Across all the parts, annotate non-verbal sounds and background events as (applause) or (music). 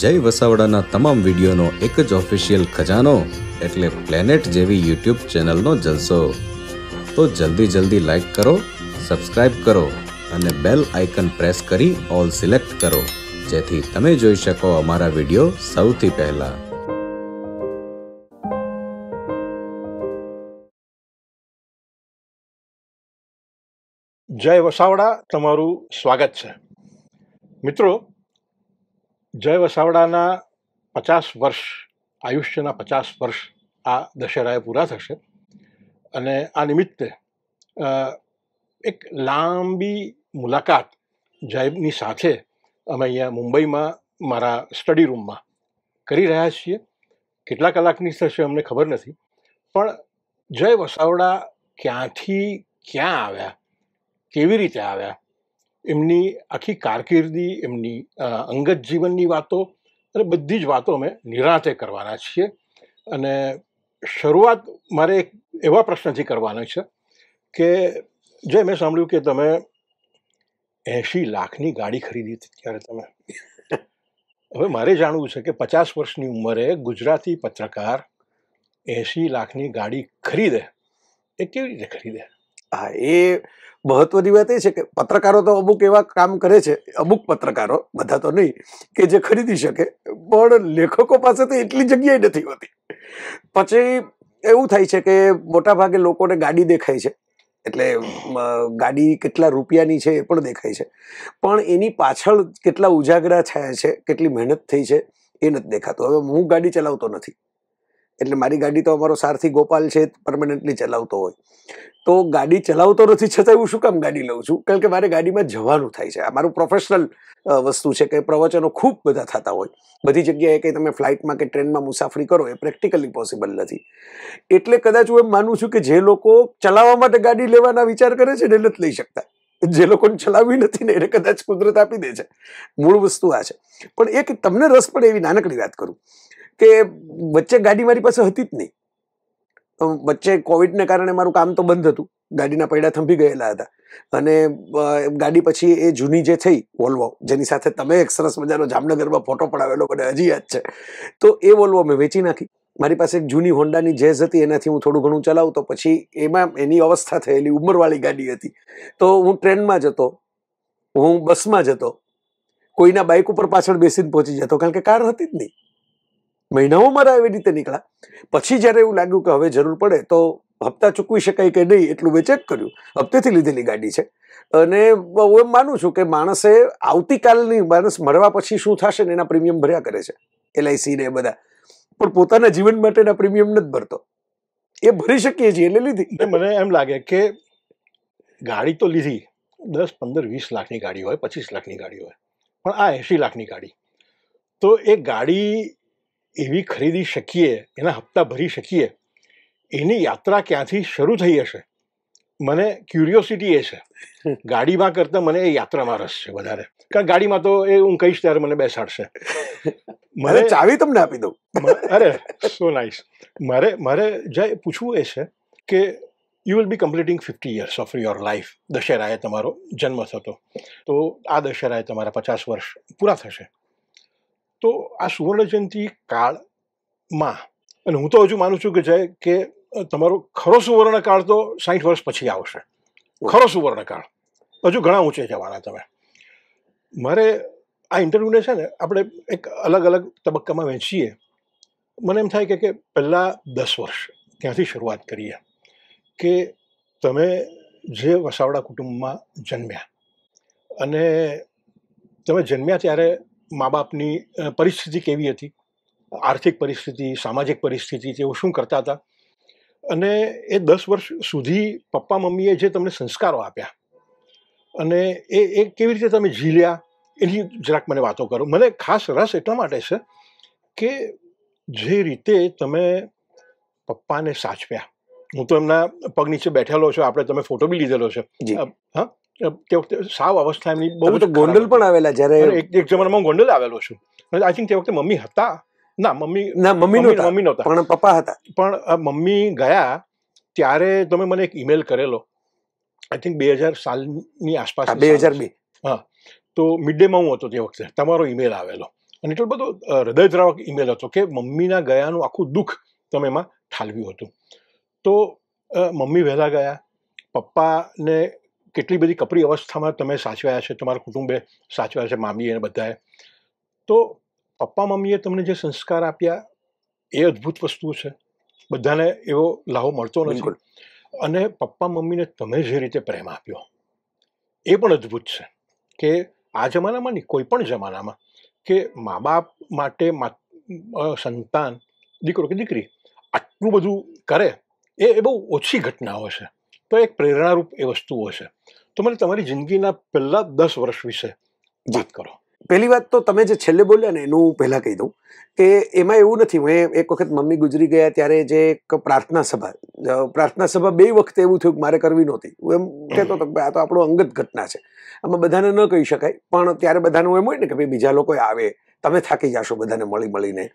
જય વસાવડાના તમામ વિડીયોનો એક જ ઓફિશિયલ ખજાનો એટલે પ્લેનેટ જેવી યુટ્યુબ ચેનલનો જલસો તો જલ્દી જલ્દી લાઈક કરો સબસ્ક્રાઇબ કરો અને બેલ આઇકન પ્રેસ કરી ઓલ સિલેક્ટ કરો જેથી તમે જોઈ શકો અમારા વિડીયો સૌથી પહેલાં જય વસાવડા તમારું સ્વાગત છે મિત્રો જય વસાવડાના પચાસ વર્ષ આયુષ્યના પચાસ વર્ષ આ દશેરાએ પૂરા થશે અને આ નિમિત્તે એક લાંબી મુલાકાત જયની સાથે અમે અહીંયા મુંબઈમાં મારા સ્ટડી રૂમમાં કરી રહ્યા છીએ કેટલા કલાકની થશે અમને ખબર નથી પણ જય વસાવડા ક્યાંથી ક્યાં આવ્યા કેવી રીતે આવ્યા એમની આખી કારકિર્દી એમની અંગત જીવનની વાતો અને બધી જ વાતો અમે નિરાંતે કરવાના છીએ અને શરૂઆત મારે એક એવા પ્રશ્નથી કરવાનો છે કે જે મેં સાંભળ્યું કે તમે એંશી લાખની ગાડી ખરીદી હતી ત્યારે તમે હવે મારે જાણવું છે કે પચાસ વર્ષની ઉંમરે ગુજરાતી પત્રકાર એંશી લાખની ગાડી ખરીદે એ કેવી રીતે ખરીદે હા એ મહત્વની વાત એ છે કે પત્રકારો તો અમુક એવા કામ કરે છે અમુક પત્રકારો બધા તો નહીં કે જે ખરીદી શકે પણ લેખકો પાસે તો એટલી જગ્યાએ નથી હોતી પછી એવું થાય છે કે મોટા ભાગે લોકોને ગાડી દેખાય છે એટલે ગાડી કેટલા રૂપિયાની છે એ પણ દેખાય છે પણ એની પાછળ કેટલા ઉજાગરા થયા છે કેટલી મહેનત થઈ છે એ નથી દેખાતું હવે હું ગાડી ચલાવતો નથી એટલે મારી ગાડી તો અમારો સારથી ગોપાલ છે પરમનન્ટલી ચલાવતો હોય તો ગાડી ચલાવતો નથી છતાં હું શું કામ ગાડી લઉં છું કારણ કે મારે ગાડીમાં જવાનું થાય છે આ મારું પ્રોફેશનલ વસ્તુ છે કે પ્રવચનો ખૂબ બધા થતા હોય બધી જગ્યાએ કંઈ તમે ફ્લાઇટમાં કે ટ્રેનમાં મુસાફરી કરો એ પ્રેક્ટિકલી પોસિબલ નથી એટલે કદાચ હું એમ માનું છું કે જે લોકો ચલાવવા માટે ગાડી લેવાના વિચાર કરે છે ને નથી લઈ શકતા જે લોકોને ચલાવવી નથી ને એને કદાચ કુદરત આપી દે છે મૂળ વસ્તુ આ છે પણ એક તમને રસ પડે એવી નાનકડી વાત કરું કે વચ્ચે ગાડી મારી પાસે હતી જ નહીં વચ્ચે કોવિડને કારણે મારું કામ તો બંધ હતું ગાડીના પૈડા થંભી ગયેલા હતા અને ગાડી પછી એ જૂની જે થઈ વોલ્વો જેની સાથે તમે એક સરસ મજાનો જામનગરમાં ફોટો પડાવેલો મને હજી યાદ છે તો એ વોલ્વો મેં વેચી નાખી મારી પાસે એક જૂની હોન્ડાની જેઝ હતી એનાથી હું થોડું ઘણું ચલાવતો પછી એમાં એની અવસ્થા થયેલી ઉંમરવાળી ગાડી હતી તો હું ટ્રેનમાં જતો હું બસમાં જતો કોઈના બાઇક ઉપર પાછળ બેસીને પહોંચી જતો કારણ કે કાર હતી જ નહીં મહિનાઓમાં એવી રીતે નીકળ્યા પછી જ્યારે એવું લાગ્યું કે હવે જરૂર પડે તો હપ્તા ચૂકવી શકાય કે નહીં એટલું મેં ચેક કર્યું હપ્તેથી લીધેલી ગાડી છે અને હું એમ માનું છું કે માણસે આવતીકાલની માણસ મળવા પછી શું થશે ને એના પ્રીમિયમ ભર્યા કરે છે એલઆઈસી ને એ બધા પણ પોતાના જીવન માટેના પ્રીમિયમ નથી ભરતો એ ભરી શકીએ છીએ એટલે લીધી મને એમ લાગે કે ગાડી તો લીધી દસ પંદર વીસ લાખની ગાડી હોય પચીસ લાખની ગાડી હોય પણ આ એંશી લાખની ગાડી તો એ ગાડી એવી ખરીદી શકીએ એના હપ્તા ભરી શકીએ એની યાત્રા ક્યાંથી શરૂ થઈ હશે મને ક્યુરિયોસિટી એ છે (laughs) ગાડીમાં કરતાં મને એ યાત્રામાં રસ છે વધારે કારણ ગાડીમાં તો એ હું કહીશ ત્યારે મને બેસાડશે (laughs) મારે ચાવી તમને આપી દઉં (laughs) અરે સો નાઇસ મારે મારે જે પૂછવું એ છે કે you will be completing fifty years of your life દશેરાએ તમારો જન્મ થતો તો આ દશેરાએ તમારા પચાસ વર્ષ પૂરા થશે તો આ સુવર્ણ જયંતી કાળમાં અને હું તો હજુ માનું છું કે જય કે તમારો ખરો સુવર્ણકાળ તો સાઠ વર્ષ પછી આવશે ખરો સુવર્ણકાળ હજુ ઘણા ઊંચે જવાના તમે મારે આ ઇન્ટરવ્યૂને છે ને આપણે એક અલગ અલગ તબક્કામાં વહેંચીએ મને એમ થાય કે પહેલાં દસ વર્ષ ત્યાંથી શરૂઆત કરીએ કે તમે જે વસાવડા કુટુંબમાં જન્મ્યા અને તમે જન્મ્યા ત્યારે મા બાપની પરિસ્થિતિ કેવી હતી આર્થિક પરિસ્થિતિ સામાજિક પરિસ્થિતિ તેઓ શું કરતા હતા અને એ દસ વર્ષ સુધી પપ્પા મમ્મીએ જે તમને સંસ્કારો આપ્યા અને એ એ કેવી રીતે તમે ઝીલ્યા એની જરાક મને વાતો કરો મને ખાસ રસ એટલા માટે છે કે જે રીતે તમે પપ્પાને સાચવ્યા હું તો એમના પગ નીચે બેઠેલો છું આપણે તમે ફોટો બી લીધેલો છે હા તે વખતે સાવ અવસ્થા એમની બહુ તો ગોંડલ પણ આવેલા જ્યારે એક એક જમાનામાં ગોંડલ આવેલો છું આઈ થિંક તે વખતે મમ્મી હતા ના મમ્મી ના મમ્મી મમ્મી નહોતા પણ પપ્પા હતા પણ મમ્મી ગયા ત્યારે તમે મને એક ઈમેલ કરેલો આઈ થિંક બે હજાર સાલની આસપાસ બે હજાર બે હા તો મિડ ડેમાં હું હતો તે વખતે તમારો ઈમેલ આવેલો અને એટલો બધો હૃદયદ્રાવક ઈમેલ હતો કે મમ્મીના ગયાનું આખું દુઃખ તમે એમાં ઠાલવ્યું હતું તો મમ્મી વહેલા ગયા પપ્પાને કેટલી બધી કપરી અવસ્થામાં તમે સાચવ્યા છે તમારા કુટુંબે સાચવ્યા છે મામીએ અને બધાએ તો પપ્પા મમ્મીએ તમને જે સંસ્કાર આપ્યા એ અદ્ભુત વસ્તુ છે બધાને એવો લાહો મળતો નથી અને પપ્પા મમ્મીને તમે જે રીતે પ્રેમ આપ્યો એ પણ અદ્ભુત છે કે આ જમાનામાં નહીં કોઈ પણ જમાનામાં કે મા બાપ માટે સંતાન દીકરો કે દીકરી આટલું બધું કરે એ બહુ ઓછી ઘટનાઓ છે તો એક પ્રેરણારૂપ એ વસ્તુઓ છે તો મને તમારી જિંદગીના પહેલા દસ વર્ષ વિશે વાત કરો પહેલી વાત તો તમે જે છેલ્લે બોલ્યા ને એનું પહેલાં કહી દઉં કે એમાં એવું નથી મેં એક વખત મમ્મી ગુજરી ગયા ત્યારે જે એક પ્રાર્થના સભા પ્રાર્થના સભા બે વખતે એવું થયું કે મારે કરવી નહોતી હું એમ કહેતો હતો કે આ તો આપણો અંગત ઘટના છે આમાં બધાને ન કહી શકાય પણ ત્યારે બધાનું એમ હોય ને કે ભાઈ બીજા લોકો આવે તમે થાકી જશો બધાને મળી મળીને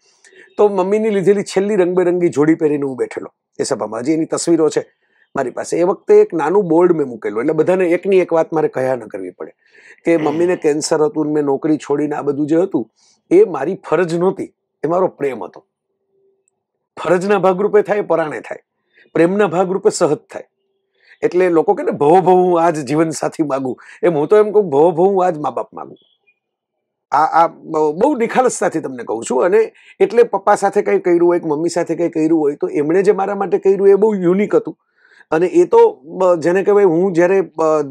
તો મમ્મીની લીધેલી છેલ્લી રંગબેરંગી જોડી પહેરીને હું બેઠેલો એ સભામાં હજી એની તસવીરો છે મારી પાસે એ વખતે એક નાનું બોર્ડ મેં મૂકેલું એટલે બધાને એકની એક વાત મારે કહ્યા ન કરવી પડે કે મમ્મીને કેન્સર હતું મેં નોકરી છોડીને આ બધું જે હતું એ મારી ફરજ નહોતી એ મારો પ્રેમ હતો ફરજના ભાગરૂપે થાય પરાણે થાય પ્રેમના ભાગરૂપે સહજ થાય એટલે લોકો કે ને ભવો ભવ હું આજ જીવન સાથી માગું એમ હું તો એમ કહું ભવો ભવ હું આજ મા બાપ માગું આ આ બહુ નિખાલસતાથી તમને કહું છું અને એટલે પપ્પા સાથે કંઈ કર્યું હોય મમ્મી સાથે કંઈ કર્યું હોય તો એમણે જે મારા માટે કર્યું એ બહુ યુનિક હતું અને એ તો જેને કહેવાય હું જ્યારે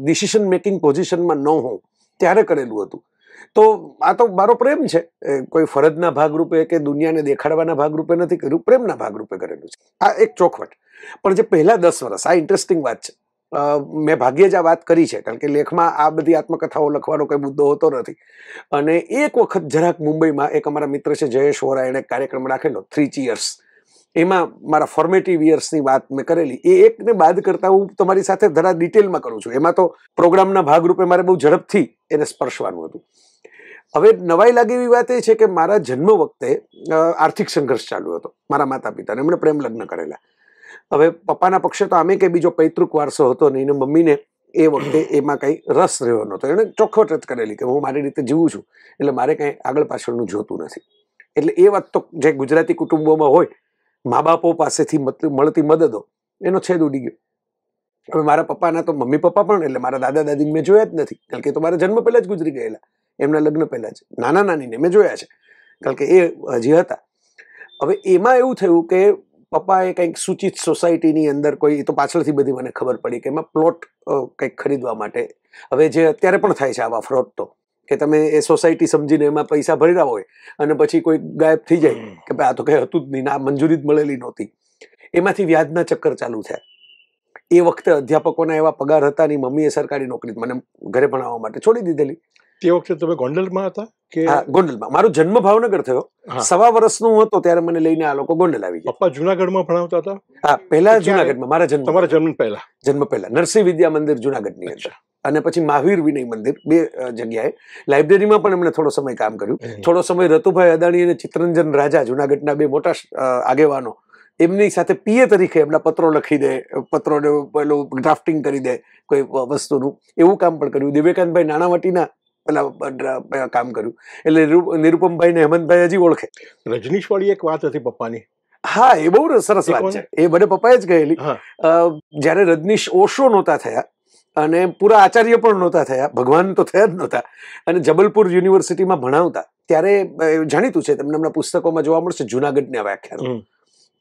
ડિસિશન મેકિંગ પોઝિશનમાં ન હોઉં ત્યારે કરેલું હતું તો આ તો મારો પ્રેમ છે કોઈ ફરજના ભાગરૂપે કે દુનિયાને દેખાડવાના ભાગરૂપે નથી કર્યું પ્રેમના ભાગરૂપે કરેલું છે આ એક ચોખવટ પણ જે પહેલા દસ વર્ષ આ ઇન્ટરેસ્ટિંગ વાત છે મેં ભાગ્યે જ આ વાત કરી છે કારણ કે લેખમાં આ બધી આત્મકથાઓ લખવાનો કોઈ મુદ્દો હોતો નથી અને એક વખત જરાક મુંબઈમાં એક અમારા મિત્ર છે જયેશ વોરા એણે કાર્યક્રમ રાખેલો થ્રી ચીયર્સ એમાં મારા ફોર્મેટિવ યર્સની વાત મેં કરેલી એ એકને બાદ કરતાં હું તમારી સાથે ધરા ડિટેલમાં કરું છું એમાં તો પ્રોગ્રામના ભાગરૂપે મારે બહુ ઝડપથી એને સ્પર્શવાનું હતું હવે નવાઈ લાગે એવી વાત એ છે કે મારા જન્મ વખતે આર્થિક સંઘર્ષ ચાલુ હતો મારા માતા પિતાને એમણે પ્રેમ લગ્ન કરેલા હવે પપ્પાના પક્ષે તો આમે કે બીજો પૈતૃક વારસો હતો નહીં ને મમ્મીને એ વખતે એમાં કંઈ રસ રહ્યો નહોતો એણે ચોખ્ખવટ જ કરેલી કે હું મારી રીતે જીવું છું એટલે મારે કંઈ આગળ પાછળનું જોતું નથી એટલે એ વાત તો જે ગુજરાતી કુટુંબોમાં હોય મા બાપો પાસેથી મળતી મદદો એનો છેદ ઉડી ગયો હવે મારા પપ્પાના તો મમ્મી પપ્પા પણ એટલે મારા દાદા દાદીને મેં જોયા જ નથી કારણ કે તો મારા જન્મ પહેલાં જ ગુજરી ગયેલા એમના લગ્ન પહેલાં જ નાના નાનીને મેં જોયા છે કારણ કે એ હજી હતા હવે એમાં એવું થયું કે પપ્પાએ કંઈક સૂચિત સોસાયટીની અંદર કોઈ એ તો પાછળથી બધી મને ખબર પડી કે એમાં પ્લોટ કંઈક ખરીદવા માટે હવે જે અત્યારે પણ થાય છે આવા ફ્રોડ તો કે તમે એ સોસાયટી સમજીને એમાં પૈસા ભરેલા હોય અને પછી કોઈ ગાયબ થઈ જાય કે ભાઈ આ તો કંઈ હતું જ નહીં આ મંજૂરી જ મળેલી નહોતી એમાંથી વ્યાજના ચક્કર ચાલુ થયા એ વખતે અધ્યાપકોના એવા પગાર હતા ની મમ્મીએ સરકારી નોકરી મને ઘરે ભણાવવા માટે છોડી દીધેલી તે વખતે તમે ગોંડલમાં હતા કે ગોંડલમાં મારો જન્મ ભાવનગર થયો સવા વર્ષનો હું હતો ત્યારે મને લઈને આ લોકો ગોંડલ આવી ગયા પપ્પા જુનાગઢમાં ભણાવતા હતા હા પહેલા જુનાગઢમાં મારા જન્મ તમારા જન્મ પહેલા જન્મ પહેલા નરસિંહ વિદ્યા મંદિર જુનાગઢની અંદર અને પછી મહાવીર વિનય મંદિર બે જગ્યાએ લાઇબ્રેરીમાં પણ એમણે થોડો સમય કામ કર્યું થોડો સમય રતુભાઈ અદાણી અને ચિત્રંજન રાજા જુનાગઢના બે મોટા આગેવાનો એમની સાથે પીએ તરીકે એમના પત્રો લખી દે પત્રોને પેલું ડ્રાફ્ટિંગ કરી દે કોઈ વસ્તુનું એવું કામ પણ કર્યું દિવેકાંતભાઈ નાણાવટીના કામ કર્યું એટલે નિરુપમભાઈ ને હેમંતભાઈ હજી ઓળખે રજનીશવાળી એક વાત હતી પપ્પાની હા એ બહુ સરસ વાત છે એ મને પપ્પાએ જ કહેલી જ્યારે રજનીશ ઓશો નહોતા થયા અને પૂરા આચાર્ય પણ નહોતા થયા ભગવાન તો થયા જ નહોતા અને જબલપુર યુનિવર્સિટીમાં ભણાવતા ત્યારે જાણીતું છે તમને હમણાં પુસ્તકોમાં જોવા મળશે જુનાગઢના વ્યાખ્યાન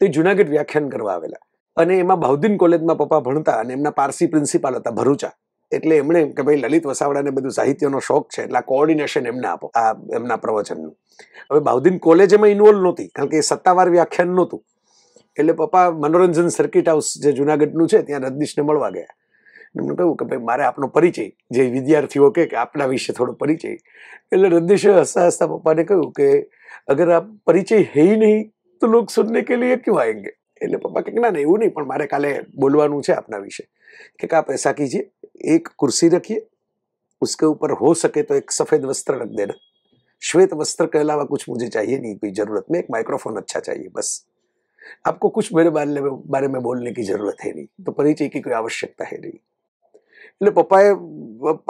તે જુનાગઢ વ્યાખ્યાન કરવા આવેલા અને એમાં ભાવદીન કોલેજમાં પપ્પા ભણતા અને એમના પારસી પ્રિન્સિપાલ હતા ભરૂચા એટલે એમણે કે ભાઈ લલિત વસાવડાને બધું સાહિત્યનો શોખ છે એટલે આ કોઓર્ડિનેશન એમને આપો આ એમના પ્રવચનનું હવે બાઉદ્દીન કોલેજ એમાં ઇન્વોલ્વ નહોતી કારણ કે એ સત્તાવાર વ્યાખ્યાન નહોતું એટલે પપ્પા મનોરંજન સર્કિટ હાઉસ જે જુનાગઢનું છે ત્યાં રજનીશને મળવા ગયા એમણે કહ્યું કે ભાઈ મારે આપનો પરિચય જે વિદ્યાર્થીઓ કે આપણા વિશે થોડો પરિચય એટલે રજનીશે હસતા હસતા પપ્પાને કહ્યું કે અગર આ પરિચય હે નહીં તો લોક સુનને કે લીએ ક્યું આએંગે એટલે પપ્પા કે ના ના એવું નહીં પણ મારે કાલે બોલવાનું છે આપના વિશે કે કા પૈસા કીજીએ एक कुर्सी रखिए उसके ऊपर हो सके तो एक सफ़ेद वस्त्र रख देना श्वेत वस्त्र के अलावा कुछ मुझे चाहिए नहीं कोई ज़रूरत में एक माइक्रोफोन अच्छा चाहिए बस आपको कुछ मेरे बारे में बारे में बोलने की ज़रूरत है नहीं तो પરિચય की કોઈ આવશ્યકતા હે નહીં એટલે પપ્પાએ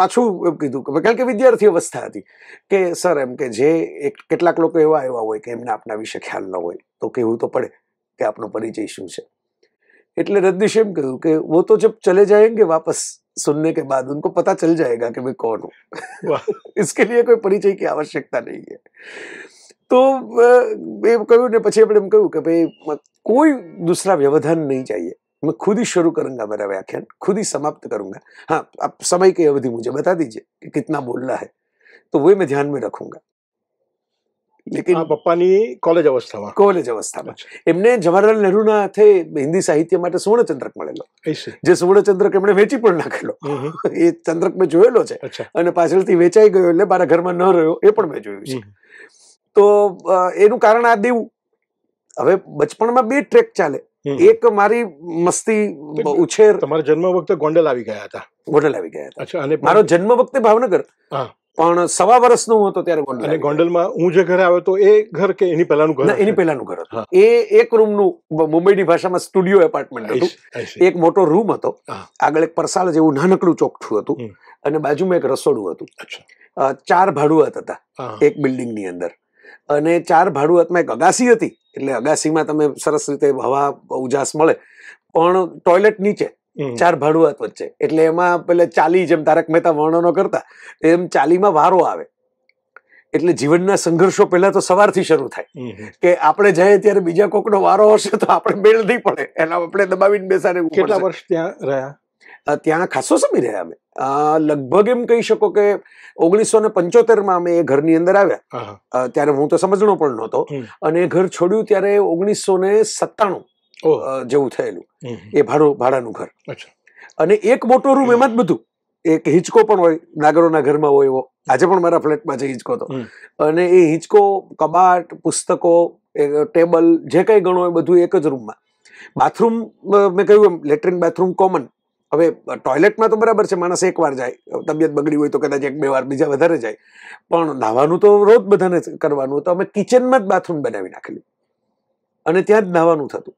પાછું કીધું કે કારણ કે વિદ્યાર્થી અવસ્થા હતી કે સર એમ કે જે એક કેટલાક લોકો એવા આવ્યા હોય કે એમને આપના વિશે ખ્યાલ ન હોય તો કહેવું તો પડે કે આપનો પરિચય શું છે એટલે રજનીશે એમ કીધું કે વો તો જબ ચલે જાયંગે વાપસ सुनने के बाद उनको पता चल जाएगा कि मैं कौन हूँ (laughs) इसके लिए कोई परिचय की आवश्यकता नहीं है तो कभी पछे पड़े कहूँ कि भाई कोई दूसरा व्यवधान नहीं चाहिए मैं खुद ही शुरू करूंगा मेरा व्याख्यान खुद ही समाप्त करूंगा हाँ आप समय की अवधि मुझे बता दीजिए कि कितना बोलना है तो वही मैं ध्यान में रखूंगा પપ્પાની કોલેજ અવસ્થામાં કોલેજ અવસ્થામાં એમને જવાહરલાલ નહેરુના હાથે હિન્દી સાહિત્ય માટે સુવર્ણચંદ્રક મળેલો જે સુવર્ણચંદ્રક એમણે વેચી પણ નાખેલો એ ચંદ્રક મેં જોયેલો છે અને પાછળથી વેચાઈ ગયો એટલે મારા ઘરમાં ન રહ્યો એ પણ મેં જોયું છે તો એનું કારણ આ દેવું હવે બચપણમાં બે ટ્રેક ચાલે એક મારી મસ્તી ઉછેર તમારા જન્મ વખતે ગોંડલ આવી ગયા હતા ગોંડલ આવી ગયા હતા અને મારો જન્મ વખતે ભાવનગર પણ સવા વર્ષનો હું હતો ત્યારે ગોંડલ ગોંડલમાં હું જે ઘરે આવ્યો તો એ ઘર કે એની પહેલાનું ઘર એની પહેલાનું ઘર હતું એ એક રૂમનું મુંબઈની ભાષામાં સ્ટુડિયો એપાર્ટમેન્ટ હતું એક મોટો રૂમ હતો આગળ એક પરસાળ જેવું નાનકડું ચોકઠું હતું અને બાજુમાં એક રસોડું હતું ચાર ભાડુઆત હતા એક બિલ્ડિંગની અંદર અને ચાર ભાડુઆતમાં એક અગાસી હતી એટલે અગાસીમાં તમે સરસ રીતે હવા ઉજાસ મળે પણ ટોયલેટ નીચે ચાર ભાડુઆત વચ્ચે એટલે એમાં પેલા ચાલી જેમ તારક મહેતા વર્ણનો કરતા એમ ચાલીમાં વારો આવે એટલે જીવનના સંઘર્ષો પહેલા તો સવારથી શરૂ થાય કે આપણે જઈએ ત્યારે બીજા કોકનો વારો હશે તો આપણે મેળ નહીં પડે એને આપણે દબાવીને બેસાને કેટલા વર્ષ ત્યાં રહ્યા ત્યાં ખાસો સમય રહ્યા અમે લગભગ એમ કહી શકો કે ઓગણીસો ને પંચોતેરમાં અમે એ ઘરની અંદર આવ્યા ત્યારે હું તો સમજણો પણ નહોતો અને એ ઘર છોડ્યું ત્યારે ઓગણીસો ને સત્તાણું જેવું થયેલું એ ભાડું ભાડાનું ઘર અને એક મોટો રૂમ એમાં જ બધું એક હિંચકો પણ હોય નાગરોના ઘરમાં હોય એવો આજે પણ મારા ફ્લેટમાં છે હિંચકો તો અને એ હિંચકો કબાટ પુસ્તકો ટેબલ જે કંઈ ગણો એ બધું એક જ રૂમમાં બાથરૂમ મેં કહ્યું એમ લેટ્રિન બાથરૂમ કોમન હવે ટોયલેટમાં તો બરાબર છે માણસ એકવાર જાય તબિયત બગડી હોય તો કદાચ એક બે વાર બીજા વધારે જાય પણ નાહવાનું તો રોજ બધાને કરવાનું તો અમે કિચનમાં જ બાથરૂમ બનાવી નાખેલું અને ત્યાં જ નાહવાનું થતું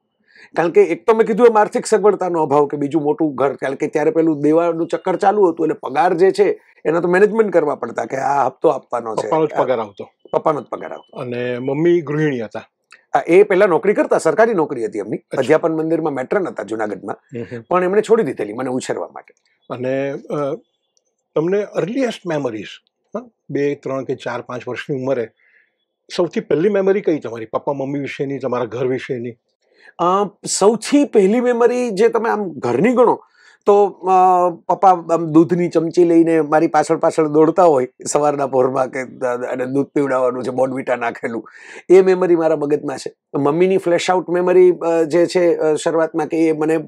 કારણ કે એક તો મેં કીધું એમ આર્થિક સગવડતાનો અભાવ કે બીજું મોટું ઘર કારણ કે ત્યારે પેલું દેવાનું ચક્કર ચાલુ હતું એટલે પગાર જે છે એના તો મેનેજમેન્ટ કરવા પડતા કે આ હપ્તો આપવાનો છે પગાર આવતો પપ્પાનો જ પગાર આવતો અને મમ્મી ગૃહિણી હતા એ પહેલા નોકરી કરતા સરકારી નોકરી હતી એમની અધ્યાપન મંદિરમાં મેટ્રન હતા જુનાગઢમાં પણ એમણે છોડી દીધેલી મને ઉછેરવા માટે અને તમને અર્લીએસ્ટ મેમરીઝ બે ત્રણ કે ચાર પાંચ વર્ષની ઉંમરે સૌથી પહેલી મેમરી કઈ તમારી પપ્પા મમ્મી વિશેની તમારા ઘર વિશેની સૌથી પહેલી મેમરી જે તમે આમ ઘરની ગણો તો પપ્પા આમ દૂધની ચમચી લઈને મારી પાછળ પાછળ દોડતા હોય સવારના પહોરમાં કે અને દૂધ પીવડાવવાનું છે બોનવીટા નાખેલું એ મેમરી મારા મગજમાં છે મમ્મીની ફ્લેશ આઉટ મેમરી જે છે શરૂઆતમાં કે એ મને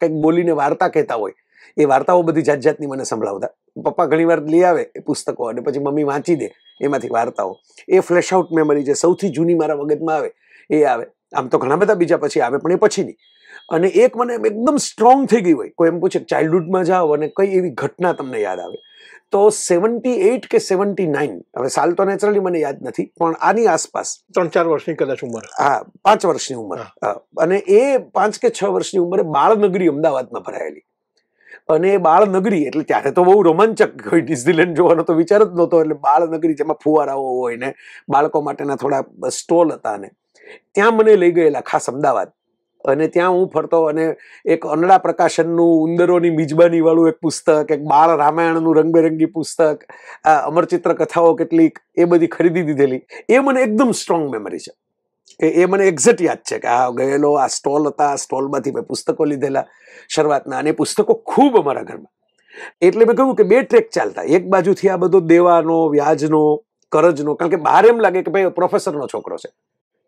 કંઈક બોલીને વાર્તા કહેતા હોય એ વાર્તાઓ બધી જાત જાતની મને સંભળાવતા પપ્પા ઘણીવાર લઈ આવે એ પુસ્તકો અને પછી મમ્મી વાંચી દે એમાંથી વાર્તાઓ એ ફ્લેશ આઉટ મેમરી જે સૌથી જૂની મારા મગજમાં આવે એ આવે આમ તો ઘણા બધા બીજા પછી આવે પણ એ પછીની અને એક મને એકદમ સ્ટ્રોંગ થઈ ગઈ હોય કોઈ એમ પૂછે ચાઇલ્ડહુડમાં જાઓ અને કઈ એવી ઘટના તમને યાદ આવે તો સેવન્ટી એઇટ કે સેવન્ટી નાઇન હવે સાલ તો નેચરલી મને યાદ નથી પણ આની આસપાસ ત્રણ ચાર વર્ષની કદાચ ઉંમર હા પાંચ વર્ષની ઉંમર અને એ પાંચ કે છ વર્ષની ઉંમરે બાળનગરી અમદાવાદમાં ભરાયેલી અને એ બાળનગરી એટલે ત્યારે તો બહુ રોમાંચક હોય ડિઝનીલેન્ડ જોવાનો તો વિચાર જ નહોતો એટલે બાળનગરી જેમાં ફુવારાઓ હોય ને બાળકો માટેના થોડા સ્ટોલ હતા ને ત્યાં મને લઈ ગયેલા ખાસ અમદાવાદ અને ત્યાં હું ફરતો અને એક અનડા પ્રકાશનનું ઉંદરોની મિજબાનીવાળું એક પુસ્તક એક બાળ રામાયણનું રંગબેરંગી પુસ્તક આ અમરચિત્ર કથાઓ કેટલીક એ બધી ખરીદી દીધેલી એ મને એકદમ સ્ટ્રોંગ મેમરી છે કે એ મને એક્ઝેક્ટ યાદ છે કે આ ગયેલો આ સ્ટોલ હતા આ સ્ટોલમાંથી મેં પુસ્તકો લીધેલા શરૂઆતના અને પુસ્તકો ખૂબ અમારા ઘરમાં એટલે મેં કહ્યું કે બે ટ્રેક ચાલતા એક બાજુથી આ બધો દેવાનો વ્યાજનો કરજનો કારણ કે બહાર એમ લાગે કે ભાઈ પ્રોફેસરનો છોકરો છે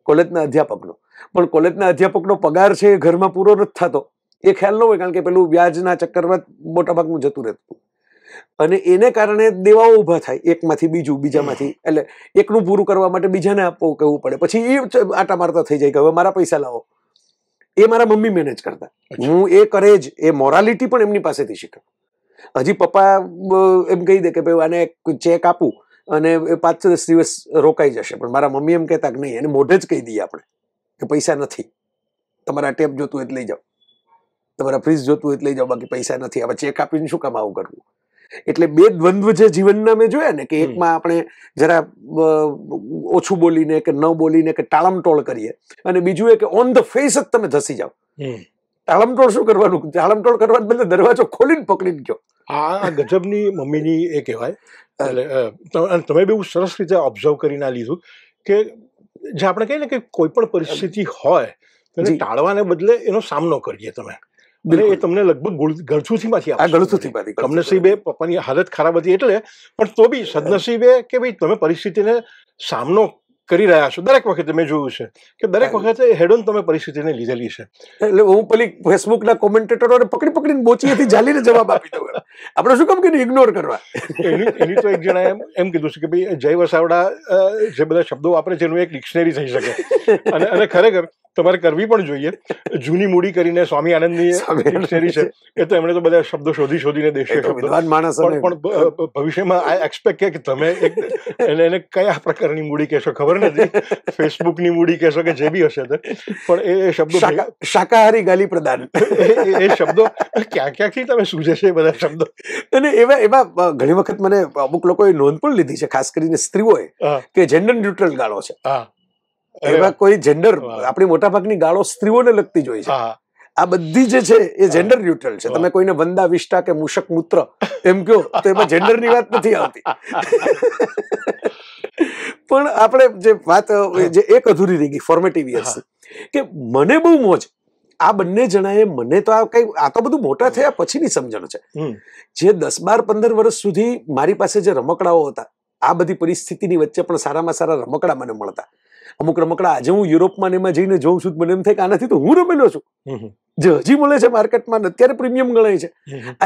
કોલેજના અધ્યાપકનો પણ કોલેજના અધ્યાપકનો પગાર છે એ ઘરમાં પૂરો નથી થતો એ ખ્યાલ ન હોય કારણ કે પેલું વ્યાજના ચક્કરમાં મોટાભાગનું જતું રહેતું અને એને કારણે દેવાઓ ઊભા થાય એકમાંથી બીજું બીજામાંથી એટલે એકનું પૂરું કરવા માટે બીજાને આપવું કહેવું પડે પછી એ આટા મારતા થઈ જાય કે હવે મારા પૈસા લાવો એ મારા મમ્મી મેનેજ કરતા હું એ કરે જ એ મોરાલિટી પણ એમની પાસેથી શીખ્યો હજી પપ્પા એમ કહી દે કે ભાઈ આને ચેક આપું અને એ પાંચ દસ દિવસ રોકાઈ જશે પણ મારા મમ્મી એમ કહેતા કે નહીં એને મોઢે જ કહી દઈએ આપણે કે પૈસા નથી તમારા ટેપ જોતું એટલે લઈ જાઓ તમારા ફ્રીજ જોતું એટલે લઈ જાઓ બાકી પૈસા નથી હવે ચેક આપીને શું કામ આવું કરવું એટલે બે દ્વંદ્વ જે જીવનના મેં જોયા ને કે એકમાં આપણે જરા ઓછું બોલીને કે ન બોલીને કે ટાળમટોળ કરીએ અને બીજું એ કે ઓન ધ ફેસ જ તમે ધસી જાઓ ટાળમટોળ શું કરવાનું ટાળમટોળ કરવા બદલે દરવાજો ખોલીને પકડી ગયો આ ગજબની મમ્મીની એ કહેવાય એટલે તમે બહુ સરસ રીતે ઓબ્ઝર્વ કરીને આ લીધું કે જે આપણે કહીએ ને કે કોઈ પણ પરિસ્થિતિ હોય તેને ટાળવાને બદલે એનો સામનો કરીએ તમે એટલે એ તમને લગભગ ગળથુથીમાંથી આ ગળથુથીમાંથી કમનસીબે પપ્પાની હાલત ખરાબ હતી એટલે પણ તો બી સદનસીબે કે ભાઈ તમે પરિસ્થિતિને સામનો કરી રહ્યા છો દરેક વખતે મેં જોયું છે કે દરેક વખતે હેડોન તમે પરિસ્થિતિને લીધેલી છે એટલે હું પેલી ફેસબુકના કોમેન્ટેટરોને પકડી પકડીને બોચીએથી જાલીને જવાબ આપી દઉં આપણે શું કામ કીધું ઇગ્નોર કરવા એની એની તો એક જણા એમ એમ કીધું છે કે ભાઈ જય વસાવડા જે બધા શબ્દો વાપરે છે એનું એક ડિક્શનરી થઈ શકે અને અને ખરેખર તમારે કરવી પણ જોઈએ જૂની મૂડી કરીને સ્વામી આનંદની શેરી છે એ તો એમણે તો બધા શબ્દો શોધી શોધીને દેશે માણસ પણ ભવિષ્યમાં આઈ એક્સપેક્ટ કે તમે એક એને કયા પ્રકારની મૂડી કહેશો ખબર નથી ફેસબુકની મૂડી કહેશો કે જે બી હશે તે પણ એ શબ્દો શાકાહારી ગાલી પ્રદાન એ શબ્દો ક્યાં ક્યાંથી તમે સૂજે છે બધા શબ્દો અને એવા એવા ઘણી વખત મને અમુક લોકોએ નોંધ પણ લીધી છે ખાસ કરીને સ્ત્રીઓએ કે જેન્ડર ન્યુટ્રલ ગાળો છે એમાં કોઈ જેન્ડર આપણી મોટાભાગની ગાળો સ્ત્રીઓને લગતી જ હોય છે આ બધી જે છે એ જેન્ડર ન્યુટ્રલ છે તમે કોઈને વંદા વિષ્ટા કે મૂષક મૂત્ર એમ કહો તો એમાં જેન્ડરની વાત નથી આવતી (laughs) પણ આપણે જે વાત જે એક અધૂરી રહી ગઈ ફોર્મેટિવ યર્સ કે મને બહુ મોજ આ બંને જણાએ મને તો આ કઈ આ તો બધું મોટા થયા પછીની સમજણ છે જે દસ બાર પંદર વર્ષ સુધી મારી પાસે જે રમકડાઓ હતા આ બધી પરિસ્થિતિની વચ્ચે પણ સારામાં સારા રમકડા મને મળતા અમુક રમકડા આજે હું યુરોપમાં એમાં જઈને જોઉં છું મને એમ થાય કે આનાથી તો હું રમેલો છું જે હજી મળે છે માર્કેટમાં અત્યારે પ્રીમિયમ ગણાય છે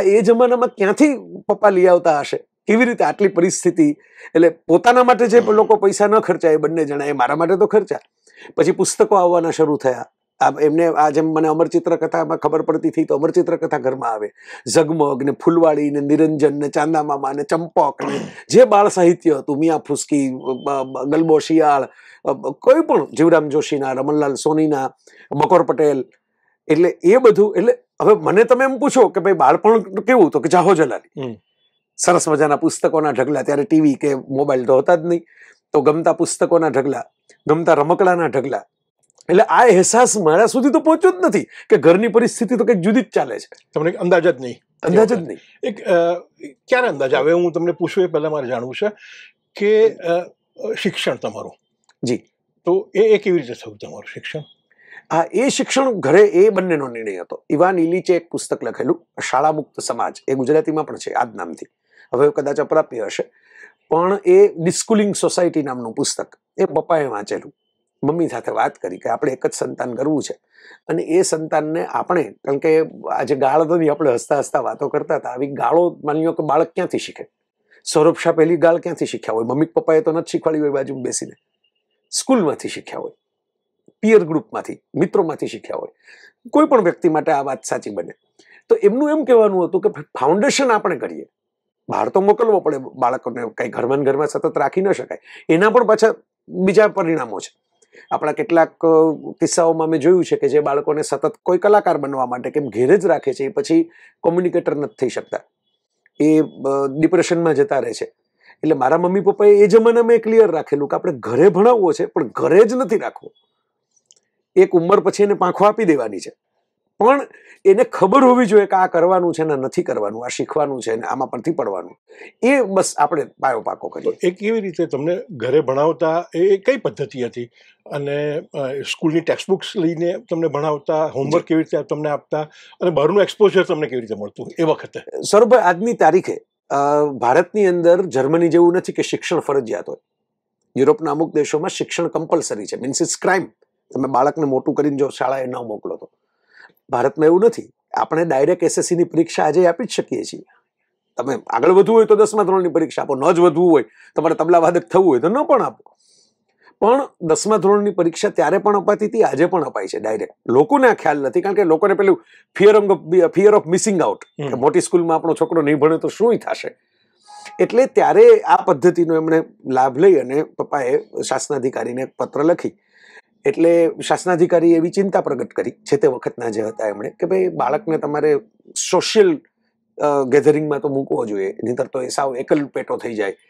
આ એ જમાનામાં ક્યાંથી પપ્પા લઈ આવતા હશે કેવી રીતે આટલી પરિસ્થિતિ એટલે પોતાના માટે જે લોકો પૈસા ન ખર્ચા એ બંને જણા એ મારા માટે તો ખર્ચા પછી પુસ્તકો આવવાના શરૂ થયા એમને આ જેમ મને અમર ચિત્રકથામાં ખબર પડતી થઈ તો અમર કથા ઘરમાં આવે ઝગમગ ને ફૂલવાળી ને નિરંજન ને ચાંદામામા ને ચંપોક ને જે બાળ સાહિત્ય હતું મિયા ફુસકી ગલબો શિયાળ કોઈ પણ જીવરામ જોશીના રમણલાલ સોનીના મકોર પટેલ એટલે એ બધું એટલે હવે મને તમે એમ પૂછો કે ભાઈ બાળપણ કેવું તો કે જાહો જલાલી સરસ મજાના પુસ્તકોના ઢગલા ત્યારે ટીવી કે મોબાઈલ તો હતા જ નહીં તો ગમતા પુસ્તકોના ઢગલા ગમતા રમકડાના ઢગલા એટલે આ અહેસાસ મારા સુધી તો પહોંચ્યો જ નથી કે ઘરની પરિસ્થિતિ તો કંઈક જુદી જ ચાલે છે તમને અંદાજ જ નહીં અંદાજ જ નહીં એક ક્યારે અંદાજ આવે હું તમને પૂછું એ પહેલાં મારે જાણવું છે કે શિક્ષણ તમારું જી તો એ એ કેવી રીતે થયું તમારું શિક્ષણ હા એ શિક્ષણ ઘરે એ બંનેનો નિર્ણય હતો ઇવાન ઇલીચે એક પુસ્તક લખેલું શાળા મુક્ત સમાજ એ ગુજરાતીમાં પણ છે આ જ નામથી હવે કદાચ અપ્રાપ્ય હશે પણ એ ડિસ્કુલિંગ સોસાયટી નામનું પુસ્તક એ પપ્પાએ વાંચેલું મમ્મી સાથે વાત કરી કે આપણે એક જ સંતાન કરવું છે અને એ સંતાનને આપણે કારણ કે આજે ગાળ હતી આપણે હસતા હસતા વાતો કરતા હતા આવી ગાળો માની કે બાળક ક્યાંથી શીખે સૌરભ શાહ પહેલી ગાળ ક્યાંથી શીખ્યા હોય મમ્મી પપ્પાએ તો નથી શીખવાડી હોય બાજુ બેસીને સ્કૂલમાંથી શીખ્યા હોય પિયર ગ્રુપમાંથી મિત્રોમાંથી શીખ્યા હોય કોઈ પણ વ્યક્તિ માટે આ વાત સાચી બને તો એમનું એમ કહેવાનું હતું કે ફાઉન્ડેશન આપણે કરીએ બહાર તો મોકલવો પડે બાળકોને કંઈ ઘરમાં ઘરમાં સતત રાખી ન શકાય એના પણ પાછા બીજા પરિણામો છે આપણા કેટલાક કિસ્સાઓમાં મેં જોયું છે કે જે બાળકોને સતત કોઈ કલાકાર બનવા માટે કેમ ઘેરે જ રાખે છે એ પછી કોમ્યુનિકેટર નથી થઈ શકતા એ ડિપ્રેશનમાં જતા રહે છે એટલે મારા મમ્મી પપ્પાએ એ જમાનામાં ક્લિયર રાખેલું કે આપણે ઘરે ભણાવવો છે પણ ઘરે જ નથી રાખવો એક ઉંમર પછી એને પાંખો આપી દેવાની છે પણ એને ખબર હોવી જોઈએ કે આ કરવાનું છે ને નથી કરવાનું આ શીખવાનું છે ને આમાં પરથી પડવાનું એ બસ આપણે પાયો પાકો કરીએ એ કેવી રીતે તમને ઘરે ભણાવતા એ કઈ પદ્ધતિ હતી અને સ્કૂલની ટેક્સ્ટ બુક્સ લઈને તમને ભણાવતા હોમવર્ક કેવી રીતે તમને આપતા અને બહારનું એક્સપોઝર તમને કેવી રીતે મળતું એ વખતે સૌરભભાઈ આજની તારીખે ભારતની અંદર જર્મની જેવું નથી કે શિક્ષણ ફરજિયાત હોય યુરોપના અમુક દેશોમાં શિક્ષણ કમ્પલસરી છે મીન્સ ઇટ્સ ક્રાઇમ તમે બાળકને મોટું કરીને જો શાળાએ ન મોકલો તો ભારતમાં એવું નથી આપણે ડાયરેક્ટ એસએસસીની પરીક્ષા આજે આપી જ શકીએ છીએ તમે આગળ વધવું હોય તો દસમા ધોરણની પરીક્ષા આપો ન જ વધવું હોય તમારે તબલા વાદક થવું હોય તો ન પણ આપો પણ દસમા ધોરણની પરીક્ષા ત્યારે પણ અપાતી હતી આજે પણ અપાય છે ડાયરેક્ટ લોકોને આ ખ્યાલ નથી કારણ કે લોકોને પેલું fear of fear of missing out કે મોટી સ્કૂલમાં આપણો છોકરો નહીં ભણે તો શું થશે એટલે ત્યારે આ પદ્ધતિનો એમણે લાભ લઈ અને પપ્પાએ શાસનાધિકારીને પત્ર લખી એટલે શાસનાધિકારી એવી ચિંતા પ્રગટ કરી છે તે વખતના જે હતા એમણે કે ભાઈ બાળકને તમારે સોશિયલ ગેધરિંગમાં તો મૂકવો જોઈએ નહીતર તો એ સાવ એકલ પેટો થઈ જાય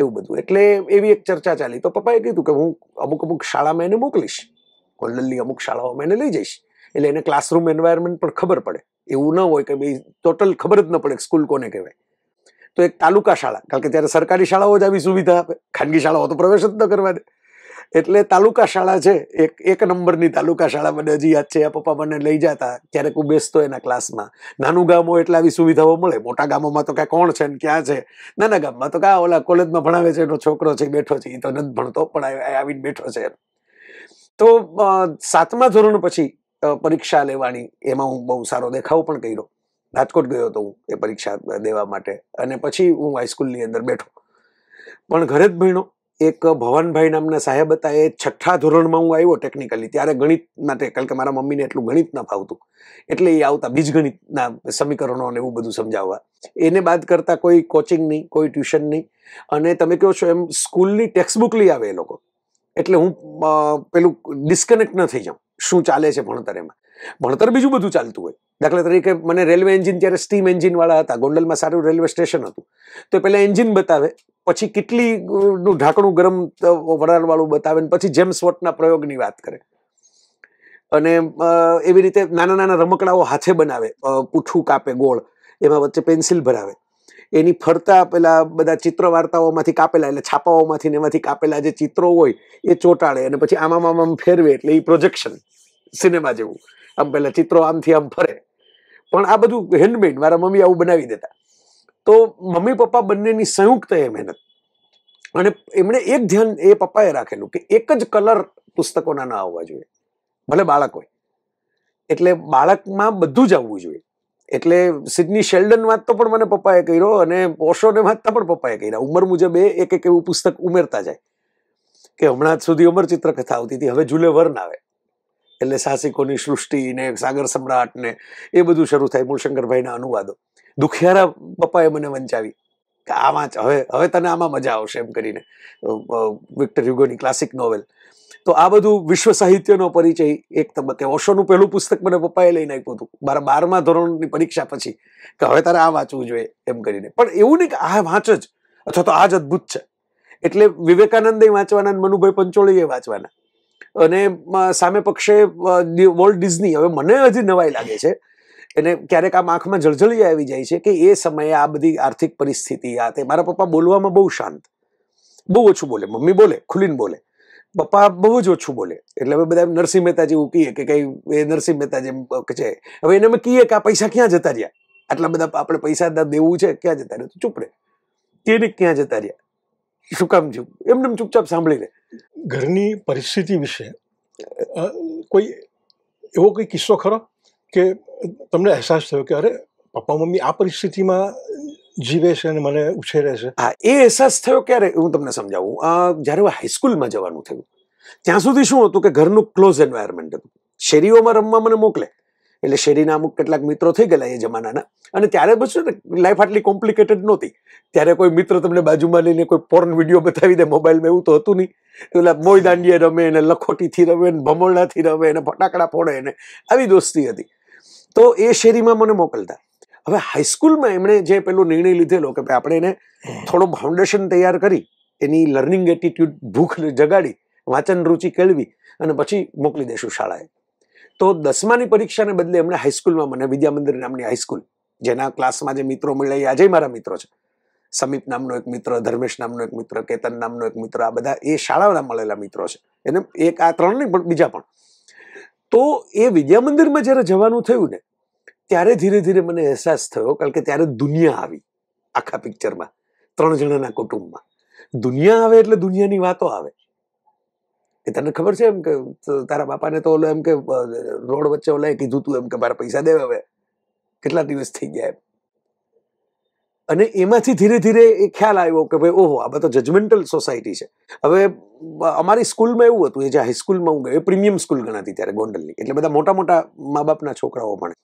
એવું બધું એટલે એવી એક ચર્ચા ચાલી તો પપ્પાએ કીધું કે હું અમુક અમુક શાળામાં એને મોકલીશ ગોલ્ડનની અમુક શાળાઓમાં એને લઈ જઈશ એટલે એને ક્લાસરૂમ એન્વાયરમેન્ટ પણ ખબર પડે એવું ન હોય કે ભાઈ ટોટલ ખબર જ ન પડે સ્કૂલ કોને કહેવાય તો એક તાલુકા શાળા કારણ કે ત્યારે સરકારી શાળાઓ જ આવી સુવિધા આપે ખાનગી શાળાઓ તો પ્રવેશ જ ન કરવા દે એટલે તાલુકા શાળા છે એક એક નંબરની તાલુકા શાળા મને હજી યાદ છે પપ્પા મને લઈ જતા ક્યારેક હું બેસતો એના ક્લાસમાં નાનું ગામો એટલે આવી સુવિધાઓ મળે મોટા ગામોમાં તો કાંઈ કોણ છે ને ક્યાં છે નાના ગામમાં તો કાં ઓલા કોલેજમાં ભણાવે છે એનો છોકરો છે બેઠો છે એ તો નથી ભણતો પણ આવીને બેઠો છે તો સાતમા ધોરણ પછી પરીક્ષા લેવાની એમાં હું બહુ સારો દેખાવ પણ કર્યો રાજકોટ ગયો હતો હું એ પરીક્ષા દેવા માટે અને પછી હું હાઈસ્કૂલની અંદર બેઠો પણ ઘરે જ ભણ્યો એક ભવનભાઈ નામના સાહેબ હતા એ છઠ્ઠા ધોરણમાં હું આવ્યો ટેકનિકલી ત્યારે ગણિત માટે કારણ કે મારા મમ્મીને એટલું ગણિત ન ફાવતું એટલે એ આવતા બીજગણિતના સમીકરણો અને એવું બધું સમજાવવા એને બાદ કરતાં કોઈ કોચિંગ નહીં કોઈ ટ્યુશન નહીં અને તમે કહો છો એમ સ્કૂલની ટેક્સ્ટબુક લઈ આવે એ લોકો એટલે હું પેલું ડિસ્કનેક્ટ ન થઈ જાઉં શું ચાલે છે ભણતર એમાં ભણતર બીજું બધું ચાલતું હોય દાખલા તરીકે મને રેલવે એન્જિન ત્યારે સ્ટીમ એન્જિનવાળા હતા ગોંડલમાં સારું રેલવે સ્ટેશન હતું તો પહેલાં એન્જિન બતાવે પછી કેટલીનું ઢાંકણું ગરમ વરાળવાળું બતાવે ને પછી જેમ વોટના પ્રયોગની વાત કરે અને એવી રીતે નાના નાના રમકડાઓ હાથે બનાવે પૂઠું કાપે ગોળ એમાં વચ્ચે પેન્સિલ ભરાવે એની ફરતા પેલા બધા ચિત્ર વાર્તાઓમાંથી કાપેલા એટલે છાપાઓમાંથી ને એમાંથી કાપેલા જે ચિત્રો હોય એ ચોંટાડે અને પછી આમાં આમાં ફેરવે એટલે એ પ્રોજેક્શન સિનેમા જેવું આમ પહેલાં ચિત્રો આમથી આમ ફરે પણ આ બધું હેન્ડમેડ મારા મમ્મી આવું બનાવી દેતા તો મમ્મી પપ્પા બંનેની સંયુક્ત એ મહેનત અને એમણે એક ધ્યાન એ પપ્પાએ રાખેલું કે એક જ કલર પુસ્તકોના ના આવવા જોઈએ ભલે બાળક હોય એટલે બાળકમાં બધું જ આવવું જોઈએ એટલે સિડની શેલ્ડન વાંચતો પણ મને પપ્પાએ કર્યો અને ઓશોને વાંચતા પણ પપ્પાએ કર્યા ઉંમર મુજબ એ એક એક એવું પુસ્તક ઉમેરતા જાય કે હમણાં સુધી અમર ચિત્ર કથા આવતી હતી હવે જુલે વર્ણ આવે એટલે સાહસિકોની સૃષ્ટિને સાગર સમ્રાટને એ બધું શરૂ થાય મૂળશંકરભાઈના અનુવાદો દુખિયારા પપ્પાએ મને વંચાવી કે આ વાંચ હવે હવે તને આમાં મજા આવશે એમ કરીને વિક્ટર યુગોની ક્લાસિક નોવેલ તો આ બધું વિશ્વ સાહિત્યનો પરિચય એક તબક્કે ઓશોનું પહેલું પુસ્તક મને પપ્પાએ લઈને આપ્યું હતું મારા બારમા ધોરણની પરીક્ષા પછી કે હવે તારે આ વાંચવું જોઈએ એમ કરીને પણ એવું નહીં કે આ વાંચ જ અથવા તો આ જ અદભુત છે એટલે વિવેકાનંદે વાંચવાના મનુભાઈ પંચોળીએ વાંચવાના અને સામે પક્ષે વોલ્ડ ડિઝની હવે મને હજી નવાઈ લાગે છે એને ક્યારેક આમ આંખમાં જળજળી આવી જાય છે કે એ સમયે આ બધી આર્થિક પરિસ્થિતિ આ તે મારા પપ્પા બોલવામાં બહુ શાંત બહુ ઓછું બોલે મમ્મી બોલે ખુલીને બોલે પપ્પા બહુ જ ઓછું બોલે એટલે હવે બધા નરસિંહ મહેતા જેવું કહીએ કે કંઈ એ નરસિંહ મહેતા જેમ છે હવે એને અમે કહીએ કે આ પૈસા ક્યાં જતા રહ્યા આટલા બધા આપણે પૈસા દેવું છે ક્યાં જતા રહ્યા ચૂપ રે તેને ક્યાં જતા રહ્યા શું કામ છું એમને ચૂપચાપ સાંભળી રહે ઘરની પરિસ્થિતિ વિશે કોઈ એવો કોઈ કિસ્સો ખરો કે તમને અહેસાસ થયો કે અરે પપ્પા મમ્મી આ પરિસ્થિતિમાં જીવે છે અને મને ઉછેરે છે હા એ અહેસાસ થયો ક્યારે હું તમને સમજાવું જ્યારે હાઈસ્કૂલમાં જવાનું થયું ત્યાં સુધી શું હતું કે ઘરનું ક્લોઝ એન્વાયરમેન્ટ હતું શેરીઓમાં રમવા મને મોકલે એટલે શેરીના અમુક કેટલાક મિત્રો થઈ ગયેલા એ જમાનાના અને ત્યારે પછી લાઈફ આટલી કોમ્પ્લિકેટેડ નહોતી ત્યારે કોઈ મિત્ર તમને બાજુમાં લઈને કોઈ પોર્ન વિડીયો બતાવી દે મોબાઈલમાં એવું તો હતું નહીં એટલે મોઈ દાંડિયા રમે એને લખોટીથી રમે ને ભમોળનાથી રમે એને ફટાકડા ફોડે એને આવી દોસ્તી હતી તો એ શેરીમાં મને મોકલતા હવે હાઈસ્કૂલમાં એમણે જે પેલો નિર્ણય લીધેલો કે ભાઈ આપણે એને થોડો ફાઉન્ડેશન તૈયાર કરી એની લર્નિંગ એટીટ્યુડ ભૂખ જગાડી વાંચન રુચિ કેળવી અને પછી મોકલી દેશું શાળાએ તો દસમાની પરીક્ષાને બદલે એમણે હાઈસ્કૂલમાં મને વિદ્યામંદિર નામની હાઈસ્કૂલ જેના ક્લાસમાં જે મિત્રો મળ્યા એ આજે મારા મિત્રો છે સમીપ નામનો એક મિત્ર ધર્મેશ નામનો એક મિત્ર કેતન નામનો એક મિત્ર આ બધા એ શાળાના મળેલા મિત્રો છે એને એક આ ત્રણ નહીં પણ બીજા પણ તો એ વિદ્યામંદિરમાં જ્યારે જવાનું થયું ને ત્યારે ધીરે ધીરે મને અહેસાસ થયો કારણ કે ત્યારે દુનિયા આવી આખા પિક્ચરમાં ત્રણ જણાના કુટુંબમાં દુનિયા આવે એટલે દુનિયાની વાતો આવે કે તને ખબર છે એમ કે તારા બાપાને તો ઓલો એમ કે રોડ વચ્ચે ઓલા કીધું તું એમ કે મારા પૈસા દે હવે કેટલા દિવસ થઈ ગયા એમ અને એમાંથી ધીરે ધીરે એ ખ્યાલ આવ્યો કે ભાઈ ઓહો આ તો જજમેન્ટલ સોસાયટી છે હવે અમારી સ્કૂલમાં એવું હતું એ જે હાઈસ્કૂલમાં હું ગયો એ પ્રીમિયમ સ્કૂલ ગણાતી ત્યારે ગોંડલની એટલે બધા મોટા મોટા મા બાપના છોકરાઓ ભણે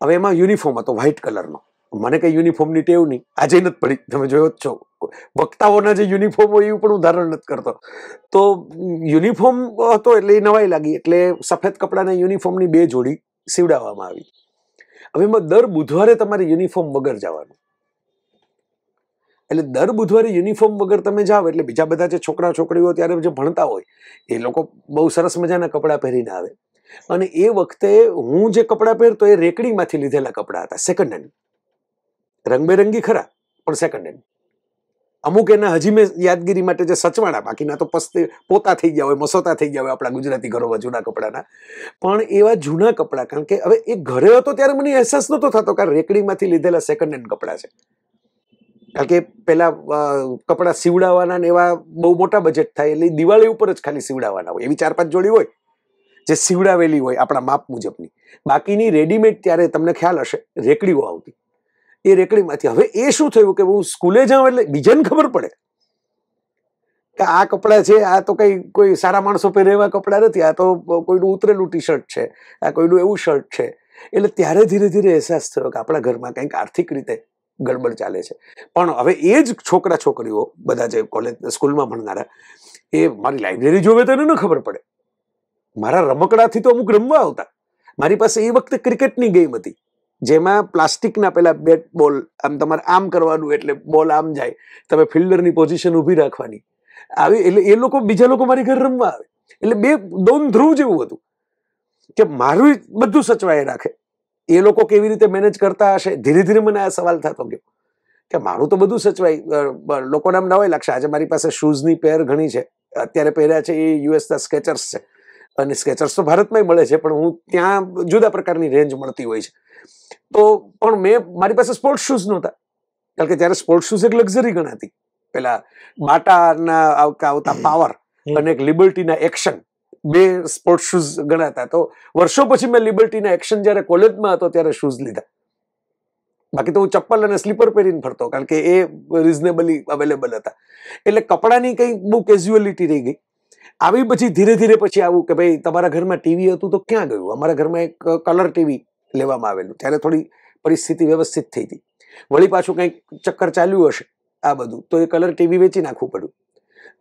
હવે એમાં યુનિફોર્મ હતો વ્હાઇટ કલરનો મને કંઈ યુનિફોર્મની ટેવ નહીં આજે નથી પડી તમે જોયો જ છો વક્તાઓના જે યુનિફોર્મ હોય એવું પણ ઉદાહરણ નથી કરતો તો યુનિફોર્મ હતો એટલે એ નવાઈ લાગી એટલે સફેદ કપડાના યુનિફોર્મની બે જોડી સીવડાવવામાં આવી હવે એમાં દર બુધવારે તમારે યુનિફોર્મ વગર જવાનું એટલે દર બુધવારે યુનિફોર્મ વગર તમે જાઓ એટલે બીજા બધા જે છોકરા છોકરીઓ ત્યારે જે ભણતા હોય એ લોકો બહુ સરસ મજાના કપડાં પહેરીને આવે અને એ વખતે હું જે કપડાં પહેરતો એ રેકડીમાંથી લીધેલા કપડાં હતા સેકન્ડ હેન્ડ રંગબેરંગી ખરા પણ સેકન્ડ હેન્ડ અમુક એના હજી મેં યાદગીરી માટે જે સચવાડા બાકીના તો પસ્તે પોતા થઈ ગયા હોય મસોતા થઈ ગયા હોય આપણા ગુજરાતી ઘરોમાં જૂના કપડાના પણ એવા જૂના કપડાં કારણ કે હવે એ ઘરે હતો ત્યારે મને અહેસાસ નહોતો થતો કારણ રેકડીમાંથી લીધેલા સેકન્ડ હેન્ડ કપડાં છે કારણ કે પહેલાં કપડાં સીવડાવવાના ને એવા બહુ મોટા બજેટ થાય એટલે દિવાળી ઉપર જ ખાલી સીવડાવવાના હોય એવી ચાર પાંચ જોડી હોય જે સીવડાવેલી હોય આપણા માપ મુજબની બાકીની રેડીમેડ ત્યારે તમને ખ્યાલ હશે રેકડીઓ આવતી એ રેકડીમાંથી હવે એ શું થયું કે હું સ્કૂલે જાઉં એટલે બીજાને ખબર પડે કે આ કપડાં છે આ તો કંઈ કોઈ સારા માણસો પહેરે એવા કપડાં નથી આ તો કોઈનું ઉતરેલું ટી શર્ટ છે આ કોઈનું એવું શર્ટ છે એટલે ત્યારે ધીરે ધીરે અહેસાસ થયો કે આપણા ઘરમાં કંઈક આર્થિક રીતે ગડબડ ચાલે છે પણ હવે એ જ છોકરા છોકરીઓ બધા જે કોલેજ સ્કૂલમાં ભણનારા એ મારી લાઇબ્રેરી જોવે તો એને ન ખબર પડે મારા રમકડાથી તો અમુક રમવા આવતા મારી પાસે એ વખતે ક્રિકેટની ગેમ હતી જેમાં પ્લાસ્ટિકના પહેલાં બેટ બોલ આમ તમારે આમ કરવાનું એટલે બોલ આમ જાય તમે ફિલ્ડરની પોઝિશન ઊભી રાખવાની આવી એટલે એ લોકો બીજા લોકો મારી ઘરે રમવા આવે એટલે બે દોન ધ્રુવ જેવું હતું કે મારું બધું સચવાય રાખે એ લોકો કેવી રીતે મેનેજ કરતા હશે ધીરે ધીરે મને આ સવાલ થતો ગયો કે મારું તો બધું સચવાય ના હોય લાગશે આજે મારી પાસે શૂઝની પેર ઘણી છે અત્યારે પહેર્યા છે એ યુએસના સ્કેચર્સ છે અને સ્કેચર્સ તો ભારતમાંય મળે છે પણ હું ત્યાં જુદા પ્રકારની રેન્જ મળતી હોય છે તો પણ મેં મારી પાસે સ્પોર્ટ્સ શૂઝ નહોતા કારણ કે ત્યારે સ્પોર્ટ્સ શૂઝ એક લક્ઝરી ગણાતી પેલા બાટાના આવતા પાવર અને એક લિબર્ટીના એક્શન બે સ્પોર્ટ્સ શૂઝ ગણાતા તો વર્ષો પછી મેં લિબર્ટીના એક્શન જ્યારે કોલેજમાં હતો ત્યારે શૂઝ લીધા બાકી તો હું ચપ્પલ અને સ્લીપર પહેરીને ફરતો કારણ કે એ રિઝનેબલી અવેલેબલ હતા એટલે કપડાની કંઈ બહુ કેઝ્યુઅલિટી રહી ગઈ આવી પછી ધીરે ધીરે પછી આવું કે ભાઈ તમારા ઘરમાં ટીવી હતું તો ક્યાં ગયું અમારા ઘરમાં એક કલર ટીવી લેવામાં આવેલું ત્યારે થોડી પરિસ્થિતિ વ્યવસ્થિત થઈ હતી વળી પાછું કંઈક ચક્કર ચાલ્યું હશે આ બધું તો એ કલર ટીવી વેચી નાખવું પડ્યું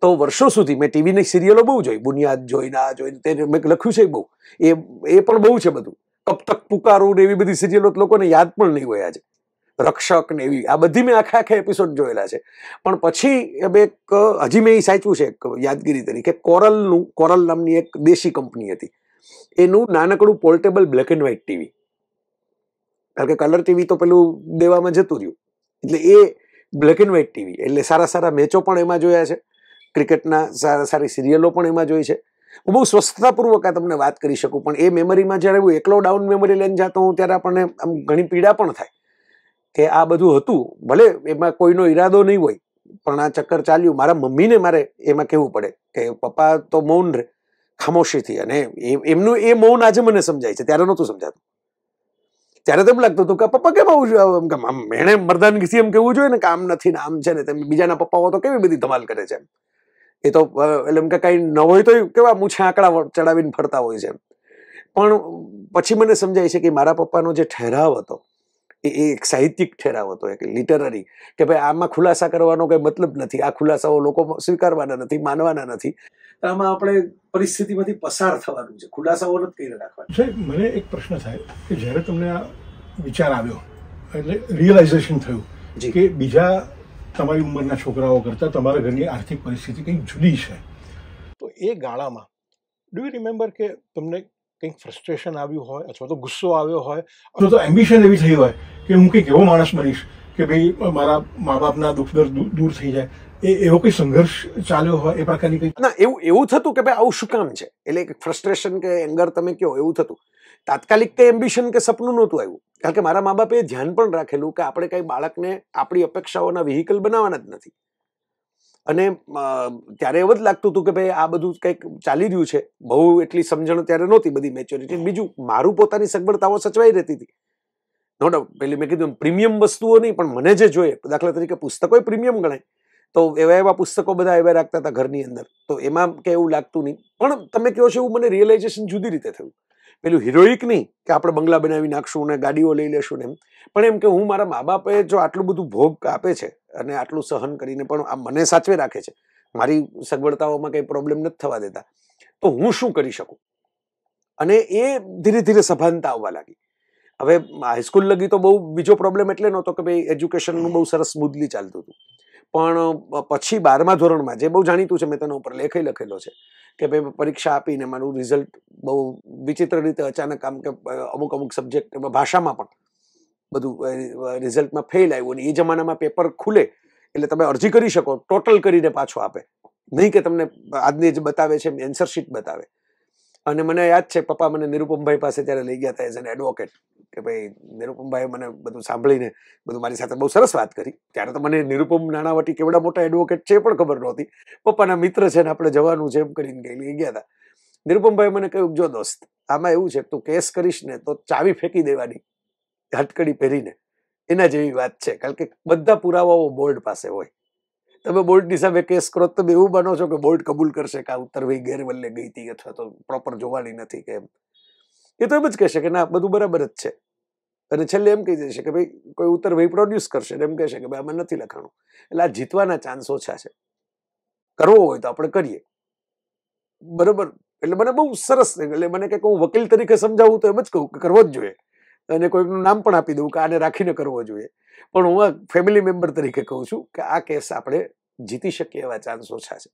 તો વર્ષો સુધી મેં ટીવીની સિરિયલો બહુ જોઈ બુનિયાદ જોઈને આ જોઈને તે મેં લખ્યું છે બહુ એ એ પણ બહુ છે બધું કબ તક પુકારું ને એવી બધી સિરિયલો લોકોને યાદ પણ નહીં હોય આજે રક્ષક ને એવી આ બધી મેં આખા આખા એપિસોડ જોયેલા છે પણ પછી મેં એક હજી મેં એ સાચવું છે એક યાદગીરી તરીકે કોરલનું કોરલ નામની એક દેશી કંપની હતી એનું નાનકડું portable black and white TV કારણ કે કલર ટીવી તો પેલું દેવામાં જતું રહ્યું એટલે એ બ્લેક એન્ડ વ્હાઇટ ટીવી એટલે સારા સારા મેચો પણ એમાં જોયા છે ક્રિકેટના સારા સારી સિરિયલો પણ એમાં જોઈ છે હું બહુ સ્વસ્થતાપૂર્વક આ તમને વાત કરી શકું પણ એ મેમરીમાં જ્યારે હું એકલો ડાઉન મેમરી લઈને જાતો હું ત્યારે આપણને આમ ઘણી પીડા પણ થાય કે આ બધું હતું ભલે એમાં કોઈનો ઈરાદો નહીં હોય પણ આ ચક્કર ચાલ્યું મારા મમ્મીને મારે એમાં કહેવું પડે કે પપ્પા તો મૌન રહે ખામોશીથી અને એમનું એ મૌન આજે મને સમજાય છે ત્યારે નહોતું સમજાતું ત્યારે તો એમ લાગતું હતું કે પપ્પા કેમ આવું છું કેમ આમ એણે મરદાન ઘીસી એમ કહેવું જોઈએ ને કે આમ નથી ને આમ છે ને તેમ બીજાના પપ્પાઓ તો કેવી બધી ધમાલ કરે છે એ તો એટલે એમ કે કંઈ ન હોય તો કેવા મૂછે આંકડા ચડાવીને ફરતા હોય છે પણ પછી મને સમજાય છે કે મારા પપ્પાનો જે ઠેરાવ હતો એ એક સાહિત્યિક ઠેરાવ હતો એક લિટરરી કે ભાઈ આમાં ખુલાસા કરવાનો કંઈ મતલબ નથી આ ખુલાસાઓ લોકો સ્વીકારવાના નથી માનવાના નથી આમાં આપણે પરિસ્થિતિમાંથી પસાર થવાનું છે ખુલાસાઓ નથી કરીને રાખવાનું છે મને એક પ્રશ્ન થાય કે જ્યારે તમને આ વિચાર આવ્યો એટલે રિયલાઇઝેશન થયું કે બીજા તમારી ઉંમરના છોકરાઓ કરતાં તમારા ઘરની આર્થિક પરિસ્થિતિ કંઈક જુદી છે તો એ ગાળામાં ડુ યુ રિમેમ્બર કે તમને કંઈક ફ્રસ્ટ્રેશન આવ્યું હોય અથવા તો ગુસ્સો આવ્યો હોય અથવા તો એમ્બિશન એવી થઈ હોય કે હું કંઈક એવો માણસ બનીશ કે ભાઈ મારા મા બાપના દુઃખ દૂર થઈ જાય એ એવો કોઈ સંઘર્ષ ચાલ્યો હોય એ પ્રકારની કંઈ ના એવું એવું થતું કે ભાઈ આવું શું કામ છે એટલે એક ફ્રસ્ટ્રેશન કે એંગર તમે કહો એવું થતું તાત્કાલિક કંઈ એમ્બિશન કે સપનું નહોતું આવ્યું કારણ કે મારા મા બાપે ધ્યાન પણ રાખેલું કે આપણે કંઈ બાળકને આપણી અપેક્ષાઓના વ્હીકલ બનાવવાના જ નથી અને ત્યારે એવું જ લાગતું હતું કે ભાઈ આ બધું કંઈક ચાલી રહ્યું છે બહુ એટલી સમજણ ત્યારે નહોતી બધી મેચ્યોરિટી બીજું મારું પોતાની સગવડતાઓ સચવાઈ રહેતી હતી નો ડાઉટ પેલી મેં કીધું પ્રીમિયમ વસ્તુઓ નહીં પણ મને જે જોઈએ દાખલા તરીકે પુસ્તકો પ્રીમિયમ ગણાય તો એવા એવા પુસ્તકો બધા એવા રાખતા હતા ઘરની અંદર તો એમાં કે એવું લાગતું નહીં પણ તમે કહો છો એવું મને રિયલાઇઝેશન જુદી રીતે થયું પેલું હિરોઇક નહીં કે આપણે બંગલા બનાવી નાખશું ને ગાડીઓ લઈ લેશું ને એમ પણ એમ કે હું મારા મા બાપે જો આટલું બધું ભોગ આપે છે અને આટલું સહન કરીને પણ આ મને સાચવે રાખે છે મારી સગવડતાઓમાં કંઈ પ્રોબ્લેમ નથી થવા દેતા તો હું શું કરી શકું અને એ ધીરે ધીરે સભાનતા આવવા લાગી હવે હાઈસ્કૂલ લગી તો બહુ બીજો પ્રોબ્લેમ એટલે નહોતો કે ભાઈ એજ્યુકેશનનું બહુ સરસ સ્મૂથલી ચાલતું હતું પણ પછી બારમા ધોરણમાં જે બહુ જાણીતું છે મેં તેના ઉપર લેખે લખેલો છે કે ભાઈ પરીક્ષા આપીને મારું રિઝલ્ટ બહુ વિચિત્ર રીતે અચાનક આમ કે અમુક અમુક સબ્જેક્ટ ભાષામાં પણ બધું રિઝલ્ટમાં ફેલ આવ્યું અને એ જમાનામાં પેપર ખુલે એટલે તમે અરજી કરી શકો ટોટલ કરીને પાછો આપે નહીં કે તમને આજની જે બતાવે છે એન્સર શીટ બતાવે અને મને યાદ છે પપ્પા મને નિરૂપમભાઈ પાસે ત્યારે લઈ ગયા હતા એઝ એન એડવોકેટ કે ભાઈ નિરૂપમભાઈએ મને બધું સાંભળીને બધું મારી સાથે બહુ સરસ વાત કરી ત્યારે તો મને નિરૂપમ નાણાવટી કેવડા મોટા એડવોકેટ છે પણ ખબર નહોતી પપ્પાના મિત્ર છે ને આપણે જવાનું છે એમ કરીને લઈ ગયા હતા નિરૂપમભાઈ મને કહ્યું જો દોસ્ત આમાં એવું છે તું કેસ કરીશ ને તો ચાવી ફેંકી દેવાની હટકડી પહેરીને એના જેવી વાત છે કારણ કે બધા પુરાવાઓ બોર્ડ પાસે હોય તમે બોર્ડની સામે કેસ કરો તમે એવું માનો છો કે બોર્ડ કબૂલ કરશે કે આ ઉત્તરભાઈ ગેરવલ્લે ગઈ હતી અથવા તો પ્રોપર જોવાની નથી કે એમ એ તો એમ જ કહેશે કે ના બધું બરાબર જ છે અને છેલ્લે એમ કહી દેશે કે ભાઈ કોઈ ઉત્તર ઉત્તરભાઈ પ્રોડ્યુસ કરશે એમ કહેશે કે ભાઈ આમાં નથી લખાણું એટલે આ જીતવાના ચાન્સ ઓછા છે કરવો હોય તો આપણે કરીએ બરાબર એટલે મને બહુ સરસ એટલે મને કે હું વકીલ તરીકે સમજાવું તો એમ જ કહું કે કરવો જ જોઈએ અને કોઈકનું નામ પણ આપી દઉં કે આને રાખીને કરવો જોઈએ પણ હું આ ફેમિલી મેમ્બર તરીકે કહું છું કે આ કેસ આપણે જીતી શકીએ એવા ચાન્સ ઓછા છે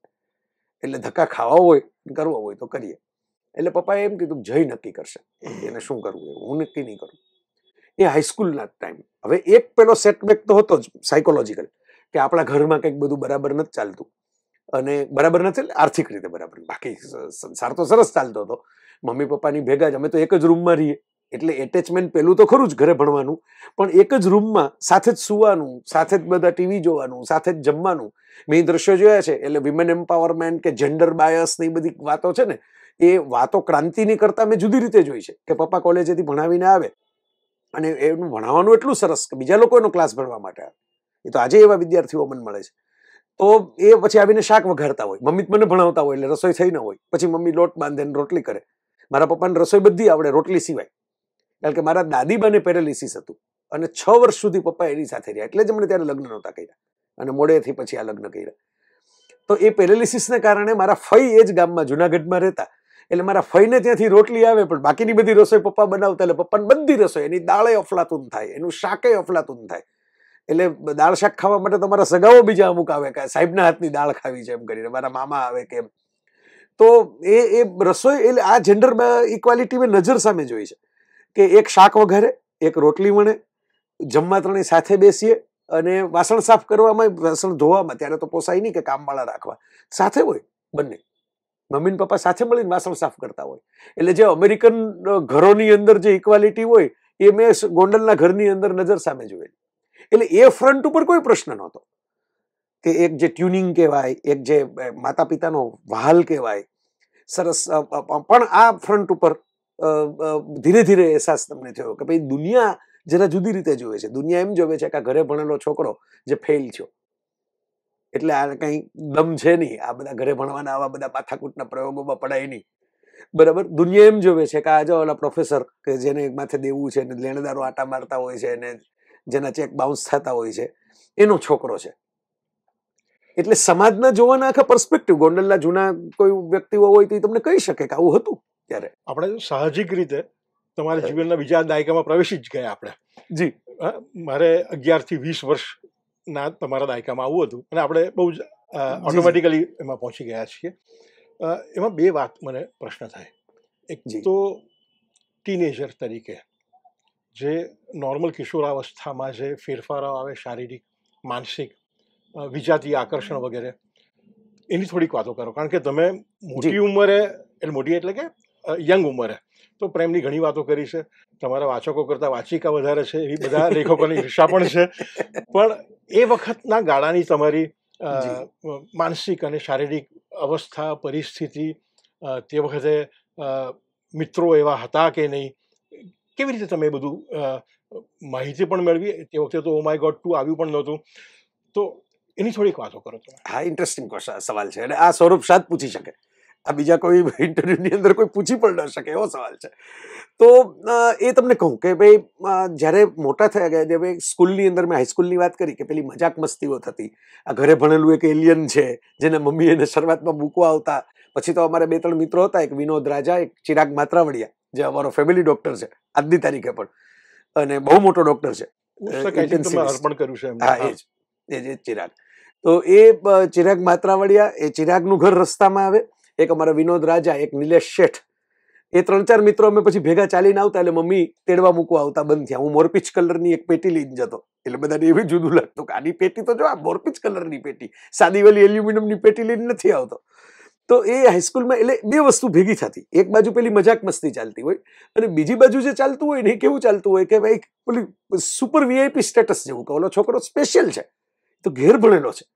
એટલે ધક્કા ખાવા હોય કરવો હોય તો કરીએ એટલે પપ્પાએ એમ કીધું જય નક્કી કરશે એને શું કરવું એ હું નક્કી નહીં કરું એ હાઈસ્કૂલના ટાઈમ હવે એક પેલો સેટબેક તો હતો જ સાયકોલોજીકલ કે આપણા ઘરમાં કંઈક બધું બરાબર નથી ચાલતું અને બરાબર નથી આર્થિક રીતે બરાબર બાકી સંસાર તો સરસ ચાલતો હતો મમ્મી પપ્પાની ભેગા જ અમે તો એક જ રૂમમાં રહીએ એટલે એટેચમેન્ટ પહેલું તો ખરું જ ઘરે ભણવાનું પણ એક જ રૂમમાં સાથે જ સુવાનું સાથે જ બધા ટીવી જોવાનું સાથે જ જમવાનું મેં દ્રશ્યો જોયા છે એટલે વિમેન એમ્પાવરમેન્ટ કે જેન્ડર બાયસ ને બધી વાતો છે ને એ વાતો ક્રાંતિની કરતાં મેં જુદી રીતે જોઈ છે કે પપ્પા કોલેજેથી ભણાવીને આવે અને એનું ભણાવવાનું એટલું સરસ કે બીજા લોકો એનો ક્લાસ ભણવા માટે આવે એ તો આજે એવા વિદ્યાર્થીઓ મને મળે છે તો એ પછી આવીને શાક વઘારતા હોય મમ્મી મને ભણાવતા હોય એટલે રસોઈ થઈ ન હોય પછી મમ્મી લોટ બાંધે રોટલી કરે મારા પપ્પાને રસોઈ બધી આવડે રોટલી સિવાય કારણ કે મારા દાદીબાને પેરેલિસિસ હતું અને છ વર્ષ સુધી પપ્પા એની સાથે રહ્યા એટલે જ મને ત્યારે લગ્ન નહોતા કર્યા અને મોડેથી પછી આ લગ્ન કર્યા તો એ પેરેલિસિસને કારણે મારા ફઈ એ જ ગામમાં જુનાગઢમાં રહેતા એટલે મારા ફઈને ત્યાંથી રોટલી આવે પણ બાકીની બધી રસોઈ પપ્પા બનાવતા એટલે પપ્પાને બધી રસોઈ એની દાળે અફલાતુન થાય એનું શાકે અફલાતુન થાય એટલે દાળ શાક ખાવા માટે તમારા સગાઓ બીજા અમુક આવે કે સાહેબના હાથની દાળ ખાવી છે એમ કરીને મારા મામા આવે કે તો એ એ રસોઈ એટલે આ જેન્ડરમાં ઇક્વાલિટી મેં નજર સામે જોઈ છે કે એક શાક વઘારે એક રોટલી વણે જમવા ત્રણેય સાથે બેસીએ અને વાસણ સાફ કરવામાં વાસણ ધોવામાં ત્યારે તો પોસાય નહીં કે કામવાળા રાખવા સાથે હોય બંને મમ્મી પપ્પા સાથે મળીને વાસણ સાફ કરતા હોય એટલે જે અમેરિકન ઘરોની અંદર જે ઇક્વાલિટી હોય એ મેં ગોંડલના ઘરની અંદર નજર સામે જોયેલી એટલે એ ફ્રન્ટ ઉપર કોઈ પ્રશ્ન નહોતો કે એક જે ટ્યુનિંગ કહેવાય એક જે માતા પિતાનો વહાલ કહેવાય સરસ પણ આ ફ્રન્ટ ઉપર ધીરે ધીરે અહેસાસ તમને થયો કે ભાઈ દુનિયા જરા જુદી રીતે જોવે છે દુનિયા એમ જોવે છે કે આ ઘરે ભણેલો છોકરો જે ફેલ થયો એટલે આ કંઈ દમ છે નહીં આ બધા ઘરે ભણવાના આવા બધા માથાકૂટના પ્રયોગોમાં પડાય નહીં બરાબર દુનિયા એમ જોવે છે કે આ જો ઓલા પ્રોફેસર કે જેને માથે દેવું છે ને લેણદારો આટા મારતા હોય છે અને જેના ચેક બાઉન્સ થતા હોય છે એનો છોકરો છે એટલે સમાજના જોવાના આખા પર્સપેક્ટિવ ગોંડલના જૂના કોઈ વ્યક્તિઓ હોય તો એ તમને કહી શકે કે આવું હતું ત્યારે આપણે સાહજિક રીતે તમારા જીવનના બીજા દાયકામાં પ્રવેશી જ ગયા આપણે જી મારે અગિયારથી વીસ વર્ષના તમારા દાયકામાં આવવું હતું અને આપણે બહુ જ ઓટોમેટિકલી એમાં પહોંચી ગયા છીએ એમાં બે વાત મને પ્રશ્ન થાય એક તો ટીનેજર તરીકે જે નોર્મલ કિશોરાવસ્થામાં જે ફેરફારો આવે શારીરિક માનસિક વિજાતીય આકર્ષણ વગેરે એની થોડીક વાતો કરો કારણ કે તમે મોટી ઉંમરે એટલે મોટી એટલે કે યંગ ઉંમરે તો પ્રેમની ઘણી વાતો કરી છે તમારા વાચકો કરતાં વાચિકા વધારે છે એવી બધા (laughs) લેખકોની ઈર્ષા પણ છે પણ એ વખતના ગાળાની તમારી માનસિક અને શારીરિક અવસ્થા પરિસ્થિતિ તે વખતે મિત્રો એવા હતા કે નહીં કેવી રીતે તમે બધું માહિતી પણ મેળવી તે વખતે તો ઓ માય ગોડ ટુ આવ્યું પણ નહોતું તો એની થોડીક વાતો કરો તમે હા ઇન્ટરેસ્ટિંગ સવાલ છે અને આ સ્વરૂપ સાત પૂછી શકે આ બીજા કોઈ ઇન્ટરવ્યૂની અંદર કોઈ પૂછી પણ ન શકે એવો સવાલ છે તો એ તમને કહું કે ભાઈ જ્યારે મોટા થયા ગયા જે સ્કૂલની અંદર મેં હાઈસ્કૂલની વાત કરી કે પેલી મજાક મસ્તીઓ થતી આ ઘરે ભણેલું એક એલિયન છે જેને મમ્મી એને શરૂઆતમાં મૂકવા આવતા પછી તો અમારે બે ત્રણ મિત્રો હતા એક વિનોદ રાજા એક ચિરાગ માત્રાવડિયા જે અમારો ફેમિલી ડોક્ટર છે આજની તારીખે પણ અને બહુ મોટો ડોક્ટર છે અર્પણ કર્યું છે એ ચિરાગ તો એ ચિરાગ માત્રાવડિયા એ ચિરાગનું ઘર રસ્તામાં આવે એક અમારા વિનોદ રાજા એક નિલેશ શેઠ એ ત્રણ ચાર મિત્રો અમે પછી ભેગા ચાલીને આવતા એટલે મમ્મી તેડવા મૂકવા આવતા બંધ થયા હું મોરપીચ કલરની એક પેટી લઈને જતો એટલે બધાને એવી જુદું લાગતું કે આની પેટી તો જો આ મોરપીચ કલરની પેટી સાદીવાલી એલ્યુમિનિયમની પેટી લઈને નથી આવતો તો એ હાઈસ્કૂલમાં એટલે બે વસ્તુ ભેગી થતી એક બાજુ પેલી મજાક મસ્તી ચાલતી હોય અને બીજી બાજુ જે ચાલતું હોય ને એ કેવું ચાલતું હોય કે ભાઈ પેલી સુપર વીઆઈપી સ્ટેટસ જેવું કે ઓલો છોકરો સ્પેશિયલ છે તો ઘેર ભણેલો છે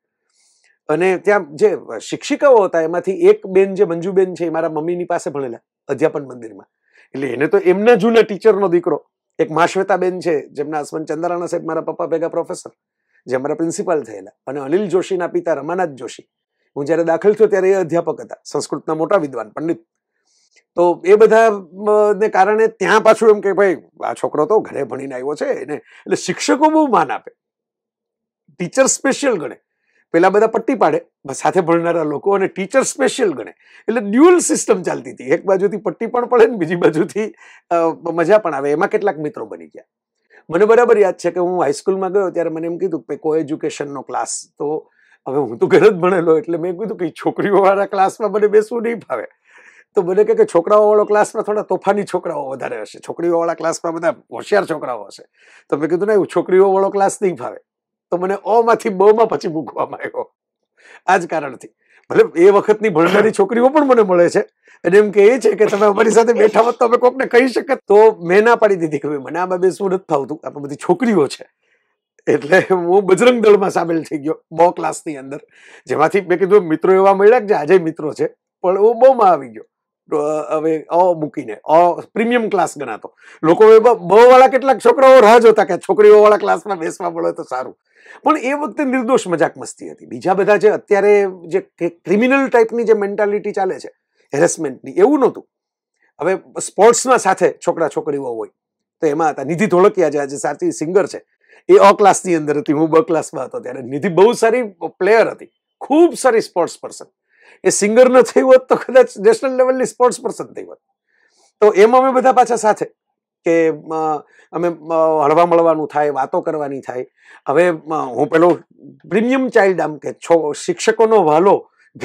અને ત્યાં જે શિક્ષિકાઓ હતા એમાંથી એક બેન જે મંજુબેન છે એ મારા મમ્મીની પાસે ભણેલા અધ્યાપન મંદિરમાં એટલે એને તો એમના જૂના ટીચરનો દીકરો એક બેન છે જેમના હસબન્ડ ચંદ્રાણા સાહેબ મારા પપ્પા ભેગા પ્રોફેસર જે અમારા પ્રિન્સિપાલ થયેલા અને અનિલ જોશીના પિતા રમાનાથ જોશી હું જ્યારે દાખલ થયો ત્યારે એ અધ્યાપક હતા સંસ્કૃતના મોટા વિદ્વાન પંડિત તો એ બધા ને કારણે ત્યાં પાછું એમ કે ભાઈ આ છોકરો તો ઘરે ભણીને આવ્યો છે એને એટલે શિક્ષકો બહુ માન આપે ટીચર સ્પેશિયલ ગણે પેલા બધા પટ્ટી પાડે સાથે ભણનારા લોકો અને ટીચર સ્પેશિયલ ગણે એટલે ડ્યુઅલ સિસ્ટમ ચાલતી હતી એક બાજુથી પટ્ટી પણ પડે ને બીજી બાજુથી મજા પણ આવે એમાં કેટલાક મિત્રો બની ગયા મને બરાબર યાદ છે કે હું હાઈસ્કૂલમાં ગયો ત્યારે મને એમ કીધું કે કો એજ્યુકેશનનો ક્લાસ તો હવે હું તો ઘરે જ ભણેલો એટલે મેં કીધું કે છોકરીઓવાળા ક્લાસમાં મને બેસવું નહીં ભાવે તો મને કે છોકરાઓવાળો ક્લાસમાં થોડા તોફાની છોકરાઓ વધારે હશે છોકરીઓવાળા ક્લાસમાં બધા હોશિયાર છોકરાઓ હશે તો મેં કીધું ને એવું છોકરીઓવાળો ક્લાસ નહીં ભાવે તો મને ઓ માંથી બ માં પછી મૂકવામાં આવ્યો આ જ કારણથી ભલે એ વખતની ભણનારી (coughs) છોકરીઓ પણ મને મળે છે અને એમ કે એ છે કે તમે અમારી સાથે બેઠા હોત તો અમે કોકને કહી શકત તો મેં ના પાડી દીધી કે મને આમાં બાબે શું નથી થતું આ બધી છોકરીઓ છે એટલે હું બજરંગ દળમાં સામેલ થઈ ગયો બો ક્લાસની અંદર જેમાંથી મેં કીધું મિત્રો એવા મળ્યા કે આજે મિત્રો છે પણ હું બોમાં આવી ગયો હવે અ મૂકીને અ પ્રીમિયમ ક્લાસ ગણાતો લોકો બહુવાળા કેટલાક છોકરાઓ રાહ જોતા કે છોકરીઓવાળા ક્લાસમાં બેસવા મળે તો સારું પણ એ વખતે નિર્દોષ મજાક મસ્તી હતી બીજા બધા જે અત્યારે જે ક્રિમિનલ ટાઈપની જે મેન્ટાલિટી ચાલે છે હેરેસમેન્ટની એવું નહોતું હવે સ્પોર્ટ્સમાં સાથે છોકરા છોકરીઓ હોય તો એમાં હતા નિધિ ધોળકિયા જે આજે સાચી સિંગર છે એ અ ક્લાસની અંદર હતી હું બ ક્લાસમાં હતો ત્યારે નિધિ બહુ સારી પ્લેયર હતી ખૂબ સારી સ્પોર્ટ્સ પર્સન એ સિંગર ન થઈ હોત તો કદાચ નેશનલ લેવલની સ્પોર્ટ્સ પર્સન થઈ હોત તો એમાં અમે બધા પાછા સાથે કે અમે હળવા મળવાનું થાય વાતો કરવાની થાય હવે હું પેલો પ્રીમિયમ ચાઇલ્ડ આમ કે છો શિક્ષકોનો વાલો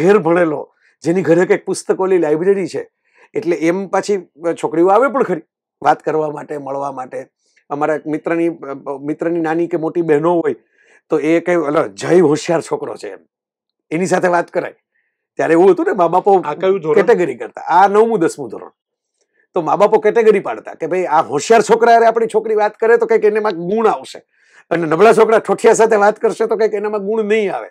ઘેર ભણેલો જેની ઘરે કંઈક પુસ્તકોની લાઇબ્રેરી છે એટલે એમ પાછી છોકરીઓ આવે પણ ખરી વાત કરવા માટે મળવા માટે અમારા મિત્રની મિત્રની નાની કે મોટી બહેનો હોય તો એ કંઈ અલ જય હોશિયાર છોકરો છે એમ એની સાથે વાત કરાય ત્યારે એવું હતું ને મા બાપો કેટેગરી કરતા આ નવમું દસમું ધોરણ તો મા બાપો કેટેગરી પાડતા કે ભાઈ આ હોશિયાર છોકરા આપણી છોકરી વાત કરે તો કંઈક એનામાં ગુણ આવશે અને નબળા છોકરા ઠોઠિયા સાથે વાત કરશે તો કંઈક એનામાં ગુણ નહીં આવે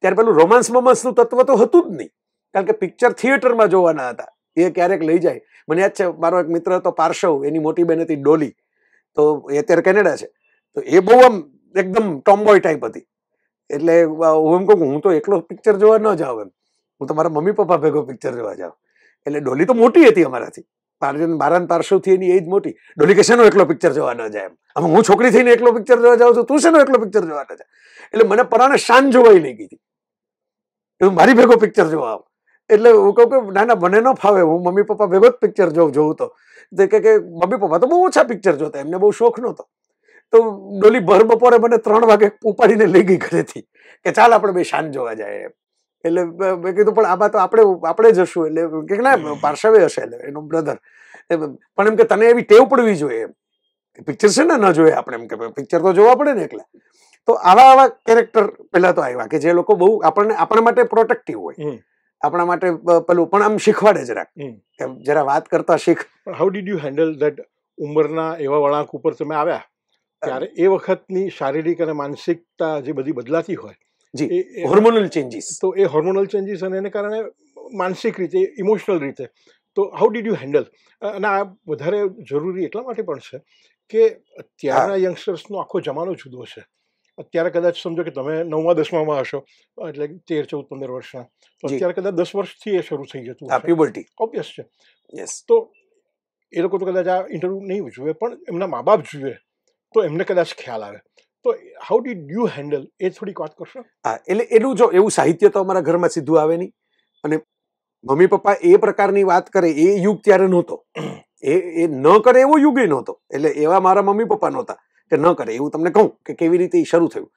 ત્યારે પેલું રોમાન્સ નું તત્વ તો હતું જ નહીં કારણ કે પિક્ચર થિયેટરમાં જોવાના હતા એ ક્યારેક લઈ જાય મને યાદ છે મારો એક મિત્ર હતો પાર્શવ એની મોટી બેન હતી ડોલી તો એ અત્યારે કેનેડા છે તો એ બહુ આમ એકદમ ટોમ્બોય ટાઈપ હતી એટલે હું એમ કહું હું તો એકલો પિક્ચર જોવા ન જાઉં એમ હું તમારા મમ્મી પપ્પા ભેગો પિક્ચર જોવા જાઉં એટલે ડોલી તો મોટી હતી અમારાથી પારજન બારાન પારસોથી એની એજ મોટી ડોલી કે શેનો એકલો પિક્ચર જોવા ન જાય એમ હવે હું છોકરી થઈને એકલો પિક્ચર જોવા જાઉં છું તું શેનો એકલો પિક્ચર જોવા ન જાય એટલે મને પરાને શાન જોવાય નહીં કીધી હું મારી ભેગો પિક્ચર જોવા આવું એટલે હું કહું કે ના ના મને ન ફાવે હું મમ્મી પપ્પા ભેગો જ પિક્ચર જોઉં જોઉં તો કે કે મમ્મી પપ્પા તો બહુ ઓછા પિક્ચર જોતા એમને બહુ શોખ નહોતો તો ડોલી ભર બપોરે મને ત્રણ વાગે ઉપાડીને લઈ ગઈ ઘરેથી કે ચાલ આપણે બે શાન જોવા જાય એમ એટલે મેં કીધું પણ આમાં તો આપણે આપણે જશું એટલે કે ના પાર્શવે હશે એટલે એનો બ્રધર પણ એમ કે તને એવી ટેવ પડવી જોઈએ એમ પિક્ચર છે ને ન જોઈએ આપણે એમ કે પિક્ચર તો જોવા પડે ને એકલા તો આવા આવા કેરેક્ટર પહેલા તો આવ્યા કે જે લોકો બહુ આપણને આપણા માટે પ્રોટેક્ટિવ હોય આપણા માટે પેલું પણ આમ શીખવાડે જરાક કે જરા વાત કરતા શીખ how did you handle that ઉંમરના એવા વળાંક ઉપર તમે આવ્યા ત્યારે એ વખતની શારીરિક અને માનસિકતા જે બધી બદલાતી હોય જી હોર્મોનલ ચેન્જીસ તો એ હોર્મોનલ ચેન્જીસ અને એને કારણે માનસિક રીતે ઇમોશનલ રીતે તો હાઉ ડીડ યુ હેન્ડલ અને આ વધારે જરૂરી એટલા માટે પણ છે કે અત્યારના યંગસ્ટર્સનો આખો જમાનો જુદો છે અત્યારે કદાચ સમજો કે તમે નવમા દસમામાં હશો એટલે તેર ચૌદ પંદર વર્ષના તો અત્યારે કદાચ દસ વર્ષથી એ શરૂ થઈ જતું પ્યુબર્ટી ઓબ્વિયસ છે તો એ લોકો તો કદાચ આ ઇન્ટરવ્યૂ નહીં જુએ પણ એમના મા બાપ જુએ તો એમને કદાચ ખ્યાલ આવે તો હાઉ ડીડ યુ હેન્ડલ એ થોડીક વાત કરશો હા એટલે એનું જો એવું સાહિત્ય તો અમારા ઘરમાં સીધું આવે નહીં અને મમ્મી પપ્પા એ પ્રકારની વાત કરે એ યુગ ત્યારે નહોતો એ એ ન કરે એવો યુગ નહોતો એટલે એવા મારા મમ્મી પપ્પા નહોતા કે ન કરે એવું તમને કહું કે કેવી રીતે એ શરૂ થયું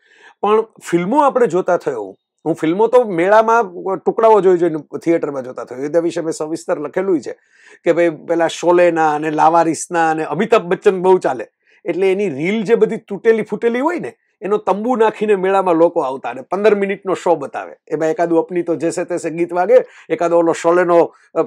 પણ ફિલ્મો આપણે જોતા થયો હું ફિલ્મો તો મેળામાં ટુકડાઓ જોઈ જોઈને થિયેટરમાં જોતા થયો એના વિશે મેં સવિસ્તર લખેલું છે કે ભાઈ પેલા શોલેના અને લાવારિસના અને અમિતાભ બચ્ચન બહુ ચાલે એટલે એની રીલ જે બધી તૂટેલી ફૂટેલી હોય ને એનો તંબુ નાખીને મેળામાં લોકો આવતા અને પંદર મિનિટનો શો બતાવે એમાં એકાદું અપની તો જેસે તેસે ગીત વાગે એકાદો ઓલો શોલેનો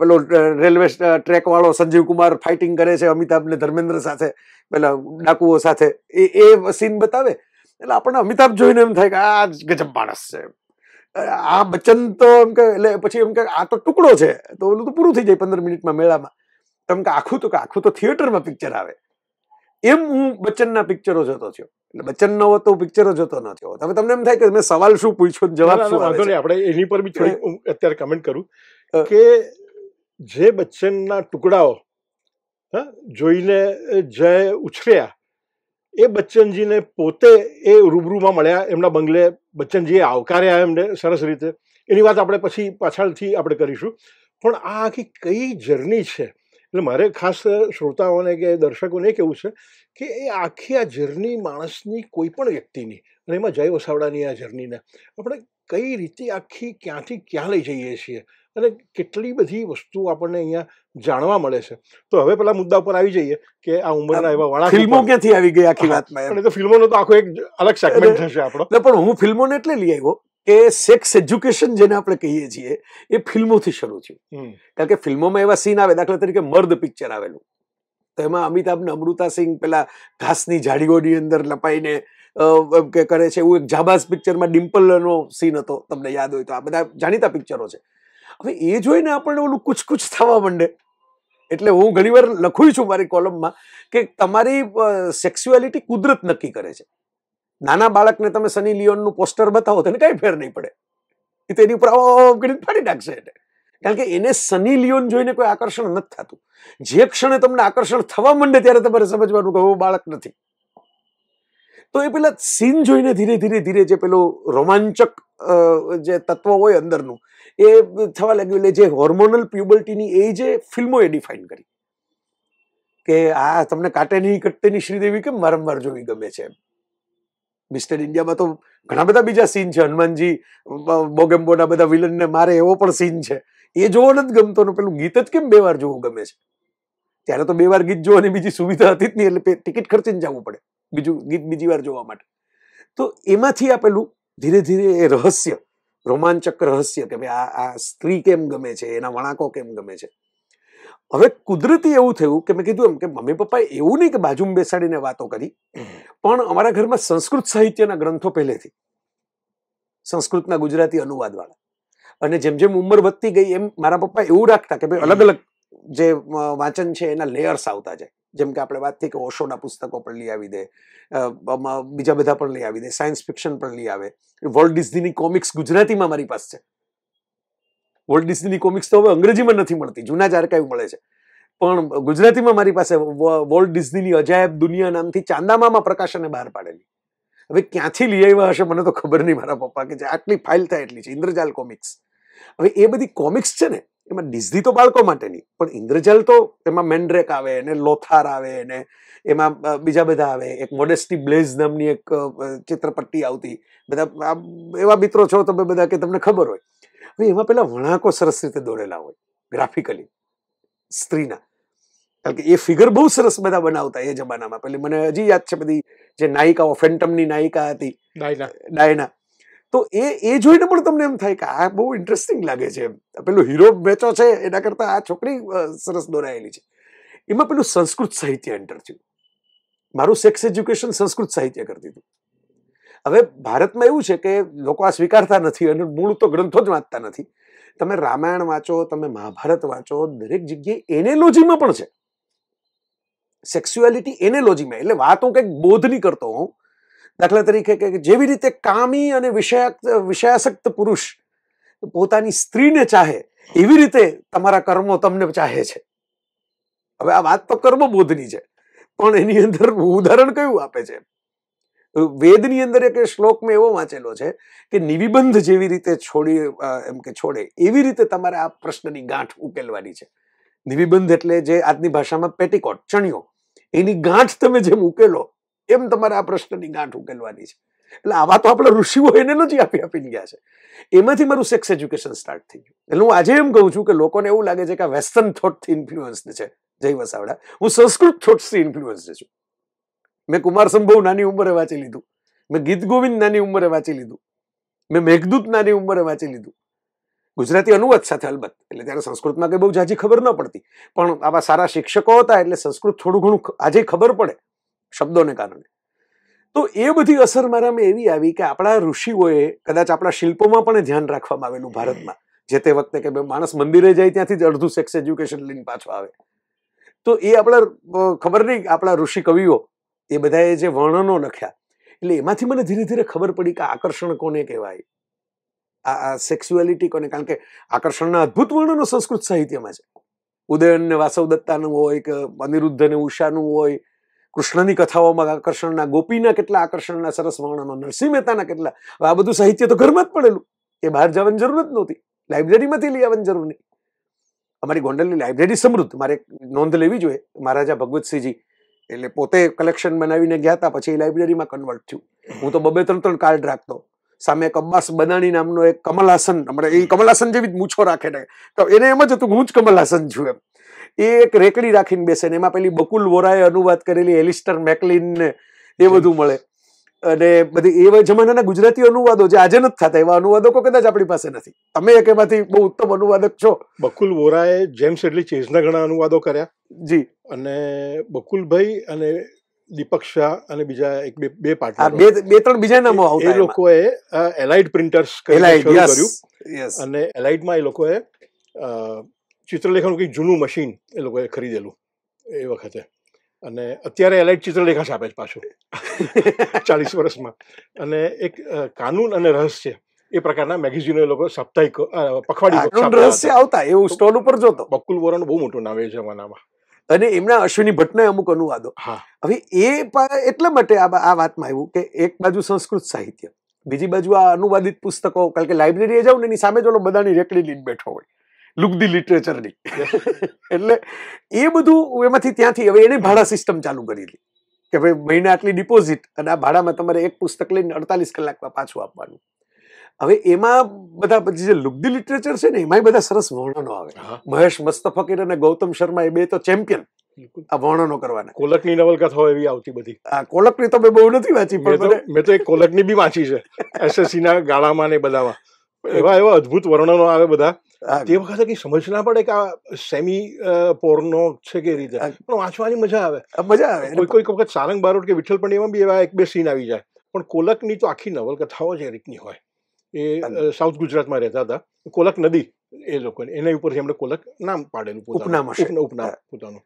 પેલો રેલવે ટ્રેકવાળો સંજીવ કુમાર ફાઇટિંગ કરે છે અમિતાભને ધર્મેન્દ્ર સાથે પેલા ડાકુઓ સાથે એ એ સીન બતાવે એટલે આપણને અમિતાભ જોઈને એમ થાય કે આ જ ગજબ માણસ છે આ બચ્ચન તો એમ કે એટલે પછી એમ કે આ તો ટુકડો છે તો ઓલું તો પૂરું થઈ જાય પંદર મિનિટમાં મેળામાં એમ કે આખું તો કે આખું તો થિયેટરમાં પિક્ચર આવે એમ હું બચ્ચનના પિક્ચરો જોતો થયો એટલે બચ્ચન નો હતો પિક્ચરો જોતો નથી થયો હવે તમને એમ થાય કે મેં સવાલ શું પૂછ્યો જવાબ શું વાંધો નહીં આપણે એની પર બી થોડી અત્યારે કમેન્ટ કરું કે જે બચ્ચનના ટુકડાઓ જોઈને જય ઉછર્યા એ બચ્ચનજીને પોતે એ રૂબરૂમાં મળ્યા એમના બંગલે બચ્ચનજીએ આવકાર્યા એમને સરસ રીતે એની વાત આપણે પછી પાછળથી આપણે કરીશું પણ આ આખી કઈ જર્ની છે એટલે મારે ખાસ શ્રોતાઓને કે દર્શકોને કહેવું છે કે એ આખી આ જર્ની માણસની કોઈ પણ વ્યક્તિની અને એમાં જય વસાવડાની આ જર્નીને આપણે કઈ રીતે આખી ક્યાંથી ક્યાં લઈ જઈએ છીએ અને કેટલી બધી વસ્તુ આપણને અહીંયા જાણવા મળે છે તો હવે પેલા મુદ્દા ઉપર આવી જઈએ કે આ ઉંમરના એવા વાળા ફિલ્મો ક્યાંથી આવી ગઈ આખી વાતમાં એટલે તો ફિલ્મોનો તો આખો એક અલગ સેગમેન્ટ થશે આપણો પણ હું ફિલ્મોને એટલે લઈ આવ્યો કે સેક્સ એજ્યુકેશન જેને આપણે કહીએ છીએ એ ફિલ્મોથી શરૂ થયું કારણ કે ફિલ્મોમાં એવા સીન આવે દાખલા તરીકે મર્દ પિક્ચર આવેલું તો એમાં અમિતાભને અમૃતા સિંહ પેલા ઘાસની ઝાડીઓની અંદર લપાઈને કે કરે છે એવું એક જાબાઝ પિક્ચરમાં ડિમ્પલનો સીન હતો તમને યાદ હોય તો આ બધા જાણીતા પિક્ચરો છે હવે એ જોઈને આપણને ઓલું કુછ કુછ થવા માંડે એટલે હું ઘણીવાર લખું છું મારી કોલમમાં કે તમારી સેક્સ્યુઆલિટી કુદરત નક્કી કરે છે નાના બાળકને તમે સની લિયોનનું પોસ્ટર બતાવો તો એને કાંઈ ફેર નહીં પડે એ તેની ઉપર આમ કરીને ફાડી નાખશે એટલે કારણ કે એને સની લિયોન જોઈને કોઈ આકર્ષણ નથી થતું જે ક્ષણે તમને આકર્ષણ થવા માંડે ત્યારે તમારે સમજવાનું કે બાળક નથી તો એ પેલા સીન જોઈને ધીરે ધીરે ધીરે જે પેલું રોમાંચક જે તત્વ હોય અંદરનું એ થવા લાગ્યું એટલે જે હોર્મોનલ પ્યુબલ્ટીની એ જે ફિલ્મોએ ડિફાઇન કરી કે આ તમને કાટેની કટ્ટેની શ્રીદેવી કેમ વારંવાર જોવી ગમે છે એમ મિસ્ટર ઇન્ડિયામાં તો ઘણા બધા બીજા સીન છે હનુમાનજી બોગેમ્બોના બધા વિલનને મારે એવો પણ સીન છે એ જોવો નથી ગમતો ને પેલું ગીત જ કેમ બે વાર જોવું ગમે છે ત્યારે તો બે વાર ગીત જોવાની બીજી સુવિધા હતી જ નહીં એટલે ટિકિટ ખર્ચીને જવું પડે બીજું ગીત બીજી વાર જોવા માટે તો એમાંથી આ પેલું ધીરે ધીરે એ રહસ્ય રોમાંચક રહસ્ય કે ભાઈ આ આ સ્ત્રી કેમ ગમે છે એના વણાકો કેમ ગમે છે હવે કુદરતી એવું થયું કે મેં કીધું એમ કે મમ્મી પપ્પાએ એવું નહીં કે બાજુમાં બેસાડીને વાતો કરી પણ અમારા ઘરમાં સંસ્કૃત સાહિત્યના ગ્રંથો પહેલેથી સંસ્કૃતના ગુજરાતી અનુવાદવાળા અને જેમ જેમ ઉંમર વધતી ગઈ એમ મારા પપ્પા એવું રાખતા કે ભાઈ અલગ અલગ જે વાંચન છે એના લેયર્સ આવતા જાય જેમ કે આપણે વાત થઈ કે ઓશોના પુસ્તકો પણ લઈ આવી દે બીજા બધા પણ લઈ આવી દે સાયન્સ ફિક્શન પણ લઈ આવે વર્લ્ડ ડિઝનીની કોમિક્સ ગુજરાતીમાં મારી પાસે છે વોલ્ટ ડિઝનીની કોમિક્સ તો હવે અંગ્રેજીમાં નથી મળતી જૂના જ આર્કાઇવ મળે છે પણ ગુજરાતીમાં મારી પાસે વોલ્ટ ડિઝનીની અજાયબ દુનિયા નામથી ચાંદામામાં પ્રકાશને બહાર પાડેલી હવે ક્યાંથી લઈ આવ્યા હશે મને તો ખબર નહીં મારા પપ્પા કે જે આટલી ફાઇલ થાય એટલી છે ઇન્દ્રજાલ કોમિક્સ હવે એ બધી કોમિક્સ છે ને એમાં ડિઝની તો બાળકો માટેની પણ ઇન્દ્રજાલ તો એમાં મેન્ડ્રેક આવે ને લોથાર આવે ને એમાં બીજા બધા આવે એક મોડેસ્ટી બ્લેઝ નામની એક ચિત્રપટ્ટી આવતી બધા એવા મિત્રો છો તમે બધા કે તમને ખબર હોય હવે એમાં પેલા વણાંકો સરસ રીતે દોરેલા હોય ગ્રાફિકલી સ્ત્રીના કારણ કે એ ફિગર બહુ સરસ બધા બનાવતા એ જમાનામાં પેલી મને હજી યાદ છે બધી જે નાયિકાઓ ફેન્ટમની નાયિકા હતી ડાયના તો એ એ જોઈને પણ તમને એમ થાય કે આ બહુ ઇન્ટરેસ્ટિંગ લાગે છે પેલું હીરો મેચો છે એના કરતાં આ છોકરી સરસ દોરાયેલી છે એમાં પેલું સંસ્કૃત સાહિત્ય એન્ટર થયું મારું સેક્સ એજ્યુકેશન સંસ્કૃત સાહિત્ય કરતી હતું હવે ભારતમાં એવું છે કે લોકો આ સ્વીકારતા નથી અને મૂળ તો ગ્રંથો જ વાંચતા નથી તમે રામાયણ વાંચો તમે મહાભારત વાંચો દરેક જગ્યાએ એનેલોજીમાં પણ છે સેક્સ્યુઆલિટી એનેલોજીમાં એટલે વાત હું કંઈક બોધની કરતો હું દાખલા તરીકે કે જેવી રીતે કામી અને વિષયાક્ત વિષયાસક્ત પુરુષ પોતાની સ્ત્રીને ચાહે એવી રીતે તમારા કર્મો તમને ચાહે છે હવે આ વાત તો કર્મબોધની છે પણ એની અંદર ઉદાહરણ કયું આપે છે વેદની અંદર એક શ્લોક મેં એવો વાંચેલો છે કે નિબંધ જેવી રીતે છોડી એમ કે છોડે એવી રીતે તમારે આ પ્રશ્નની ગાંઠ ઉકેલવાની છે નિબંધ એટલે જે આજની ભાષામાં પેટીકોટ ચણિયો એની ગાંઠ તમે જેમ ઉકેલો એમ તમારે આ પ્રશ્નની ગાંઠ ઉકેલવાની છે એટલે આવા તો આપણા ઋષિઓ એને નથી આપી આપી ગયા છે એમાંથી મારું સેક્સ એજ્યુકેશન સ્ટાર્ટ થઈ ગયું એટલે હું આજે એમ કહું છું કે લોકોને એવું લાગે છે કે વેસ્ટર્ન થોટથી ઇન્ફ્લુઅન્સ્ડ છે જય વસાવડા હું સંસ્કૃત થોટ્સથી ઇન્ફ્લુઅન્સ્ડ છું મેં કુમાર સંભવ નાની ઉંમરે વાંચી લીધું મેં ગીત ગોવિંદ નાની ઉંમરે વાંચી લીધું મેં મેઘદૂત નાની ઉંમરે વાંચી લીધું ગુજરાતી અનુવાદ સાથે અલબત્ત એટલે ત્યારે સંસ્કૃતમાં કંઈ બહુ જાજી ખબર ન પડતી પણ આવા સારા શિક્ષકો હતા એટલે સંસ્કૃત થોડું ઘણું આજે ખબર પડે શબ્દોને કારણે તો એ બધી અસર મારામાં એવી આવી કે આપણા ઋષિઓએ કદાચ આપણા શિલ્પોમાં પણ ધ્યાન રાખવામાં આવેલું ભારતમાં જે તે વખતે કે માણસ મંદિરે જાય ત્યાંથી જ અડધું સેક્સ એજ્યુકેશન લઈને પાછો આવે તો એ આપણા ખબર નહીં આપણા ઋષિ કવિઓ એ બધાએ જે વર્ણનો લખ્યા એટલે એમાંથી મને ધીરે ધીરે ખબર પડી કે આકર્ષણ કોને કહેવાય આ સેક્સ્યુઆલિટી કોને કારણ કે આકર્ષણના અદ્ભુત વર્ણનો સંસ્કૃત સાહિત્યમાં છે ઉદયન ને વાસવ દત્તાનું હોય કે અનિરુદ્ધ ને ઉષાનું હોય કૃષ્ણની કથાઓમાં આકર્ષણના ગોપીના કેટલા આકર્ષણના સરસ વર્ણનો નરસિંહ મહેતાના કેટલા આ બધું સાહિત્ય તો ઘરમાં જ પડેલું એ બહાર જવાની જરૂર જ નહોતી લાઇબ્રેરીમાંથી લઈ આવવાની જરૂર નહીં અમારી ગોંડલની લાઇબ્રેરી સમૃદ્ધ મારે નોંધ લેવી જોઈએ મહારાજા ભગવતસિંહજી એટલે પોતે કલેક્શન બનાવીને ગયા હતા પછી એ લાઇબ્રેરીમાં કન્વર્ટ થયું હું તો બબે ત્રણ ત્રણ કાર્ડ રાખતો સામે એક અબ્બાસ બદાણી નામનો એક કમલાસન હમણાં એ કમલાસન જેવી જ મૂછો રાખે ને તો એને એમ જ હતું હું જ કમલ છું એમ એ એક રેકડી રાખીને બેસે ને એમાં પેલી બકુલ વોરાએ અનુવાદ કરેલી એલિસ્ટર મેકલિન ને એ બધું મળે અને બધી એવા જમાનાના ગુજરાતી અનુવાદો જે આજે નથી થતા એવા અનુવાદકો કદાચ આપણી પાસે નથી તમે એક એમાંથી બહુ ઉત્તમ અનુવાદક છો બકુલ વોરાએ જેમ્સ એટલી ચેઝના ઘણા અનુવાદો કર્યા જી અને બકુલભાઈ અને દીપક શાહ અને બીજા એક બે બે પાર્ટનર બે બે ત્રણ બીજા નામો આવતા એ લોકોએ એલાઇડ પ્રિન્ટર્સ કર્યું અને એલાઇટમાં એ લોકોએ ચિત્રલેખન કંઈક જૂનું મશીન એ લોકોએ ખરીદેલું એ વખતે અને અત્યારે એલાઇટ ચિત્રલેખા છાપે છે પાછું (laughs) ચાલીસ વર્ષમાં અને એક કાનૂન અને રહસ્ય એ પ્રકારના મેગેઝિનો એ લોકો સાપ્તાહિક પખવાડી રહસ્ય આવતા એવું સ્ટોલ ઉપર જોતો બકુલ વોરાનું બહુ મોટું નામ એ જમાનામાં અને એમના અશ્વિની ભટ્ટને અમુક અનુવાદો હા હવે એ એટલા માટે આ આ વાતમાં આવ્યું કે એક બાજુ સંસ્કૃત સાહિત્ય બીજી બાજુ આ અનુવાદિત પુસ્તકો કારણ કે લાઇબ્રેરીએ જાઉં ને એની સામે જો બધાની રેકડી લઈને બેઠો હોય લુગદી લિટરેચરની એટલે એ બધું એમાંથી ત્યાંથી હવે એને ભાડા સિસ્ટમ ચાલુ કરેલી કે ભાઈ મહિને આટલી ડિપોઝિટ અને આ ભાડામાં તમારે એક પુસ્તક લઈને અડતાલીસ કલાકમાં પાછું આપવાનું હવે એમાં બધા પછી જે લુગદી લિટરેચર છે ને એમાંય બધા સરસ વર્ણનો આવે મહેશ મસ્ત ફકીર અને ગૌતમ શર્મા એ બે તો ચેમ્પિયન આ વર્ણનો કરવાના કોલકની નવલકથાઓ એવી આવતી બધી આ કોલકની તો મેં બહુ નથી વાંચી પણ મેં તો એક કોલકની બી વાંચી છે એસએસસી ના ગાળામાં ને બધામાં એવા એવા અદભુત વર્ણનો આવે બધા તે વખતે કઈ સમજ ના પડે કે આ સેમી પોર્નો છે કે રીતે પણ વાંચવાની મજા આવે મજા આવે કોઈ કોઈક વખત સારંગ બારોટ કે વિઠ્ઠલ પંડ્યામાં બી એવા એક બે સીન આવી જાય પણ કોલકની તો આખી નવલકથાઓ જે રીતની હોય એ સાઉથ ગુજરાતમાં રહેતા હતા કોલક નદી એ લોકો એના ઉપરથી એમણે કોલક નામ પાડેલું ઉપનામ ઉપનામ પોતાનું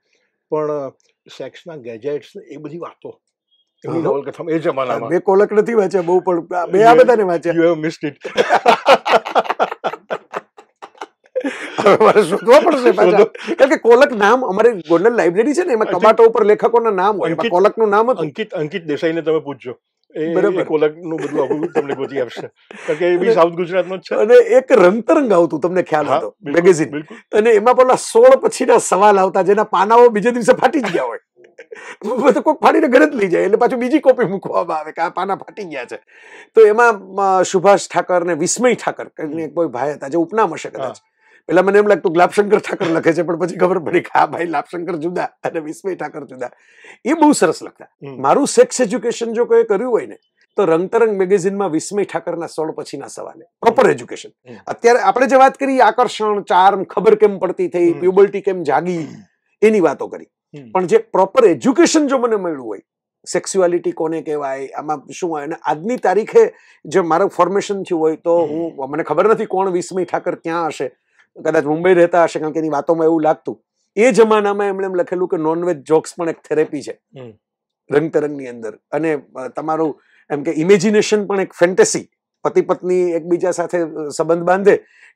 પણ સેક્સના ગેજેટ્સ એ બધી વાતો એમની નવલકથામાં એ જમાનામાં મેં કોલક નથી વાંચ્યા બહુ પણ બે આ બધાને વાંચ્યા યુ હેવ મિસ્ડ ઇટ હવે મારે શોધવા પડશે (laughs) પાછા કારણ કે કોલક નામ અમારે ગોંડલ લાઇબ્રેરી છે ને એમાં કબાટો ઉપર લેખકોના નામ હોય એમાં કોલકનું નામ હતું અંકિત અંકિત દેસાઈને તમે પૂછજો (laughs) અને એમાં પેલા સોળ પછીના સવાલ આવતા જેના પાનાઓ બીજે દિવસે ફાટી ગયા હોય તો (laughs) લઈ જાય એટલે પાછું બીજી કોપી મૂકવામાં આવે કે આ પાના ફાટી ગયા છે તો એમાં સુભાષ ઠાકર ને વિસ્મય ઠાકર કોઈ ભાઈ હતા જે ઉપનામ હશે કદાચ પેલા મને એમ લાગતું લાભશંકર ઠાકર લખે છે પણ પછી ખબર પડી કે આ ભાઈ લાભશંકર જુદા અને વિસ્મય ઠાકર જુદા એ બહુ સરસ લખતા મારું સેક્સ એજ્યુકેશન જો કોઈ કર્યું હોય ને તો રંગતરંગ મેગેઝિનમાં વિસ્મય ઠાકરના સોળ પછીના સવાલે પ્રોપર એજ્યુકેશન અત્યારે આપણે જે વાત કરી આકર્ષણ ચાર્મ ખબર કેમ પડતી થઈ પ્યુબલ્ટી કેમ જાગી એની વાતો કરી પણ જે પ્રોપર એજ્યુકેશન જો મને મળ્યું હોય સેક્સ્યુઆલિટી કોને કહેવાય આમાં શું હોય અને આજની તારીખે જે મારું ફોર્મેશન થયું હોય તો હું મને ખબર નથી કોણ વિસ્મય ઠાકર ક્યાં હશે કદાચ મુંબઈ રહેતા હશે કારણ કે એની વાતોમાં એવું લાગતું એ જમાનામાં એમણે એમ લખેલું કે નોનવેજ જોક્સ પણ એક થેરેપી છે રંગતરંગની અંદર અને તમારું એમ કે ઇમેજિનેશન પણ એક ફેન્ટેસી પતિ પત્ની એકબીજા સાથે સંબંધ બાંધે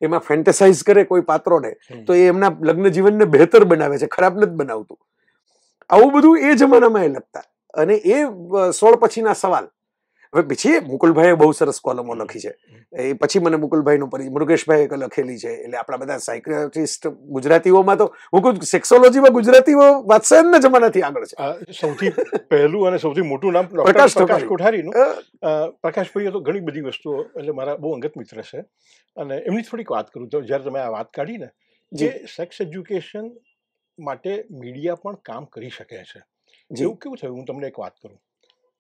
એમાં ફેન્ટેસાઇઝ કરે કોઈ પાત્રોને તો એ એમના લગ્ન જીવનને બહેતર બનાવે છે ખરાબ નથી બનાવતું આવું બધું એ જમાનામાં એ લખતા અને એ સોળ પછીના સવાલ હવે પછી મુકુલભાઈએ બહુ સરસ કોલમો લખી છે એ પછી મને મુકુલભાઈનું પરી મુરુગેશભાઈ લખેલી છે એટલે આપણા બધા સાયકોલોજિસ્ટ ગુજરાતીઓમાં તો હું સેક્સોલોજીમાં ગુજરાતીઓ વાત્સાયનના જમાનાથી આગળ છે સૌથી પહેલું અને સૌથી મોટું નામ પ્રકાશ પ્રકાશ કોઠારીનું પ્રકાશભાઈ તો ઘણી બધી વસ્તુઓ એટલે મારા બહુ અંગત મિત્ર છે અને એમની થોડીક વાત કરું તો જ્યારે તમે આ વાત કાઢી ને જે સેક્સ એજ્યુકેશન માટે મીડિયા પણ કામ કરી શકે છે એવું કેવું થયું હું તમને એક વાત કરું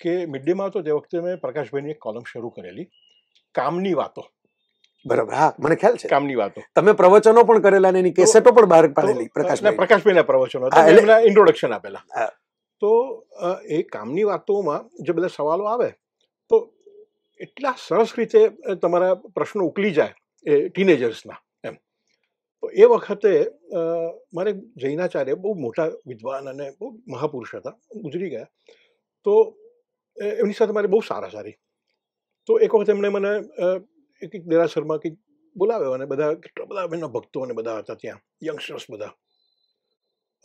કે મિડ ડેમાં તો જે વખતે મેં પ્રકાશભાઈની એક કોલમ શરૂ કરેલી કામની વાતો બરાબર હા મને ખ્યાલ છે કામની વાતો તમે પ્રવચનો પણ કરેલા ને એની કેસેટો પણ બહાર પાડેલી પ્રકાશભાઈ પ્રકાશભાઈના પ્રવચનો એમના ઇન્ટ્રોડક્શન આપેલા તો એ કામની વાતોમાં જે બધા સવાલો આવે તો એટલા સરસ રીતે તમારા પ્રશ્નો ઉકલી જાય એ ટીનેજર્સના એમ તો એ વખતે મારે જૈનાચાર્ય બહુ મોટા વિદ્વાન અને બહુ મહાપુરુષ હતા ગુજરી ગયા તો એમની સાથે મારી બહુ સારા સારી તો એક વખત એમણે મને એક એક દેરાસરમાં કંઈક બોલાવ્યો અને બધા કેટલા બધા એમના ભક્તો અને બધા હતા ત્યાં યંગસ્ટર્સ બધા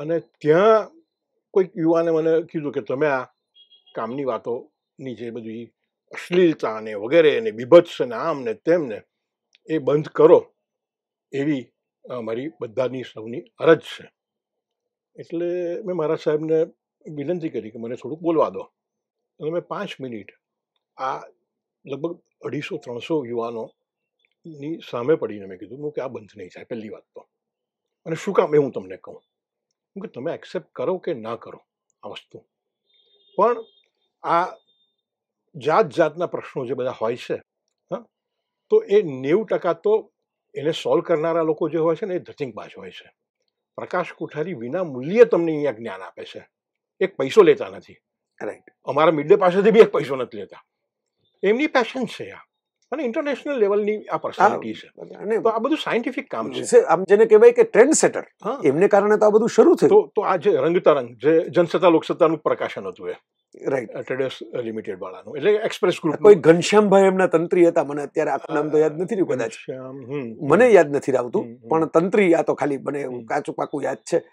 અને ત્યાં કોઈક યુવાને મને કીધું કે તમે આ કામની વાતોની જે બધી અશ્લીલતા ને વગેરે ને બીભત્સ ને આમ ને તેમ ને એ બંધ કરો એવી મારી બધાની સૌની અરજ છે એટલે મેં મારા સાહેબને વિનંતી કરી કે મને થોડુંક બોલવા દો અને મેં પાંચ મિનિટ આ લગભગ અઢીસો ત્રણસો યુવાનોની સામે પડીને મેં કીધું હું કે આ બંધ નહીં થાય પહેલી વાત તો અને શું કામ એ હું તમને કહું કે તમે એક્સેપ્ટ કરો કે ના કરો આ વસ્તુ પણ આ જાત જાતના પ્રશ્નો જે બધા હોય છે હા તો એ નેવું ટકા તો એને સોલ્વ કરનારા લોકો જે હોય છે ને એ પાછ હોય છે પ્રકાશ કોઠારી વિના મૂલ્યે તમને અહીંયા જ્ઞાન આપે છે એક પૈસો લેતા નથી રાઈટ અમારા મિડડે પાસેથી બી એક પૈસો નથી લેતા એમની પેશન છે આ અને ઇન્ટરનેશનલ લેવલની આ પર્સનાલિટી છે અને તો આ બધું સાયન્ટિફિક કામ છે આમ જેને કહેવાય કે ટ્રેન્ડ સેટર એમને કારણે તો આ બધું શરૂ થયું તો તો આ જે રંગતરંગ જે જનસત્તા લોકસત્તાનું પ્રકાશન હતું એ રાઈટ ટ્રેડર્સ લિમિટેડ વાળાનું એટલે એક્સપ્રેસ ગ્રુપ કોઈ ઘનશ્યામભાઈ એમના તંત્રી હતા મને અત્યારે આખું નામ તો યાદ નથી રહ્યું કદાચ મને યાદ નથી આવતું પણ તંત્રી આ તો ખાલી મને કાચું પાકું યાદ છે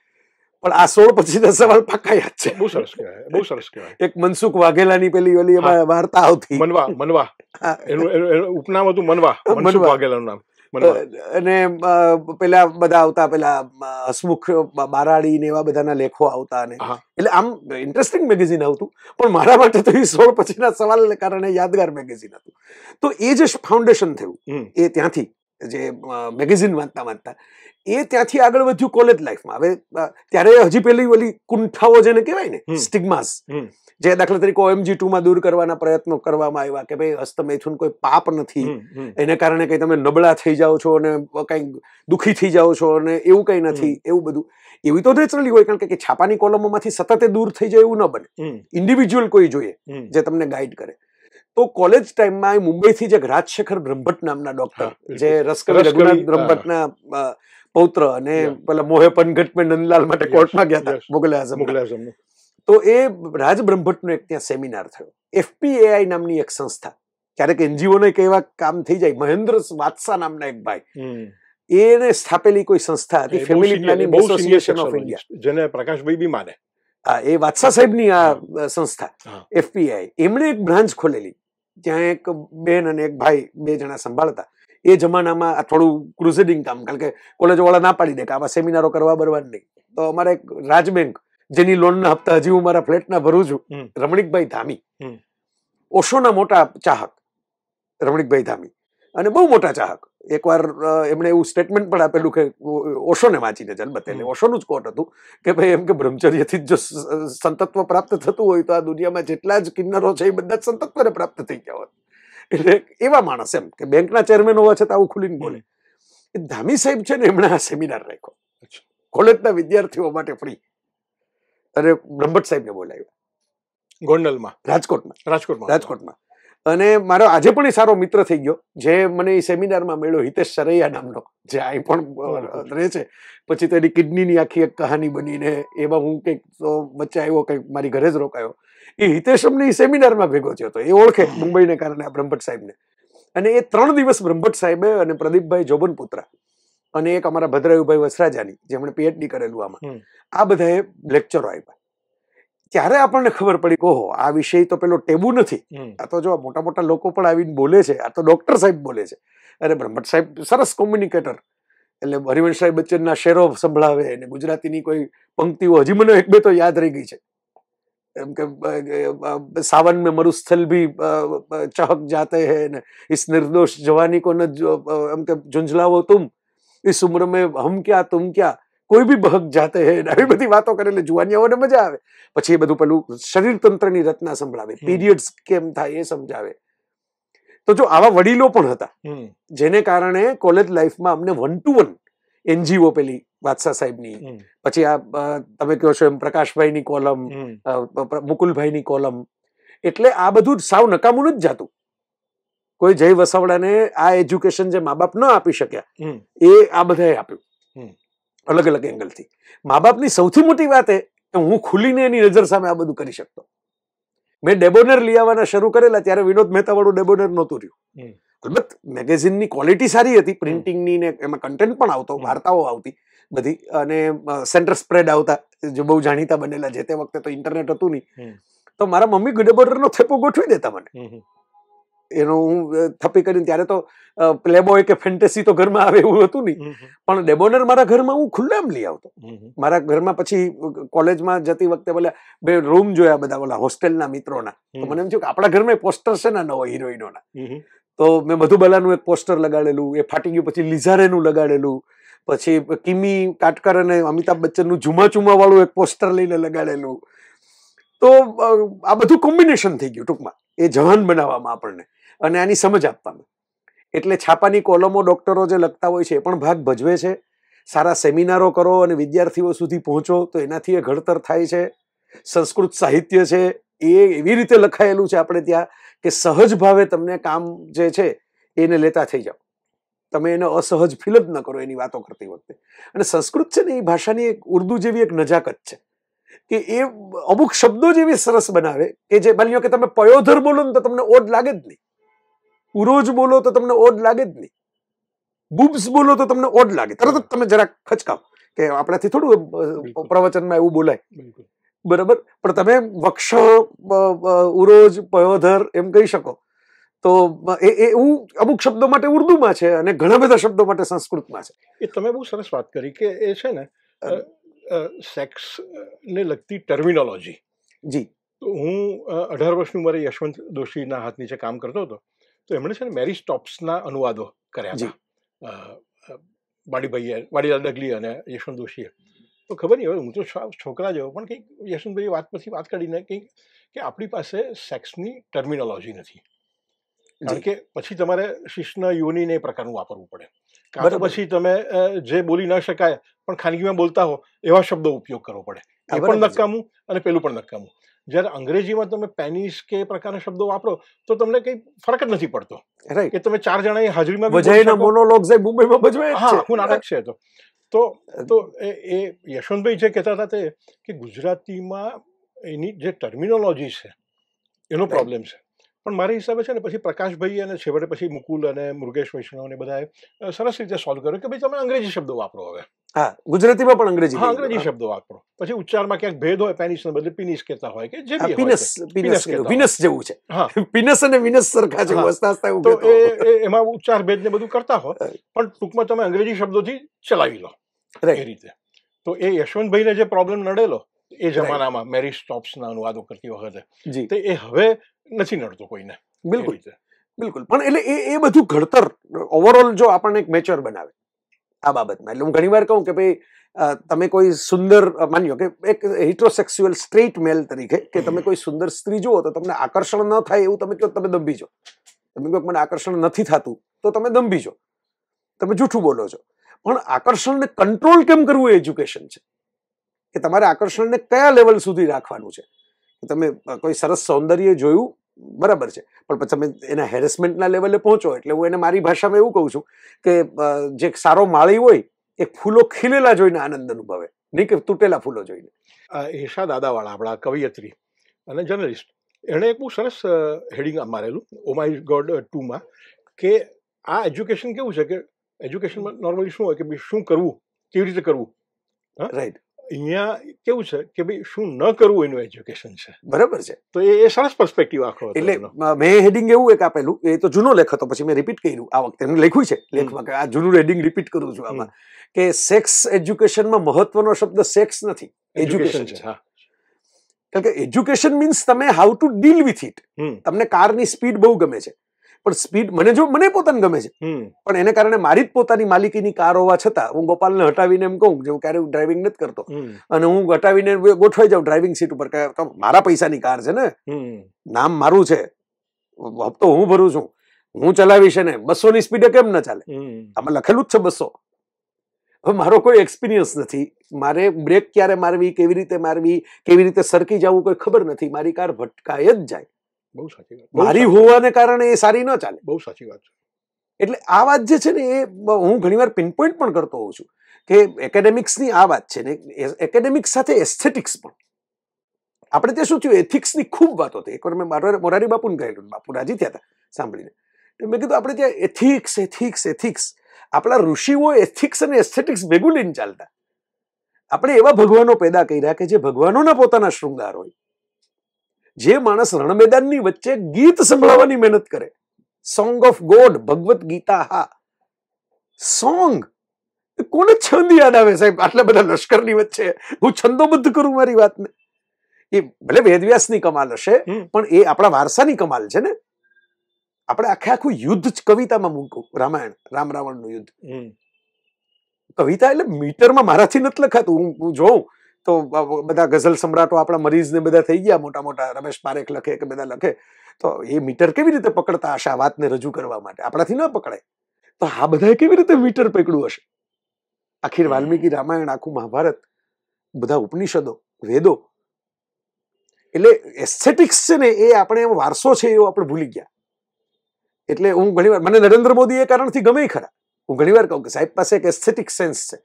પણ આ સોળ પછી તો સવાલ પાકા યાદ છે બહુ સરસ કહેવાય બહુ સરસ કહેવાય એક મનસુખ વાઘેલાની પેલી ઓલી વાર્તા આવતી મનવા મનવા એનું એનું ઉપનામ હતું મનવા મનસુખ વાઘેલાનું નામ અને પેલા બધા આવતા પેલા હસમુખ બારાડી ને એવા બધાના લેખો આવતા અને એટલે આમ ઇન્ટરેસ્ટિંગ મેગેઝિન આવતું પણ મારા માટે તો એ સોળ પછીના સવાલને કારણે યાદગાર મેગેઝિન હતું તો એ જ ફાઉન્ડેશન થયું એ ત્યાંથી જે મેગેઝિન વાંચતા વાંચતા એ ત્યાંથી આગળ વધ્યું કોલેજ લાઈફમાં હવે ત્યારે હજી પેલી ઓલી કુંઠાઓ જેને કહેવાય ને સ્ટિગ્માસ જે દાખલા તરીકે ઓએમજી ટુ માં દૂર કરવાના પ્રયત્નો કરવામાં આવ્યા કે ભાઈ હસ્તમૈથુન કોઈ પાપ નથી એને કારણે કઈ તમે નબળા થઈ જાઓ છો અને કઈ દુઃખી થઈ જાઓ છો અને એવું કઈ નથી એવું બધું એવી તો નેચરલી હોય કારણ કે છાપાની કોલમોમાંથી સતત દૂર થઈ જાય એવું ન બને ઇન્ડિવિજ્યુઅલ કોઈ જોઈએ જે તમને ગાઈડ કરે તો કોલેજ ટાઈમમાં મુંબઈથી જે રાજશેખર બ્રહ્મભટ્ટ નામના ડોક્ટર જે રસકવિ રઘુનાથ બ્રહ્મભટ્ટના પૌત્ર અને પેલા મોહે પનઘટ મેં નંદલાલ માટે કોર્ટમાં ગયા હતા મુગલ આઝમ તો એ રાજ બ્રહ્મભટ્ટનો એક ત્યાં સેમિનાર થયો એફપીએઆઈ નામની એક સંસ્થા ક્યારેક એનજીઓને એક એવા કામ થઈ જાય મહેન્દ્ર વાત્સા નામના એક ભાઈ એને સ્થાપેલી કોઈ સંસ્થા હતી family planning association of India જેને પ્રકાશભાઈ બી માને હા એ વાત્સા સાહેબની આ સંસ્થા એફપીઆઈ એમણે એક બ્રાન્ચ ખોલેલી ત્યાં એક બેન અને એક ભાઈ બે જણા સંભાળતા એ જમાનામાં થોડું ક્રુઝેડિંગ કામ કારણ કે કોલેજવાળા ના પાડી દે કે આવા સેમિનારો કરવા બરવાડ નહીં તો અમારે એક રાજ બેંક જેની લોનના હપ્તા હજી હું મારા ફ્લેટના ભરું છું રમણીકભાઈ ધામી ઓશોના મોટા ચાહક રમણીકભાઈ ધામી અને બહુ મોટા ચાહક એકવાર એમણે એવું સ્ટેટમેન્ટ પણ આપેલું કે ઓશોને વાંચીને જન્મ એટલે ઓશોનું જ કોટ હતું કે ભાઈ એમ કે બ્રહ્મચર્યથી જો સંતત્વ પ્રાપ્ત થતું હોય તો આ દુનિયામાં જેટલા જ કિન્નરો છે એ બધા જ સંતત્વને પ્રાપ્ત થઈ ગયા હોય એટલે એવા માણસ એમ કે બેંકના ચેરમેન હોવા છતાં આવું ખુલીને બોલે એ ધામી સાહેબ છે ને એમણે આ સેમિનાર રાખ્યો કોલેજના વિદ્યાર્થીઓ માટે ફ્રી અને બ્રહ્મટ સાહેબને બોલાવ્યો ગોંડલમાં રાજકોટમાં રાજકોટમાં રાજકોટમાં અને મારો આજે પણ એ સારો મિત્ર થઈ ગયો જે મને એ સેમિનારમાં મળ્યો હિતેશ સરૈયા નામનો જે આ પણ રહે છે પછી તેની કિડનીની આખી એક કહાની બનીને એમાં હું કંઈક તો વચ્ચે આવ્યો કંઈક મારી ઘરે જ રોકાયો એ હિતેશ અમને એ સેમિનારમાં ભેગો થયો હતો એ ઓળખે મુંબઈને કારણે આ બ્રહ્મભટ્ટ સાહેબને અને એ ત્રણ દિવસ બ્રહ્મભટ્ટ સાહેબે અને પ્રદીપભાઈ જોબનપુત્રા અને એક અમારા ભદ્રાયુભાઈ વસરાજાની જેમણે પીએચડી કરેલું આમાં આ બધાએ લેક્ચરો આપ્યા ત્યારે આપણને ખબર પડી કહો આ વિષય તો પેલો ટેબુ નથી આ તો જો મોટા મોટા લોકો પણ આવીને બોલે છે આ તો ડોક્ટર સાહેબ બોલે છે અરે બ્રહ્મટ સાહેબ સરસ કોમ્યુનિકેટર એટલે સાહેબ બચ્ચનના શેરો સંભળાવે અને ગુજરાતીની કોઈ પંક્તિઓ હજી મને એક બે તો યાદ રહી ગઈ છે એમ કે સાવન મેં મરુસ્થલ ભી ચહક જાતે હે ને ઇસ નિર્દોષ જવાની કોને એમ કે ઝુંઝલાવો તુમ ઇસ ઉમ્ર મેં હમ ક્યાં તુમ ક્યાં કોઈ બી બહક જાતે હે આવી બધી વાતો કરે એટલે જુવાનિયાઓને મજા આવે પછી એ બધું પેલું શરીરતંત્રની રચના સંભળાવે પીરિયડ્સ કેમ થાય એ સમજાવે તો જો આવા વડીલો પણ હતા જેને કારણે કોલેજ લાઈફમાં અમને વન ટુ વન એનજીઓ પેલી વાત્સા સાહેબની પછી આ તમે કહો છો એમ પ્રકાશભાઈની કોલમ મુકુલભાઈની કોલમ એટલે આ બધું સાવ નકામું જ જાતું કોઈ જય વસાવડાને આ એજ્યુકેશન જે મા બાપ ન આપી શક્યા એ આ બધાએ આપ્યું અલગ અલગ એંગલથી મા બાપની સૌથી મોટી વાત એ કે હું ખુલીને એની નજર સામે આ બધું કરી શકતો મેં ડેબોનર લઈ આવવાના શરૂ કરેલા ત્યારે વિનોદ મહેતાવાળું ડેબોનર નહોતું રહ્યું અલબત્ત મેગેઝિનની ક્વોલિટી સારી હતી પ્રિન્ટિંગની ને એમાં કન્ટેન્ટ પણ આવતો વાર્તાઓ આવતી બધી અને સેન્ટર સ્પ્રેડ આવતા જે બહુ જાણીતા બનેલા જે તે વખતે તો ઇન્ટરનેટ હતું નહીં તો મારા મમ્મી ડેબોનરનો થેપો ગોઠવી દેતા મને એનો હું થપ્પી કરીને ત્યારે તો પ્લેબોય કે ફેન્ટેસી તો ઘરમાં આવે એવું હતું નહીં પણ ડેબોનર મારા ઘરમાં હું ખુલ્લામ લઈ આવતો મારા ઘરમાં પછી કોલેજમાં જતી વખતે બોલે બે રૂમ જોયા બધા બોલા હોસ્ટેલના મિત્રોના તો મને એમ થયું કે આપણા ઘરમાં પોસ્ટર છે ને નવા હિરોઈનોના તો મેં મધુબલાનું એક પોસ્ટર લગાડેલું એ ફાટી ગયું પછી લિઝારેનું લગાડેલું પછી કિમી કાટકર અને અમિતાભ બચ્ચનનું ઝુમા ચુમા વાળું એક પોસ્ટર લઈને લગાડેલું તો આ બધું કોમ્બિનેશન થઈ ગયું ટૂંકમાં એ જહાન બનાવવામાં આપણને અને આની સમજ આપવામાં એટલે છાપાની કોલમો ડૉક્ટરો જે લખતા હોય છે એ પણ ભાગ ભજવે છે સારા સેમિનારો કરો અને વિદ્યાર્થીઓ સુધી પહોંચો તો એનાથી એ ઘડતર થાય છે સંસ્કૃત સાહિત્ય છે એ એવી રીતે લખાયેલું છે આપણે ત્યાં કે સહજ ભાવે તમને કામ જે છે એને લેતા થઈ જાઓ તમે એને અસહજ ફીલ જ ન કરો એની વાતો કરતી વખતે અને સંસ્કૃત છે ને એ ભાષાની એક ઉર્દુ જેવી એક નજાકત છે કે એ અમુક શબ્દો જેવી સરસ બનાવે કે જે માની લો કે તમે પયોધર બોલો ને તો તમને ઓડ લાગે જ નહીં ઉરોજ બોલો તો તમને ઓડ લાગે જ નહીં બુબ્સ બોલો તો તમને ઓડ લાગે તરત જ તમે જરાક ખચકાવ કે આપણાથી થોડું પ્રવચનમાં એવું બોલાય બરાબર પણ તમે વક્ષ ઉરોજ પયોધર એમ કહી શકો તો એ એવું અમુક શબ્દો માટે ઉર્દુમાં છે અને ઘણા બધા શબ્દો માટે સંસ્કૃતમાં છે એ તમે બહુ સરસ વાત કરી કે એ છે ને સેક્સ ને લગતી ટર્મિનોલોજી જી હું અઢાર વર્ષની ઉંમરે યશવંત દોશીના હાથ નીચે કામ કરતો હતો તો એમણે છે ને મેરી સ્ટોપ્સના અનુવાદો કર્યા હતા વાડીભાઈએ વાડીલાલ ડગલી અને યશવંત જોશીએ તો ખબર નહીં હવે હું તો છોકરા જેવો પણ કંઈક યશવંતભાઈએ વાત પછી વાત કરીને કંઈક કે આપણી પાસે સેક્સની ટર્મિનોલોજી નથી કારણ કે પછી તમારે શિષ્ણ યોનીને એ પ્રકારનું વાપરવું પડે કાં તો પછી તમે જે બોલી ન શકાય પણ ખાનગીમાં બોલતા હો એવા શબ્દો ઉપયોગ કરવો પડે એ પણ નકામું અને પેલું પણ નકામું જ્યારે અંગ્રેજીમાં તમે પેનિસ કે પ્રકારના શબ્દો વાપરો તો તમને કઈ ફરક જ નથી પડતો કે તમે ચાર જણા હાજરીમાં ભજાઈના મોનોલોગ મુંબઈમાં ભજવાય હા હું નાટક છે તો તો તો એ એ યશવંતભાઈ જે કહેતા હતા તે કે ગુજરાતીમાં એની જે ટર્મિનોલોજી છે એનો પ્રોબ્લેમ છે પણ મારા હિસાબે છે ને પછી પ્રકાશભાઈ અને છેવટે પછી મુકુલ અને મૃગેશ વૈષ્ણવ અને બધાએ સરસ રીતે સોલ્વ કર્યું કે ભાઈ તમે અંગ્રેજી શબ્દો વાપરો હવે હા ગુજરાતીમાં પણ અંગ્રેજી હા અંગ્રેજી શબ્દો વાપરો પછી ઉચ્ચારમાં ક્યાંક ભેદ હોય પેનિસ ને બદલે પિનિસ કહેતા હોય કે જે પિનસ પિનસ વિનસ જેવું છે (laughs) પિનસ અને વિનસ સરખા છે હસતા હસતા એવું તો એમાં ઉચ્ચાર ભેદ ને બધું કરતા હોય પણ ટૂંકમાં તમે અંગ્રેજી શબ્દોથી ચલાવી લો એ રીતે તો એ યશવંતભાઈને જે પ્રોબ્લેમ નડેલો એ જમાનામાં મેરી સ્ટોપ્સના અનુવાદો કરતી વખતે તે એ હવે નથી નડતો કોઈને બિલકુલ બિલકુલ પણ એટલે એ એ બધું ઘડતર ઓવરઓલ જો આપણને એક મેચર બનાવે આ બાબતમાં એટલે હું ઘણીવાર કહું કે ભાઈ તમે કોઈ સુંદર માન્યો કે એક હિટ્રોસેક્સ્યુઅલ સ્ટ્રેટ મેલ તરીકે કે તમે કોઈ સુંદર સ્ત્રી જુઓ તો તમને આકર્ષણ ન થાય એવું તમે કહો તમે દંભી છો તમે કહો મને આકર્ષણ નથી થતું તો તમે દંભી છો તમે જૂઠું બોલો છો પણ આકર્ષણને કંટ્રોલ કેમ કરવું એ એજ્યુકેશન છે કે તમારે આકર્ષણને કયા લેવલ સુધી રાખવાનું છે તમે કોઈ સરસ સૌંદર્ય જોયું બરાબર છે પણ તમે એના હેરેસમેન્ટના લેવલે પહોંચો એટલે હું એને મારી ભાષામાં એવું કહું છું કે જે સારો માળી હોય એ ફૂલો ખીલેલા જોઈને આનંદ અનુભવે નહીં કે તૂટેલા ફૂલો જોઈને એશા દાદાવાળા આપણા કવિયત્રી અને જર્નલિસ્ટ એણે એક બહુ સરસ હેડિંગ મારેલું ઓ માય ગોડ ટુમાં કે આ એજ્યુકેશન કેવું છે કે એજ્યુકેશનમાં નોર્મલી શું હોય કે શું કરવું કેવી રીતે કરવું રાઈટ અહીંયા કેવું છે કે ભાઈ શું ન કરવું એનું એજ્યુકેશન છે બરાબર છે તો એ સરસ પર્સપેક્ટિવ આખો એટલે મેં હેડિંગ એવું એક આપેલું એ તો જૂનો લેખ હતો પછી મેં રિપીટ કર્યું આ વખતે એનું લખ્યું છે લેખમાં કે આ જૂનું હેડિંગ રિપીટ કરું છું આમાં કે સેક્સ એજ્યુકેશનમાં મહત્વનો શબ્દ સેક્સ નથી એજ્યુકેશન છે કારણ કે એજ્યુકેશન મીન્સ તમે how to deal with it તમને કારની સ્પીડ બહુ ગમે છે પણ સ્પીડ મને જો મને પોતાને ગમે છે પણ એને કારણે મારી જ પોતાની માલિકીની કાર હોવા છતાં હું ગોપાલને હટાવીને એમ કહું જે હું ક્યારે ડ્રાઇવિંગ નથી કરતો અને હું હટાવીને ગોઠવાઈ જાઉં ડ્રાઇવિંગ સીટ ઉપર મારા પૈસાની કાર છે ને નામ મારું છે હપ્તો હું ભરું છું હું ચલાવીશ ને બસો ની સ્પીડે કેમ ના ચાલે આમાં લખેલું જ છે બસો હવે મારો કોઈ એક્સપિરિયન્સ નથી મારે બ્રેક ક્યારે મારવી કેવી રીતે મારવી કેવી રીતે સરકી જવું કોઈ ખબર નથી મારી કાર ભટકાય જ જાય બહુ સાચી વાત મારી હોવાને કારણે એ સારી ન ચાલે બહુ સાચી વાત છે એટલે આ વાત જે છે ને એ હું ઘણીવાર પિનપોઈન્ટ પણ કરતો હોઉં છું કે એકેડેમિક્સની આ વાત છે ને એકેડેમિક્સ સાથે એસ્થેટિક્સ પણ આપણે ત્યાં શું થયું એથિક્સની ખૂબ વાત હતી એકવાર મેં મોરારી બાપુને ગયેલું બાપુ રાજી થયા હતા સાંભળીને તો મેં કીધું આપણે ત્યાં એથિક્સ એથિક્સ એથિક્સ આપણા ઋષિઓ એથિક્સ અને એસ્થેટિક્સ ભેગું લઈને ચાલતા આપણે એવા ભગવાનો પેદા કર્યા કે જે ભગવાનોના પોતાના શૃંગાર હોય जे मानस रण वच्चे गीत संभावा मेहनत करे song of God Bhagavad Gita हा सॉन्ग को छंद याद आए साहब आटे बदा लश्कर वच्चे हूँ छंदोबद्ध करू मेरी बात ने ये भले वेदव्यास कमाल हे ये अपना वारसा कमाल है अपने आखे आखू युद्ध कविता में मूक रायण राम रावण युद्ध कविता मीटर में मारा थी लखात हूँ जो તો બધા ગઝલ સમ્રાટો આપણા મરીઝ ને બધા થઈ ગયા મોટા મોટા રમેશ પારેખ લખે કે બધા લખે તો એ મીટર કેવી રીતે પકડતા હશે આ વાતને રજૂ કરવા માટે આપણાથી ન પકડાય તો આ બધાએ કેવી રીતે મીટર પકડ્યું હશે આખીર વાલ્મીકી રામાયણ આખું મહાભારત બધા ઉપનિષદો વેદો એટલે એસ્થેટિક્સ છે ને એ આપણે એમ વારસો છે એવો આપણે ભૂલી ગયા એટલે હું ઘણીવાર મને નરેન્દ્ર મોદી એ કારણથી ગમે ખરા હું ઘણીવાર કહું કે સાહેબ પાસે એક એસ્થેટિક સેન્સ છે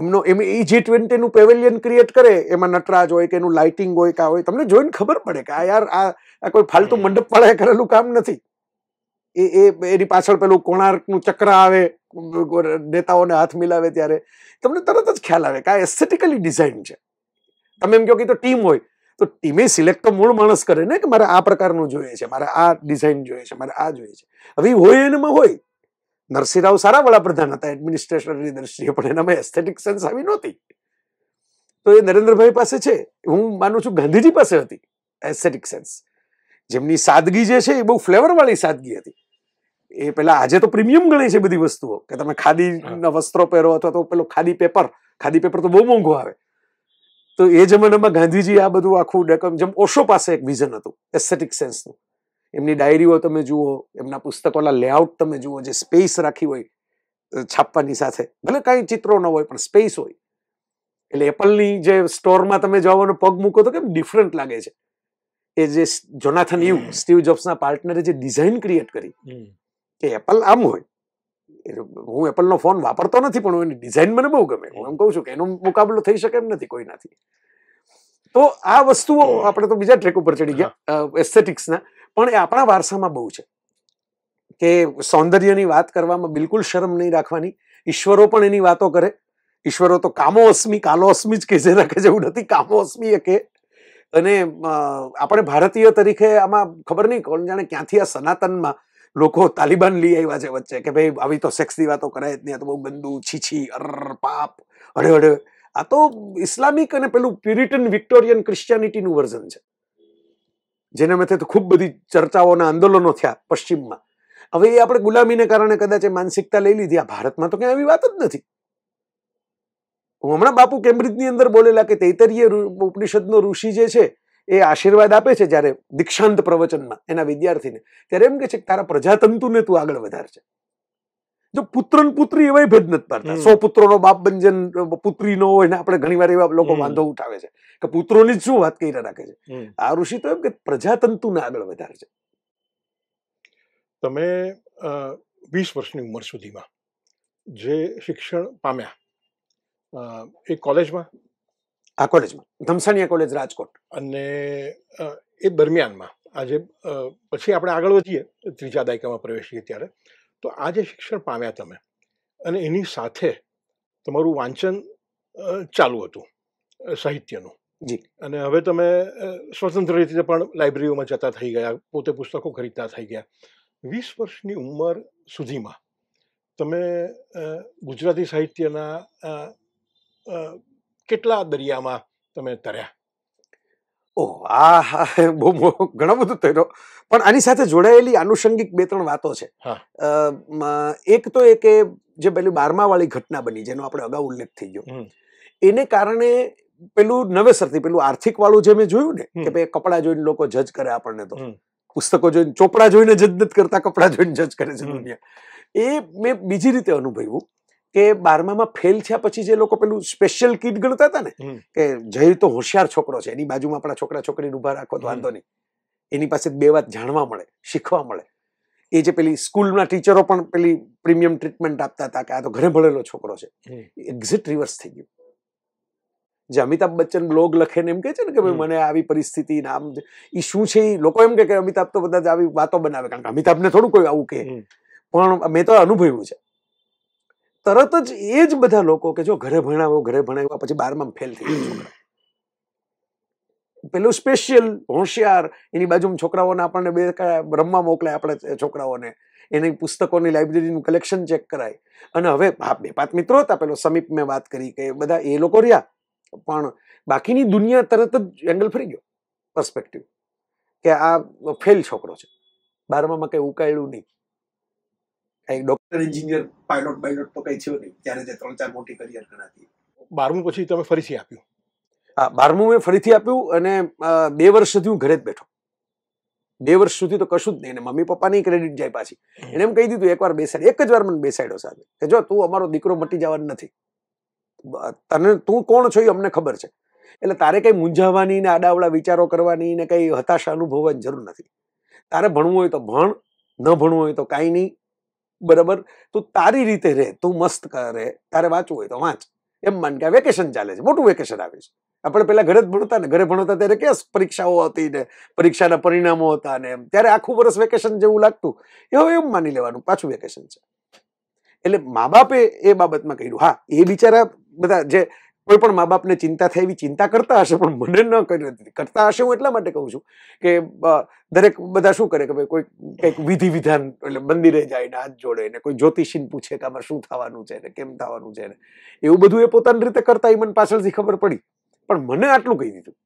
એમનો એમ એ જી ટ્વેન્ટીનું પેવેલિયન ક્રિએટ કરે એમાં નટરાજ હોય કે એનું લાઇટિંગ હોય કે હોય તમને જોઈને ખબર પડે કે આ યાર આ કોઈ ફાલતુ મંડપ પાળે કરેલું કામ નથી એ એ એની પાછળ પેલું કોણાર્કનું ચક્ર આવે નેતાઓને હાથ મિલાવે ત્યારે તમને તરત જ ખ્યાલ આવે કે આ એસ્થેટિકલી ડિઝાઇન છે તમે એમ કહો કે તો ટીમ હોય તો ટીમે સિલેક્ટ તો મૂળ માણસ કરે ને કે મારે આ પ્રકારનું જોઈએ છે મારે આ ડિઝાઇન જોઈએ છે મારે આ જોઈએ છે હવે હોય એનામાં હોય નરસિંહરાવ સારા વડાપ્રધાન હતા એડમિનિસ્ટ્રેશનની દ્રષ્ટિએ પણ એનામાં એસ્થેટિક સેન્સ આવી નહોતી તો એ નરેન્દ્રભાઈ પાસે છે હું માનું છું ગાંધીજી પાસે હતી એસ્થેટિક સેન્સ જેમની સાદગી જે છે એ બહુ ફ્લેવરવાળી સાદગી હતી એ પેલા આજે તો પ્રીમિયમ ગણી છે બધી વસ્તુઓ કે તમે ખાદીના વસ્ત્રો પહેરો અથવા તો પેલો ખાદી પેપર ખાદી પેપર તો બહુ મોંઘો આવે તો એ જમાનામાં ગાંધીજી આ બધું આખું ડેકમ જેમ ઓશો પાસે એક વિઝન હતું એસ્થેટિક સેન્સનું એમની ડાયરીઓ તમે જુઓ એમના પુસ્તકોના લેઆઉટ તમે જુઓ જે સ્પેસ રાખી હોય છાપવાની સાથે ભલે કાંઈ ચિત્રો ન હોય પણ સ્પેસ હોય એટલે એપલની જે સ્ટોરમાં તમે જવાનો પગ મૂકો તો કેમ ડિફરન્ટ લાગે છે એ જે જોનાથન યુ સ્ટીવ જોબ્સના પાર્ટનરે જે ડિઝાઇન ક્રિએટ કરી કે એપલ આમ હોય હું એપલનો ફોન વાપરતો નથી પણ એની ડિઝાઇન મને બહુ ગમે હું એમ કહું છું કે એનો મુકાબલો થઈ શકે એમ નથી કોઈનાથી તો આ વસ્તુઓ આપણે તો બીજા ટ્રેક ઉપર ચડી ગયા એસ્થેટિક્સના પણ એ આપણા વારસામાં બહુ છે કે સૌંદર્યની વાત કરવામાં બિલકુલ શરમ નહીં રાખવાની ઈશ્વરો પણ એની વાતો કરે ઈશ્વરો તો કામો અસ્મી કાલો અસ્મી જ કહેજે રાખે જેવું નથી કામો અસ્મી કે અને આપણે ભારતીય તરીકે આમાં ખબર નહીં કોણ જાણે ક્યાંથી આ સનાતનમાં લોકો તાલિબાન લઈ આવ્યા છે વચ્ચે કે ભાઈ આવી તો સેક્સની વાતો કરાય જ નહીં આ તો બહુ ગંદુ છીછી અર પાપ હળે હળે આ તો ઇસ્લામિક અને પેલું પ્યુરિટન વિક્ટોરિયન ક્રિશ્ચિયાનિટીનું વર્ઝન છે જેને મથે તો ખૂબ બધી ચર્ચાઓના આંદોલનો થયા પશ્ચિમમાં હવે એ આપણે ગુલામીને કારણે કદાચ એ માનસિકતા લઈ લીધી આ ભારતમાં તો ક્યાં આવી વાત જ નથી હું હમણાં બાપુ કેમ્બ્રિજની અંદર બોલેલા કે તૈતરીય ઉપનિષદનો ઋષિ જે છે એ આશીર્વાદ આપે છે જ્યારે દીક્ષાંત પ્રવચનમાં એના વિદ્યાર્થીને ત્યારે એમ કે છે કે તારા પ્રજાતંતુને તું આગળ વધારશે જો પુત્ર પુત્રી એવાય ભેદ નથી પાડતા સો પુત્રોનો બાપ બંજન પુત્રીનો હોય ને આપણે ઘણીવાર એવા લોકો વાંધો ઉઠાવે છે કે પુત્રોની જ શું વાત કરીને રાખે છે આ ઋષિ તો એમ કે પ્રજાતંતુને આગળ વધારે છે તમે વીસ વર્ષની ઉંમર સુધીમાં જે શિક્ષણ પામ્યા એ કોલેજમાં આ કોલેજમાં ધમસાણીયા કોલેજ રાજકોટ અને એ દરમિયાનમાં આજે પછી આપણે આગળ વધીએ ત્રીજા દાયકામાં પ્રવેશીએ ત્યારે તો આજે શિક્ષણ પામ્યા તમે અને એની સાથે તમારું વાંચન ચાલુ હતું સાહિત્યનું જી અને હવે તમે સ્વતંત્ર રીતે પણ લાઇબ્રેરીઓમાં જતા થઈ ગયા પોતે પુસ્તકો ખરીદતા થઈ ગયા વીસ વર્ષની ઉંમર સુધીમાં તમે ગુજરાતી સાહિત્યના કેટલા દરિયામાં તમે તર્યા આ બહુ ઘણો બધો તર્યો પણ આની સાથે જોડાયેલી આનુષંગિક બે ત્રણ વાતો છે એક તો એ કે જે પેલી બારમા વાળી ઘટના બની જેનો આપણે અગાઉ ઉલ્લેખ થઈ ગયો એને કારણે પેલું નવેસરથી પેલું આર્થિક વાળું જે મેં જોયું ને કે ભાઈ કપડાં જોઈને લોકો જજ કરે આપણને તો પુસ્તકો જોઈને ચોપડા જોઈને જજ નથી કરતા કપડાં જોઈને જજ કરે છે દુનિયા એ મેં બીજી રીતે અનુભવ્યું કે બારમામાં ફેલ થયા પછી જે લોકો પેલું સ્પેશિયલ કિટ ગણતા હતા ને કે જય તો હોશિયાર છોકરો છે એની બાજુમાં આપણા છોકરા છોકરીને ઊભા રાખો વાંધો નહીં એની પાસે બે વાત જાણવા મળે શીખવા મળે એ જે પેલી સ્કૂલના ટીચરો પણ પેલી પ્રીમિયમ ટ્રીટમેન્ટ આપતા હતા કે આ તો ઘરે ભણેલો છોકરો છે એક્ઝિટ રિવર્સ થઈ ગયું જે અમિતાભ બચ્ચન બ્લોગ લખે ને એમ કે છે ને કે ભાઈ મને આવી પરિસ્થિતિ નામ એ શું છે એ લોકો એમ કે અમિતાભ તો બધા જ આવી વાતો બનાવે કારણ કે અમિતાભને થોડું કોઈ આવું કે પણ મેં તો અનુભવ્યું છે તરત જ એ જ બધા લોકો કે જો ઘરે ભણાવ્યો ઘરે ભણાવ્યા પછી બારમાં ફેલ થઈ ગયા પેલું સ્પેશિયલ હોશિયાર એની બાજુમાં છોકરાઓને આપણને બે રમવા મોકલાય આપણે છોકરાઓને એની પુસ્તકોની લાઇબ્રેરીનું કલેક્શન ચેક કરાય અને હવે હા બે પાંચ મિત્રો હતા પેલો સમીપ મેં વાત કરી કે બધા એ લોકો રહ્યા પણ બાકીની દુનિયા તરત જ એંગલ ફરી ગયો પર્સપેક્ટિવ કે આ ફેલ છોકરો છે બારમામાં કંઈ ઉકાળ્યું નહીં કંઈ ડોક્ટર એન્જિનિયર પાયલોટ બાયલોટ તો કંઈ થયો નહીં ત્યારે જે ત્રણ ચાર મોટી કરિયર કરાતી બારમું પછી તમે ફરીથી આપ્યું હા બારમું મેં ફરીથી આપ્યું અને બે વર્ષ સુધી હું ઘરે જ બેઠો બે વર્ષ સુધી તો કશું જ નહીં ને મમ્મી પપ્પાની ક્રેડિટ જાય પાછી એને એમ કહી દીધું એકવાર બેસાડ એક જ વાર મને બેસાડ્યો સાથે કે જો તું અમારો દીકરો મટી જવાનો નથી તને તું કોણ છો એ અમને ખબર છે એટલે તારે કંઈ મૂંઝાવાની ને આડાવડા વિચારો કરવાની ને કંઈ હતાશા અનુભવવાની જરૂર નથી તારે ભણવું હોય તો ભણ ન ભણવું હોય તો કાંઈ નહીં બરાબર તું તારી રીતે રહે તું મસ્ત રહે તારે વાંચવું હોય તો વાંચ એમ માન કે વેકેશન ચાલે છે મોટું વેકેશન આવે છે આપણે પેલા ઘરે જ ભણતા ને ઘરે ભણતા ત્યારે ક્યાં પરીક્ષાઓ હતી ને પરીક્ષાના પરિણામો હતા ને એમ ત્યારે આખું વર્ષ વેકેશન જેવું લાગતું એ હવે એમ માની લેવાનું પાછું વેકેશન છે એટલે મા બાપે એ બાબતમાં કર્યું હા એ બિચારા બધા જે કોઈ પણ મા બાપને ચિંતા થાય એવી ચિંતા કરતા હશે પણ મને ન કરી કરતા હશે હું એટલા માટે કહું છું કે દરેક બધા શું કરે કે ભાઈ કોઈ કંઈક વિધિ વિધાન એટલે મંદિરે જાય ને હાથ જોડે ને કોઈ જ્યોતિષીને પૂછે કે આમાં શું થવાનું છે ને કેમ થવાનું છે ને એવું બધું એ પોતાની રીતે કરતા એ મને પાછળથી ખબર પડી પણ મને આટલું કહી દીધું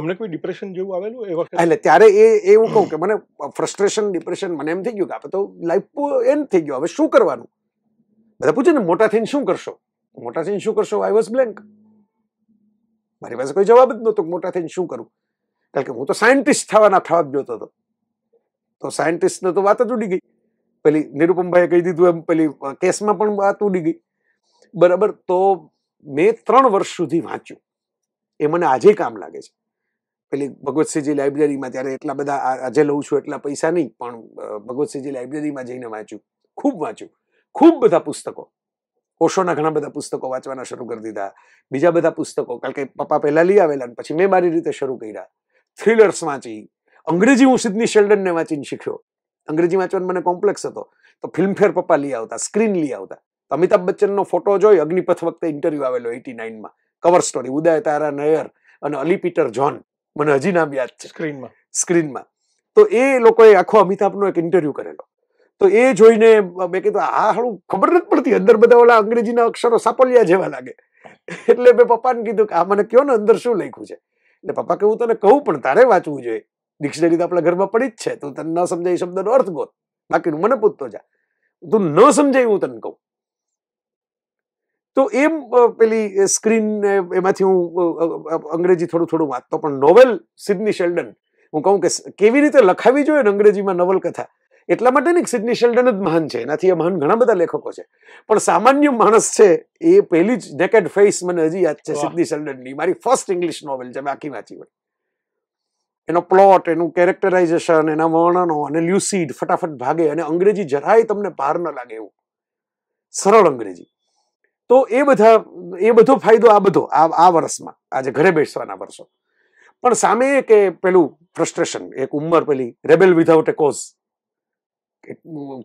તમને કોઈ ડિપ્રેશન જેવું આવેલું એ વખતે એટલે ત્યારે એ એવું કહું કે મને ફ્રસ્ટ્રેશન ડિપ્રેશન મને એમ થઈ ગયું કે આપણે તો લાઈફ એન્ડ થઈ ગયું હવે શું કરવાનું બધા પૂછે ને મોટા થઈને શું કરશો મોટા થઈને શું કરશો આઈ વોઝ બ્લેન્ક મારી પાસે કોઈ જવાબ જ નહોતો મોટા થઈને શું કરું કારણ કે હું તો સાયન્ટિસ્ટ થવાના થવા જ જોતો હતો તો સાયન્ટિસ્ટને તો વાત જ ઉડી ગઈ પેલી નિરુપમભાઈએ કહી દીધું એમ પેલી કેસમાં પણ વાત ઉડી ગઈ બરાબર તો મેં ત્રણ વર્ષ સુધી વાંચ્યું એ મને આજે કામ લાગે છે પેલી ભગવતસિંહજી લાઇબ્રેરીમાં ત્યારે એટલા બધા આજે લઉં છું એટલા પૈસા નહીં પણ ભગવતસિંહજી લાઇબ્રેરીમાં જઈને વાંચ્યું ખૂબ વાંચ્યું ખૂબ બધા પુસ્તકો ઓશોના ઘણા બધા પુસ્તકો વાંચવાના શરૂ કરી દીધા બીજા બધા પુસ્તકો કારણ કે પપ્પા પહેલાં લઈ આવેલા ને પછી મેં મારી રીતે શરૂ કર્યા થ્રિલર્સ વાંચી અંગ્રેજી હું સિડની શેલ્ડનને વાંચીને શીખ્યો અંગ્રેજી વાંચવાનો મને કોમ્પ્લેક્સ હતો તો ફિલ્મફેર પપ્પા લઈ આવતા સ્ક્રીન લઈ આવતા તો અમિતાભ બચ્ચનનો ફોટો જોઈ અગ્નિપથ વખતે ઇન્ટરવ્યુ આવેલો એટી નાઇનમાં કવર સ્ટોરી ઉદય તારા નયર અને અલી પીટર જોન મને હજી નામ યાદ છે સ્ક્રીનમાં સ્ક્રીનમાં તો એ લોકોએ આખો અમિતાભનો એક ઇન્ટરવ્યુ કરેલો તો એ જોઈને મેં કીધું આ હળું ખબર નથી પડતી અંદર બધા ઓલા અંગ્રેજીના અક્ષરો સાપલિયા જેવા લાગે એટલે મેં પપ્પાને કીધું કે આ મને કયો ને અંદર શું લખ્યું છે એટલે પપ્પા કે હું તને કહું પણ તારે વાંચવું જોઈએ ડિક્શનરી તો આપણા ઘરમાં પડી જ છે તું તને ન સમજાય શબ્દનો અર્થ ગોત બાકીનું મને પૂછતો જા તું ન સમજાય હું તને કહું તો એમ પેલી સ્ક્રીન એમાંથી હું અંગ્રેજી થોડું થોડું વાંચતો પણ નોવેલ સિડની શેલ્ડન હું કહું કે કેવી રીતે લખાવી જોઈએ અંગ્રેજીમાં નવલકથા એટલા માટે ને સિડની શેલ્ડન જ મહાન છે એનાથી મહાન ઘણા બધા લેખકો છે પણ સામાન્ય માણસ છે એ પહેલી જ નેકેડ ફેસ મને હજી યાદ છે સિડની શેલ્ડનની મારી ફર્સ્ટ ઇંગ્લિશ નોવેલ છે મેં આખી વાંચી હોય એનો પ્લોટ એનું કેરેક્ટરાઇઝેશન એના વર્ણનો અને લ્યુસીડ ફટાફટ ભાગે અને અંગ્રેજી જરાય તમને પાર ન લાગે એવું સરળ અંગ્રેજી તો એ બધા એ બધો ફાયદો આ બધો આ આ વર્ષમાં આજે ઘરે બેસવાના વર્ષો પણ સામે કે પેલું ફ્રસ્ટ્રેશન એક ઉંમર પેલી રેબેલ વિધાઉટ એ કોઝ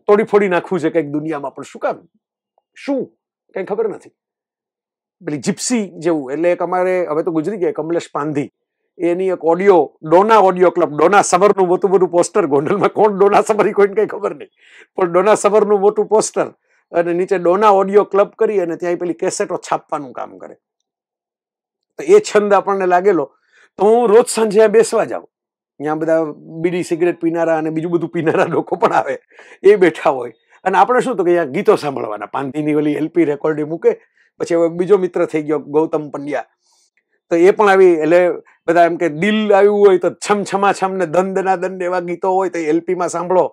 તોડી ફોડી નાખવું છે કંઈક દુનિયામાં પણ શું કામ શું કંઈ ખબર નથી પેલી જીપ્સી જેવું એટલે એક અમારે હવે તો ગુજરી ગયા કમલેશ પાંધી એની એક audio Donna audio club Donna સમરનું મોટું મોટું પોસ્ટર ગોંડલમાં કોણ ડોના સમર કોઈને કંઈ ખબર નહીં પણ ડોના સમરનું મોટું પોસ્ટર અને નીચે ડોના ઓડિયો ક્લબ કરી અને ત્યાં પેલી કેસેટો છાપવાનું કામ કરે તો એ છંદ આપણને લાગેલો તો હું રોજ સાંજે બેસવા જાઉં ત્યાં બધા બીડી સિગરેટ પીનારા અને બીજું બધું પીનારા લોકો પણ આવે એ બેઠા હોય અને આપણે શું તો કે અહીંયા ગીતો સાંભળવાના પાંતીની ઓલી એલપી રેકોર્ડિંગ મૂકે પછી હવે બીજો મિત્ર થઈ ગયો ગૌતમ પંડ્યા તો એ પણ આવી એટલે બધા એમ કે દિલ આવ્યું હોય તો છમછમા છમ ને દંદના દંડ એવા ગીતો હોય તો એલપીમાં સાંભળો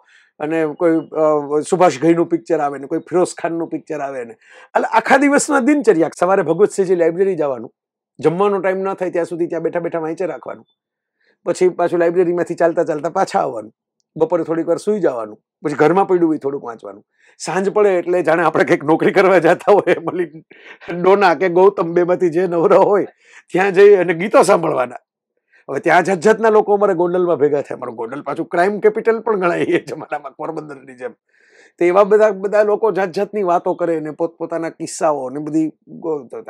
અને કોઈ સુભાષ ઘઈનું પિક્ચર આવે ને કોઈ ફિરોઝ ખાનનું પિક્ચર આવે ને એટલે આખા દિવસના દિનચર્યા સવારે ભગવતસિંહજી લાઇબ્રેરી જવાનું જમવાનો ટાઈમ ન થાય ત્યાં સુધી ત્યાં બેઠા બેઠા વાંચે રાખવાનું પછી પાછું લાઇબ્રેરીમાંથી ચાલતા ચાલતા પાછા આવવાનું બપોરે થોડીક વાર સુઈ જવાનું પછી ઘરમાં પડ્યું હોય થોડુંક વાંચવાનું સાંજ પડે એટલે જાણે આપણે કંઈક નોકરી કરવા જતા હોય મળી ડોના કે ગૌતમ બેમાંથી જે નવરા હોય ત્યાં જઈ અને ગીતો સાંભળવાના હવે ત્યાં જાત જાતના લોકો અમારે ગોંડલમાં ભેગા થયા અમારું ગોંડલ પાછું ક્રાઇમ કેપિટલ પણ ગણાય એ જમાનામાં પોરબંદરની જેમ તો એવા બધા બધા લોકો જાત જાતની વાતો કરે ને પોતપોતાના કિસ્સાઓ ને બધી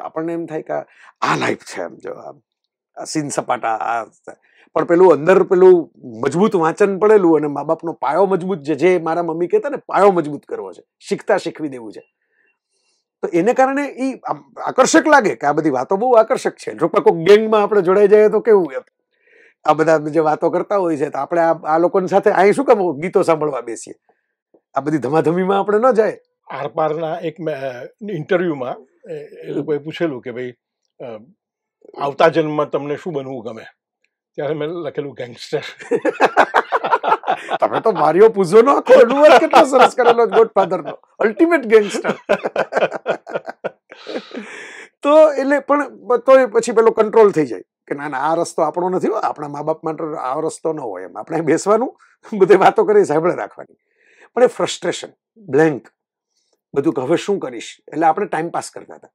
આપણને એમ થાય કે આ લાઈફ છે એમ જો આમ સીન સપાટા આ પણ પેલું અંદર પેલું મજબૂત વાંચન પડેલું અને મા બાપનો પાયો મજબૂત જે જે મારા મમ્મી કહેતા ને પાયો મજબૂત કરવો છે શીખતા શીખવી દેવું છે તો એને કારણે એ આકર્ષક લાગે કે આ બધી વાતો બહુ આકર્ષક છે જો કોઈ ગેંગમાં આપણે જોડાઈ જઈએ તો કેવું આ બધા જે વાતો કરતા હોય છે તો આપણે આ લોકોની સાથે અહીં શું કામ ગીતો સાંભળવા બેસીએ આ બધી ધમાધમીમાં આપણે ન જાય આરપારના એક ઇન્ટરવ્યુમાં એ લોકોએ પૂછેલું કે ભાઈ આવતા જન્મમાં તમને શું બનવું ગમે ત્યારે મેં લખેલું ગેંગસ્ટર (laughs) તમે તો મારિયો પુઝોનો કોડું વર્ક કેટલો સરસ કરેલો ગોડફાધરનો અલ્ટિમેટ ગેંગસ્ટર તો એટલે પણ તો પછી પેલો કંટ્રોલ થઈ જાય કે ના ના આ રસ્તો આપણો નથી હોય આપણા મા બાપ માટે આ રસ્તો ન હોય એમ આપણે બેસવાનું બધે વાતો કરી સાંભળે રાખવાની પણ એ ફ્રસ્ટ્રેશન બ્લેન્ક બધું હવે શું કરીશ એટલે આપણે ટાઈમ પાસ કરતા હતા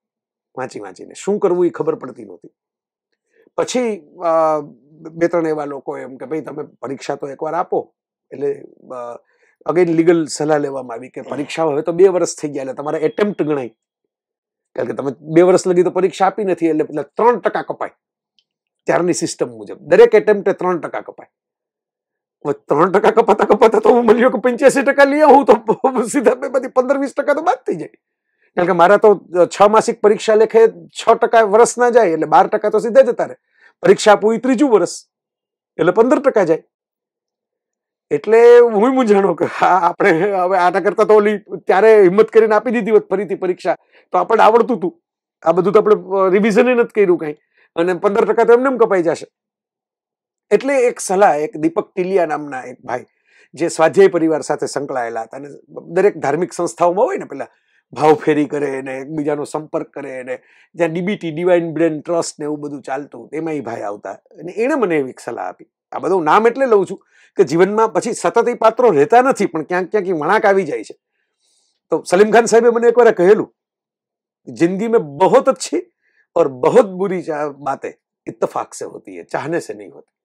વાંચી વાંચીને શું કરવું એ ખબર પડતી નહોતી પછી બે ત્રણ એવા લોકો એમ કે ભાઈ તમે પરીક્ષા તો એકવાર આપો એટલે અગેન લીગલ સલાહ લેવામાં આવી કે પરીક્ષા હવે તો બે વર્ષ થઈ ગયા એટલે તમારે એટેમ્પ્ટ ગણાય કારણ કે તમે બે વર્ષ લગી તો પરીક્ષા આપી નથી એટલે પેલા ત્રણ ટકા કપાય ત્યારની સિસ્ટમ મુજબ દરેક એટેમ્પ્ટે ત્રણ ટકા કપાય ત્રણ ટકા કપાતા કપાતા તો હું મળ્યો કે પંચ્યાસી ટકા લઈ આવું તો સીધા બધી પંદર વીસ ટકા તો બાદ થઈ જાય કારણ કે મારા તો છ માસિક પરીક્ષા લેખે છ ટકા વર્ષ ના જાય એટલે બાર ટકા તો સીધા જતા રહે પરીક્ષા આપવું એ ત્રીજું વર્ષ એટલે પંદર ટકા જાય એટલે હું મૂંઝાણો કે આપણે હવે આના કરતા તો ઓલી ત્યારે હિંમત કરીને આપી દીધી હોત ફરીથી પરીક્ષા તો આપણને આવડતું હતું આ બધું તો આપણે રિવિઝન નથી કર્યું કાંઈ અને પંદર ટકા તો એમને કપાઈ જશે એટલે એક સલાહ એક દીપક ટીલિયા નામના એક ભાઈ જે સ્વાધ્યાય પરિવાર સાથે સંકળાયેલા હતા અને દરેક ધાર્મિક સંસ્થાઓમાં હોય ને પેલા ભાવફેરી કરે ને એકબીજાનો સંપર્ક કરે ને જ્યાં ડીબીટી ડિવાઇન બ્રેન ટ્રસ્ટ ને એવું બધું ચાલતું તેમાં એ ભાઈ આવતા અને એણે મને એવી સલાહ આપી આ બધું નામ એટલે લઉં છું કે જીવનમાં પછી સતત એ પાત્રો રહેતા નથી પણ ક્યાંક ક્યાંક વણાક આવી જાય છે તો સલીમ ખાન સાહેબે મને એકવાર કહેલું જિંદગી મેં બહોત અચ્છી और बहुत बुरी बातें इत्तफाक से होती है चाहने से नहीं होती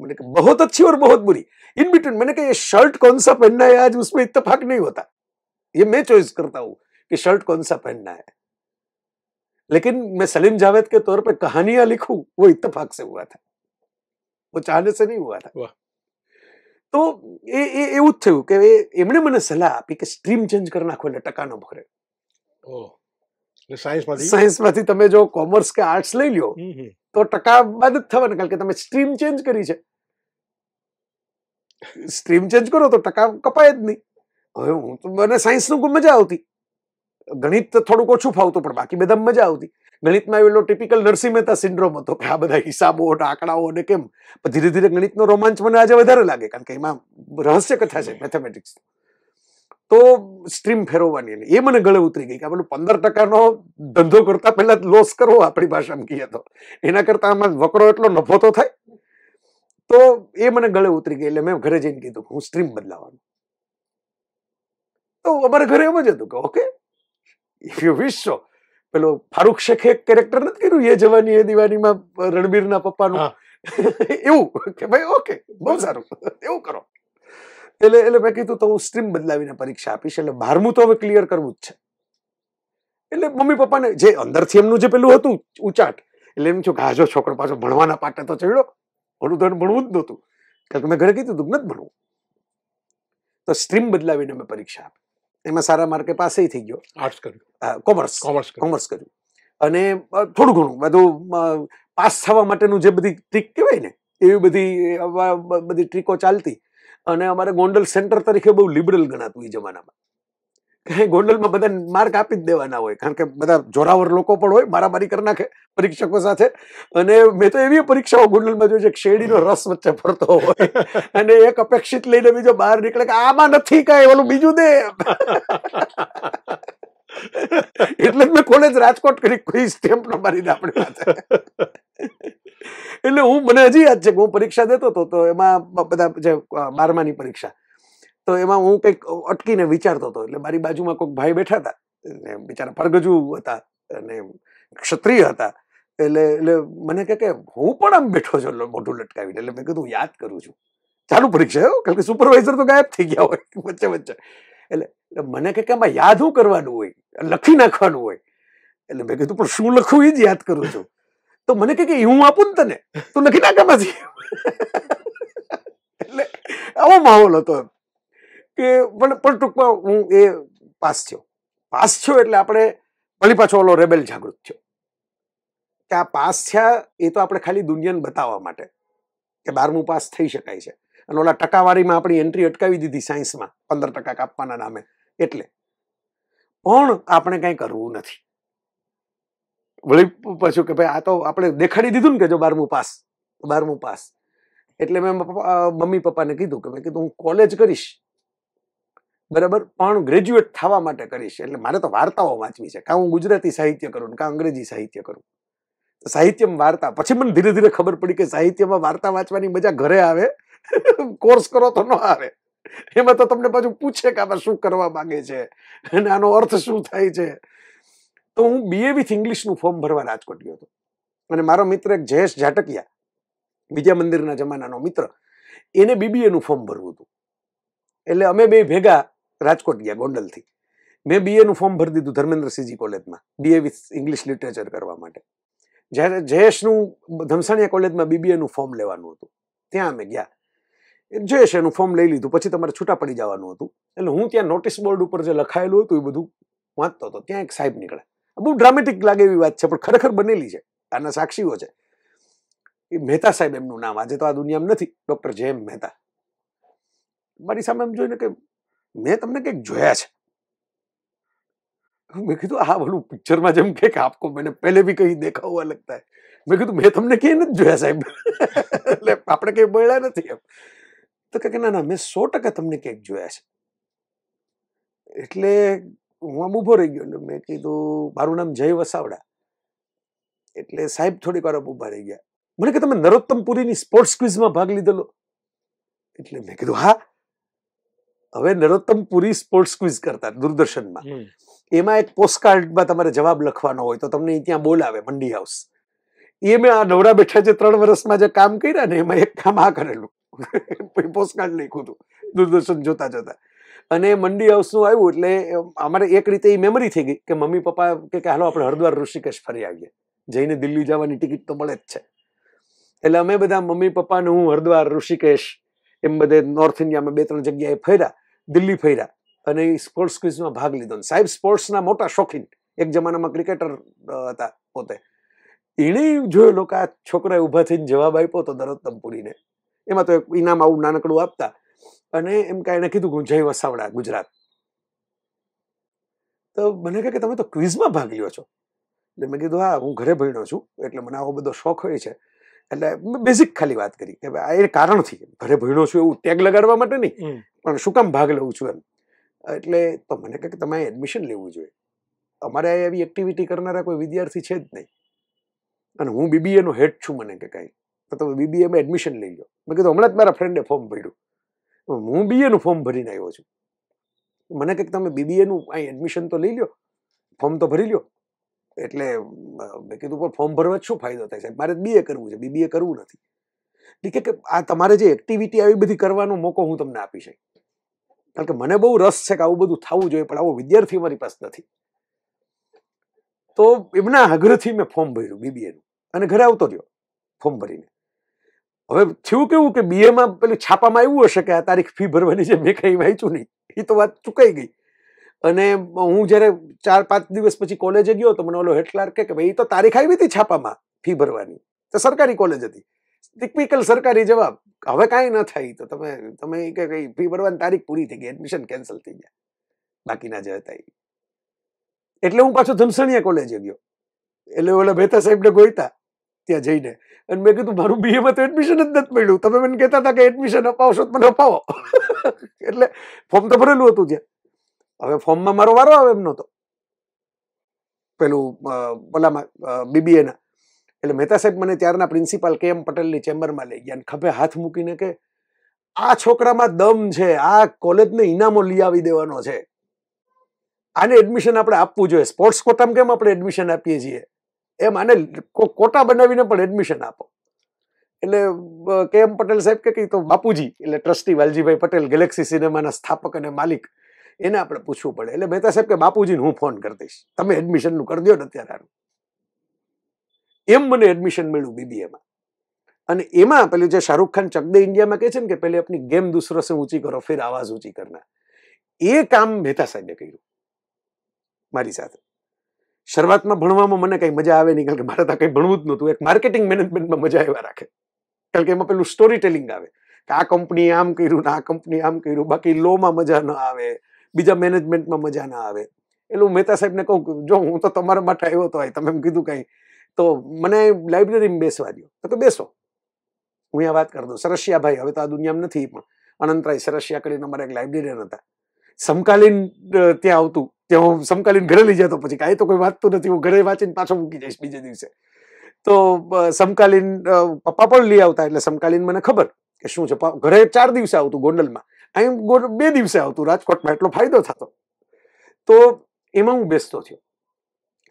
मैंने कहा बहुत अच्छी और बहुत बुरी इन बिटवीन मैंने कहा ये शर्ट कौन सा पहनना है आज उसमें इत्तफाक ये मैं चॉइस करता हूं कि शर्ट कौन सा पहनना है लेकिन मैं सलीम जावेद के तौर पे कहानियां लिखूं वो इत्तेफाक से हुआ था वो चाहने से नहीं हुआ था वाह तो ये ये यूंच थयो के ए एमने मने सलाह આપી કે સ્ટ્રીમ ચેન્જ કરનાખો એટલે ટકાનો ભરે ઓ લે સાયન્સમાંથી સાયન્સમાંથી તમે જો કોમર્સ કે આર્ટસ લઈ લ્યો તો ટકા બદ થવો નકલ કે તમે સ્ટ્રીમ ચેન્જ કરી છે સ્ટ્રીમ ચેન્જ કરો તો ટકા કપાય જ નહીં અરે હું તો મને સાયન્સ નું બહુ મજા આવતી ગણિત તો થોડું ઓછું ફાવતું પણ બાકી બધમ મજા આવતી ગણિતમાં એલો ટીપિકલ નરસિમેતા સિન્ડ્રોમ હતો કે આ બધા હિસાબો અને આંકડાઓ અને કેમ ધીરે ધીરે ગણિતનો રોમાંચ મને આવજો વધારે લાગે કારણ કે એમાં રહસ્ય કથા છે મેથેમેટિક્સ તો સ્ટ્રીમ ફેરવવાની એ મને ગળે ઉતરી ગઈ કે આપણો 15% નો ધંધો કરતા પહેલા જ લોસ કરો આપણી ભાષામાં કહીએ તો એના કરતાં આમ વકરો એટલો નફો તો થાય તો એ મને ગળે ઉતરી ગઈ એટલે મેં ઘરે જઈને કીધું હું સ્ટ્રીમ બદલાવાનો તો અમારા ઘરે એમ જ હતું કે okay if you wish so પેલો ફારૂક શેખે એક કેરેક્ટર નથી કર્યું એ જવાની એ દિવાનીમાં રણબીરના પપ્પાનું એવું કે ભાઈ ઓકે બહુ સારું એવું કરો એટલે એટલે મેં કીધું તો હું સ્ટ્રીમ બદલાવીને પરીક્ષા આપીશ એટલે બારમું તો હવે ક્લિયર કરવું જ છે એટલે મમ્મી પપ્પાને જે અંદરથી એમનું જે પેલું હતું ઉચાટ એટલે એમ છો કે છોકરો પાછો ભણવાના પાટે તો ચડ્યો ઓલું ધન ભણવું જ નહોતું કારણ કે મેં ઘરે કીધું તું નથી ભણવું તો સ્ટ્રીમ બદલાવીને મેં પરીક્ષા આપી એમાં સારા માર્કે પાસ થઈ ગયો આર્ટ્સ કર્યું કોમર્સ કોમર્સ કોમર્સ કર્યું અને થોડું ઘણું બધું પાસ થવા માટેનું જે બધી ટ્રીક કહેવાય ને એવી બધી બધી ટ્રીકો ચાલતી અને અમારે ગોંડલ સેન્ટર તરીકે બહુ લિબરલ ગણાતું એ જમાનામાં ગોંડલમાં બધા માર્ક આપી જ દેવાના હોય કારણ કે બધા જોરાવર લોકો પણ હોય મારામારી કરી નાખે પરીક્ષકો સાથે અને મેં તો એવી પરીક્ષાઓ ગોંડલમાં જોઈ છે કે શેરડીનો રસ વચ્ચે ફરતો હોય (laughs) અને એક અપેક્ષિત લઈને બીજો બહાર નીકળે કે આમાં નથી કાંઈ ઓલું બીજું દે (laughs) એટલે મેં કોલેજ રાજકોટ કરી કોઈ સ્ટેમ્પ ન મારી દે આપણી પાસે (laughs) એટલે હું મને હજી યાદ છે કે હું પરીક્ષા દેતો હતો તો એમાં બધા જે બારમાની પરીક્ષા તો એમાં હું કંઈક અટકીને વિચારતો હતો એટલે મારી બાજુમાં કોઈક ભાઈ બેઠા હતા બિચારા પરગજુ હતા અને ક્ષત્રિય હતા એટલે એટલે મને કહે કે હું પણ આમ બેઠો છું મોઢું લટકાવીને એટલે મેં કીધું યાદ કરું છું ચાલુ પરીક્ષા હો કારણ કે સુપરવાઇઝર તો ગાયબ થઈ ગયા હોય (laughs) વચ્ચે વચ્ચે એટલે મને કહે કે આમાં યાદ શું કરવાનું હોય લખી નાખવાનું હોય એટલે મેં કીધું પણ શું લખવું એ જ યાદ કરું છું તો મને કહે કે હું આપું ને તને તું લખી નાખે માંથી (laughs) એટલે આવો માહોલ હતો એમ કે પણ ટૂંકમાં હું એ પાસ થયો પાસ થયો એટલે આપણે ભલી પાછો ઓલો રેબેલ જાગૃત થયો કે આ પાસ થયા એ તો આપણે ખાલી દુનિયાને બતાવવા માટે કે બારમું પાસ થઈ શકાય છે અને ઓલા ટકાવારીમાં આપણી એન્ટ્રી અટકાવી દીધી સાયન્સમાં પંદર ટકા કાપવાના નામે એટલે પણ આપણે કાંઈ કરવું નથી વળી પાછું કે ભાઈ આ તો આપણે દેખાડી દીધું ને કે જો બારમું પાસ બારમું પાસ એટલે મેં મમ્મી પપ્પાને કીધું કે મેં કીધું હું કોલેજ કરીશ બરાબર પણ ગ્રેજ્યુએટ થવા માટે કરીશ એટલે મારે તો વાર્તાઓ વાંચવી છે કાં હું ગુજરાતી સાહિત્ય કરું કાં અંગ્રેજી સાહિત્ય કરું સાહિત્યમાં વાર્તા પછી મને ધીરે ધીરે ખબર પડી કે સાહિત્યમાં વાર્તા વાંચવાની મજા ઘરે આવે (laughs) કોર્સ કરો તો ન આવે એમાં તો તમને પાછું પૂછે કે આમાં શું કરવા માંગે છે અને આનો અર્થ શું થાય છે તો હું બીએ વિથ ઇંગ્લિશનું ફોર્મ ભરવા રાજકોટ ગયો હતો અને મારો મિત્ર એક જયેશ જાટકિયા વિજયા મંદિરના જમાનાનો મિત્ર એને બીબીએનું ફોર્મ ભરવું હતું એટલે અમે બે ભેગા રાજકોટ ગયા ગોંડલથી મેં બી એનું ફોર્મ ભરી દીધું ધર્મેન્દ્રસિંહજી કોલેજમાં B A with English literature કરવા માટે જ્યારે જયેશનું ધમસાણીયા કોલેજમાં બીબીએનું ફોર્મ લેવાનું હતું ત્યાં અમે ગયા જયેશ એનું ફોર્મ લઈ લીધું પછી તમારે છૂટા પડી જવાનું હતું એટલે હું ત્યાં નોટિસ બોર્ડ ઉપર જે લખાયેલું હતું એ બધું વાંચતો હતો ત્યાં એક સાહેબ નીકળે બહુ ડ્રામેટિક લાગે એવી વાત છે પણ ખરેખર બનેલી છે આના સાક્ષીઓ છે એ મહેતા સાહેબ એમનું નામ આજે તો આ દુનિયામાં નથી ડૉક્ટર જેમ મહેતા મારી સામે એમ જોઈને કે મેં તમને કંઈક જોયા છે મેં કીધું આ ભલું પિક્ચરમાં જેમ કે આપકો મને પહેલે ભી કहीं देखा हुआ મેં કીધું મેં તમને ક્યાંય નથી જોયા સાહેબ એટલે આપણે કંઈ બોલ્યા નથી એમ તો કે ના ના મેં સો ટકા તમને ક્યાંક જોયા છે એટલે હું આમ ઊભો રહી ગયો એટલે મેં કીધું મારું નામ જય વસાવડા એટલે સાહેબ થોડીક વાર ઊભા રહી ગયા મને કે તમે નરોત્તમપુરીની સ્પોર્ટ્સ ક્વિઝમાં ભાગ લીધેલો એટલે મેં કીધું હા હવે નરોત્તમપુરી સ્પોર્ટ્સ ક્વિઝ કરતા દૂરદર્શનમાં એમાં એક પોસ્ટકાર્ડમાં તમારે જવાબ લખવાનો હોય તો તમને ત્યાં બોલાવે મંડી હાઉસ એ મેં આ નવરા બેઠા જે ત્રણ વર્ષમાં જે કામ કર્યા ને એમાં એક કામ આ કરેલું પોસ્ટકાર્ડ (laughs) લખ્યું હતું દૂરદર્શન જોતા જોતા અને મંડી હાઉસનું આવ્યું એટલે અમારે એક રીતે એ મેમરી થઈ ગઈ કે મમ્મી પપ્પા કે હાલો આપણે હરદ્વાર ઋષિકેશ ફરી આવીએ જઈને દિલ્હી જવાની ટિકિટ તો મળે જ છે એટલે અમે બધા મમ્મી પપ્પાને હું હરદ્વાર ઋષિકેશ એમ બધે નોર્થ ઇન્ડિયામાં બે ત્રણ જગ્યાએ ફર્યા દિલ્હી ફર્યા અને એ સ્પોર્ટ્સ ક્વિઝમાં ભાગ લીધો સાહેબ સ્પોર્ટ્સના મોટા શોખીન એક જમાનામાં ક્રિકેટર હતા પોતે એણે જોયો લોકો આ છોકરાએ ઊભા થઈને જવાબ આપ્યો તો નરોત્તમ પુરીને એમાં તો એક ઇનામ આવું નાનકડું આપતા અને એમ કાંઈ એને કીધું ગુંજાઈ વસાવડા ગુજરાત તો મને કહે કે તમે તો ક્વિઝમાં ભાગ લ્યો છો એટલે મેં કીધું હા હું ઘરે ભણ્યો છું એટલે મને આવો બધો શોખ હોય છે એટલે બેઝિક ખાલી વાત કરી કે એ કારણથી ઘરે ભણ્યો છું એવું ટેગ લગાડવા માટે નહીં પણ શું કામ ભાગ લઉં છું એમ એટલે તો મને કહે કે તમે એડમિશન લેવું જોઈએ અમારે એવી એક્ટિવિટી કરનારા કોઈ વિદ્યાર્થી છે જ નહીં અને હું બીબીએનો હેડ છું મને કે કાંઈ તો તમે બીબીએમાં એડમિશન લઈ લો મેં કીધું હમણાં જ મારા ફ્રેન્ડે ફોર્મ ભર્યું હું બીએનું ફોર્મ ભરીને આવ્યો છું મને કહે કે તમે બીબીએનું અહીં એડમિશન તો લઈ લો ફોર્મ તો ભરી લો એટલે મેં કીધું પણ ફોર્મ ભરવા શું ફાયદો થાય સાહેબ મારે બીએ કરવું છે બીબીએ કરવું નથી ઠીક કે આ તમારે જે એક્ટિવિટી આવી બધી કરવાનો મોકો હું તમને આપી શકું કારણ કે મને બહુ રસ છે કે આવું બધું થવું જોઈએ પણ આવો વિદ્યાર્થી મારી પાસે નથી તો એમના આગ્રહથી મેં ફોર્મ ભર્યું બીબીએનું અને ઘરે આવતો રહ્યો ફોર્મ ભરીને હવે થયું કેવું કે બીએમાં પેલું છાપામાં એવું હશે કે આ તારીખ ફી ભરવાની છે મેં કંઈ વાંચ્યું નહીં એ તો વાત ચૂકાઈ ગઈ અને હું જ્યારે ચાર પાંચ દિવસ પછી કોલેજે ગયો તો મને ઓલો હેડ કે ભાઈ તો તારીખ આવી હતી છાપામાં ફી ભરવાની તો સરકારી કોલેજ હતી ટિપિકલ સરકારી જવાબ હવે કાંઈ ન થાય તો તમે તમે કે કઈ ફી ભરવાની તારીખ પૂરી થઈ ગઈ એડમિશન કેન્સલ થઈ ગયા બાકીના જે હતા એટલે હું પાછો ધમસણિયા કોલેજે ગયો એટલે ઓલા મહેતા સાહેબને ગોઈતા ત્યાં જઈને અને મેં કીધું મારું બીએમાં તો એડમિશન જ નથી મળ્યું તમે મને કહેતા હતા કે એડમિશન અપાવશો તો મને અપાવો (laughs) એટલે ફોર્મ તો ભરેલું હતું ત્યાં હવે ફોર્મમાં મારો વારો આવે એમ તો પેલું ઓલામાં બીબીએના એટલે મહેતા સાહેબ મને ત્યારના પ્રિન્સિપાલ કે એમ પટેલની ચેમ્બરમાં લઈ ગયા ખભે હાથ મૂકીને કે આ છોકરામાં દમ છે આ કોલેજને ઇનામો લઈ આવી દેવાનો છે આને એડમિશન આપણે આપવું જોઈએ સ્પોર્ટ્સ કોટામાં કેમ આપણે એડમિશન આપીએ છીએ એમ આને કોટા બનાવીને પણ એડમિશન આપો એટલે કે એમ પટેલ સાહેબ કે તો બાપુજી એટલે ટ્રસ્ટી વાલજીભાઈ પટેલ ગેલેક્સી સિનેમાના સ્થાપક અને માલિક એને આપણે પૂછવું પડે એટલે મહેતા સાહેબ કે બાપુજીને હું ફોન કરી દઈશ તમે એડમિશનનું કરી દો ને અત્યારે એમ મને એડમિશન મળ્યું બીબીએમાં અને એમાં પેલું જે શાહરૂખ ખાન ચકદે ઇન્ડિયામાં કહે છે ને કે પેલી આપની ગેમ દૂસરો સે ઊંચી કરો ફિર આવાજ ઊંચી કરના એ કામ મહેતા સાહેબે કર્યું મારી સાથે શરૂઆતમાં ભણવામાં મને કંઈ મજા આવે નહીં કારણ કે મારે ત્યાં કંઈ ભણવું જ નહોતું એક માર્કેટિંગ મેનેજમેન્ટમાં મજા આવ્યા રાખે કારણ કે એમાં પેલું સ્ટોરી ટેલિંગ આવે કે આ કંપની આમ કર્યું ને આ કંપની આમ કર્યું બાકી લોમાં મજા ન આવે બીજા મેનેજમેન્ટમાં મજા ના આવે એટલું મહેતા સાહેબને કહું જો હું તો તમારા માટે આવ્યો હતો તમે એમ કીધું કંઈ તો મને લાઇબ્રેરીમાં બેસવા દો તો બેસો હું અહીંયા વાત કરી દઉં સરસિયાભાઈ હવે તો આ દુનિયામાં નથી પણ અનંતરાય સરસિયા કરીને અમારે એક લાઇબ્રેરિયન હતા સમકાલીન ત્યાં આવતું ત્યાં હું સમકાલીન ઘરે લઈ જતો પછી કાંઈ તો કોઈ વાત તો નથી હું ઘરે વાંચીને પાછો મૂકી જઈશ બીજે દિવસે તો સમકાલીન પપ્પા પણ લઈ આવતા એટલે સમકાલીન મને ખબર કે શું છે ઘરે ચાર દિવસે આવતું ગોંડલમાં આઈ એમ બે દિવસે આવતું રાજકોટમાં એટલો ફાયદો થતો તો એમાં હું બેસતો થયો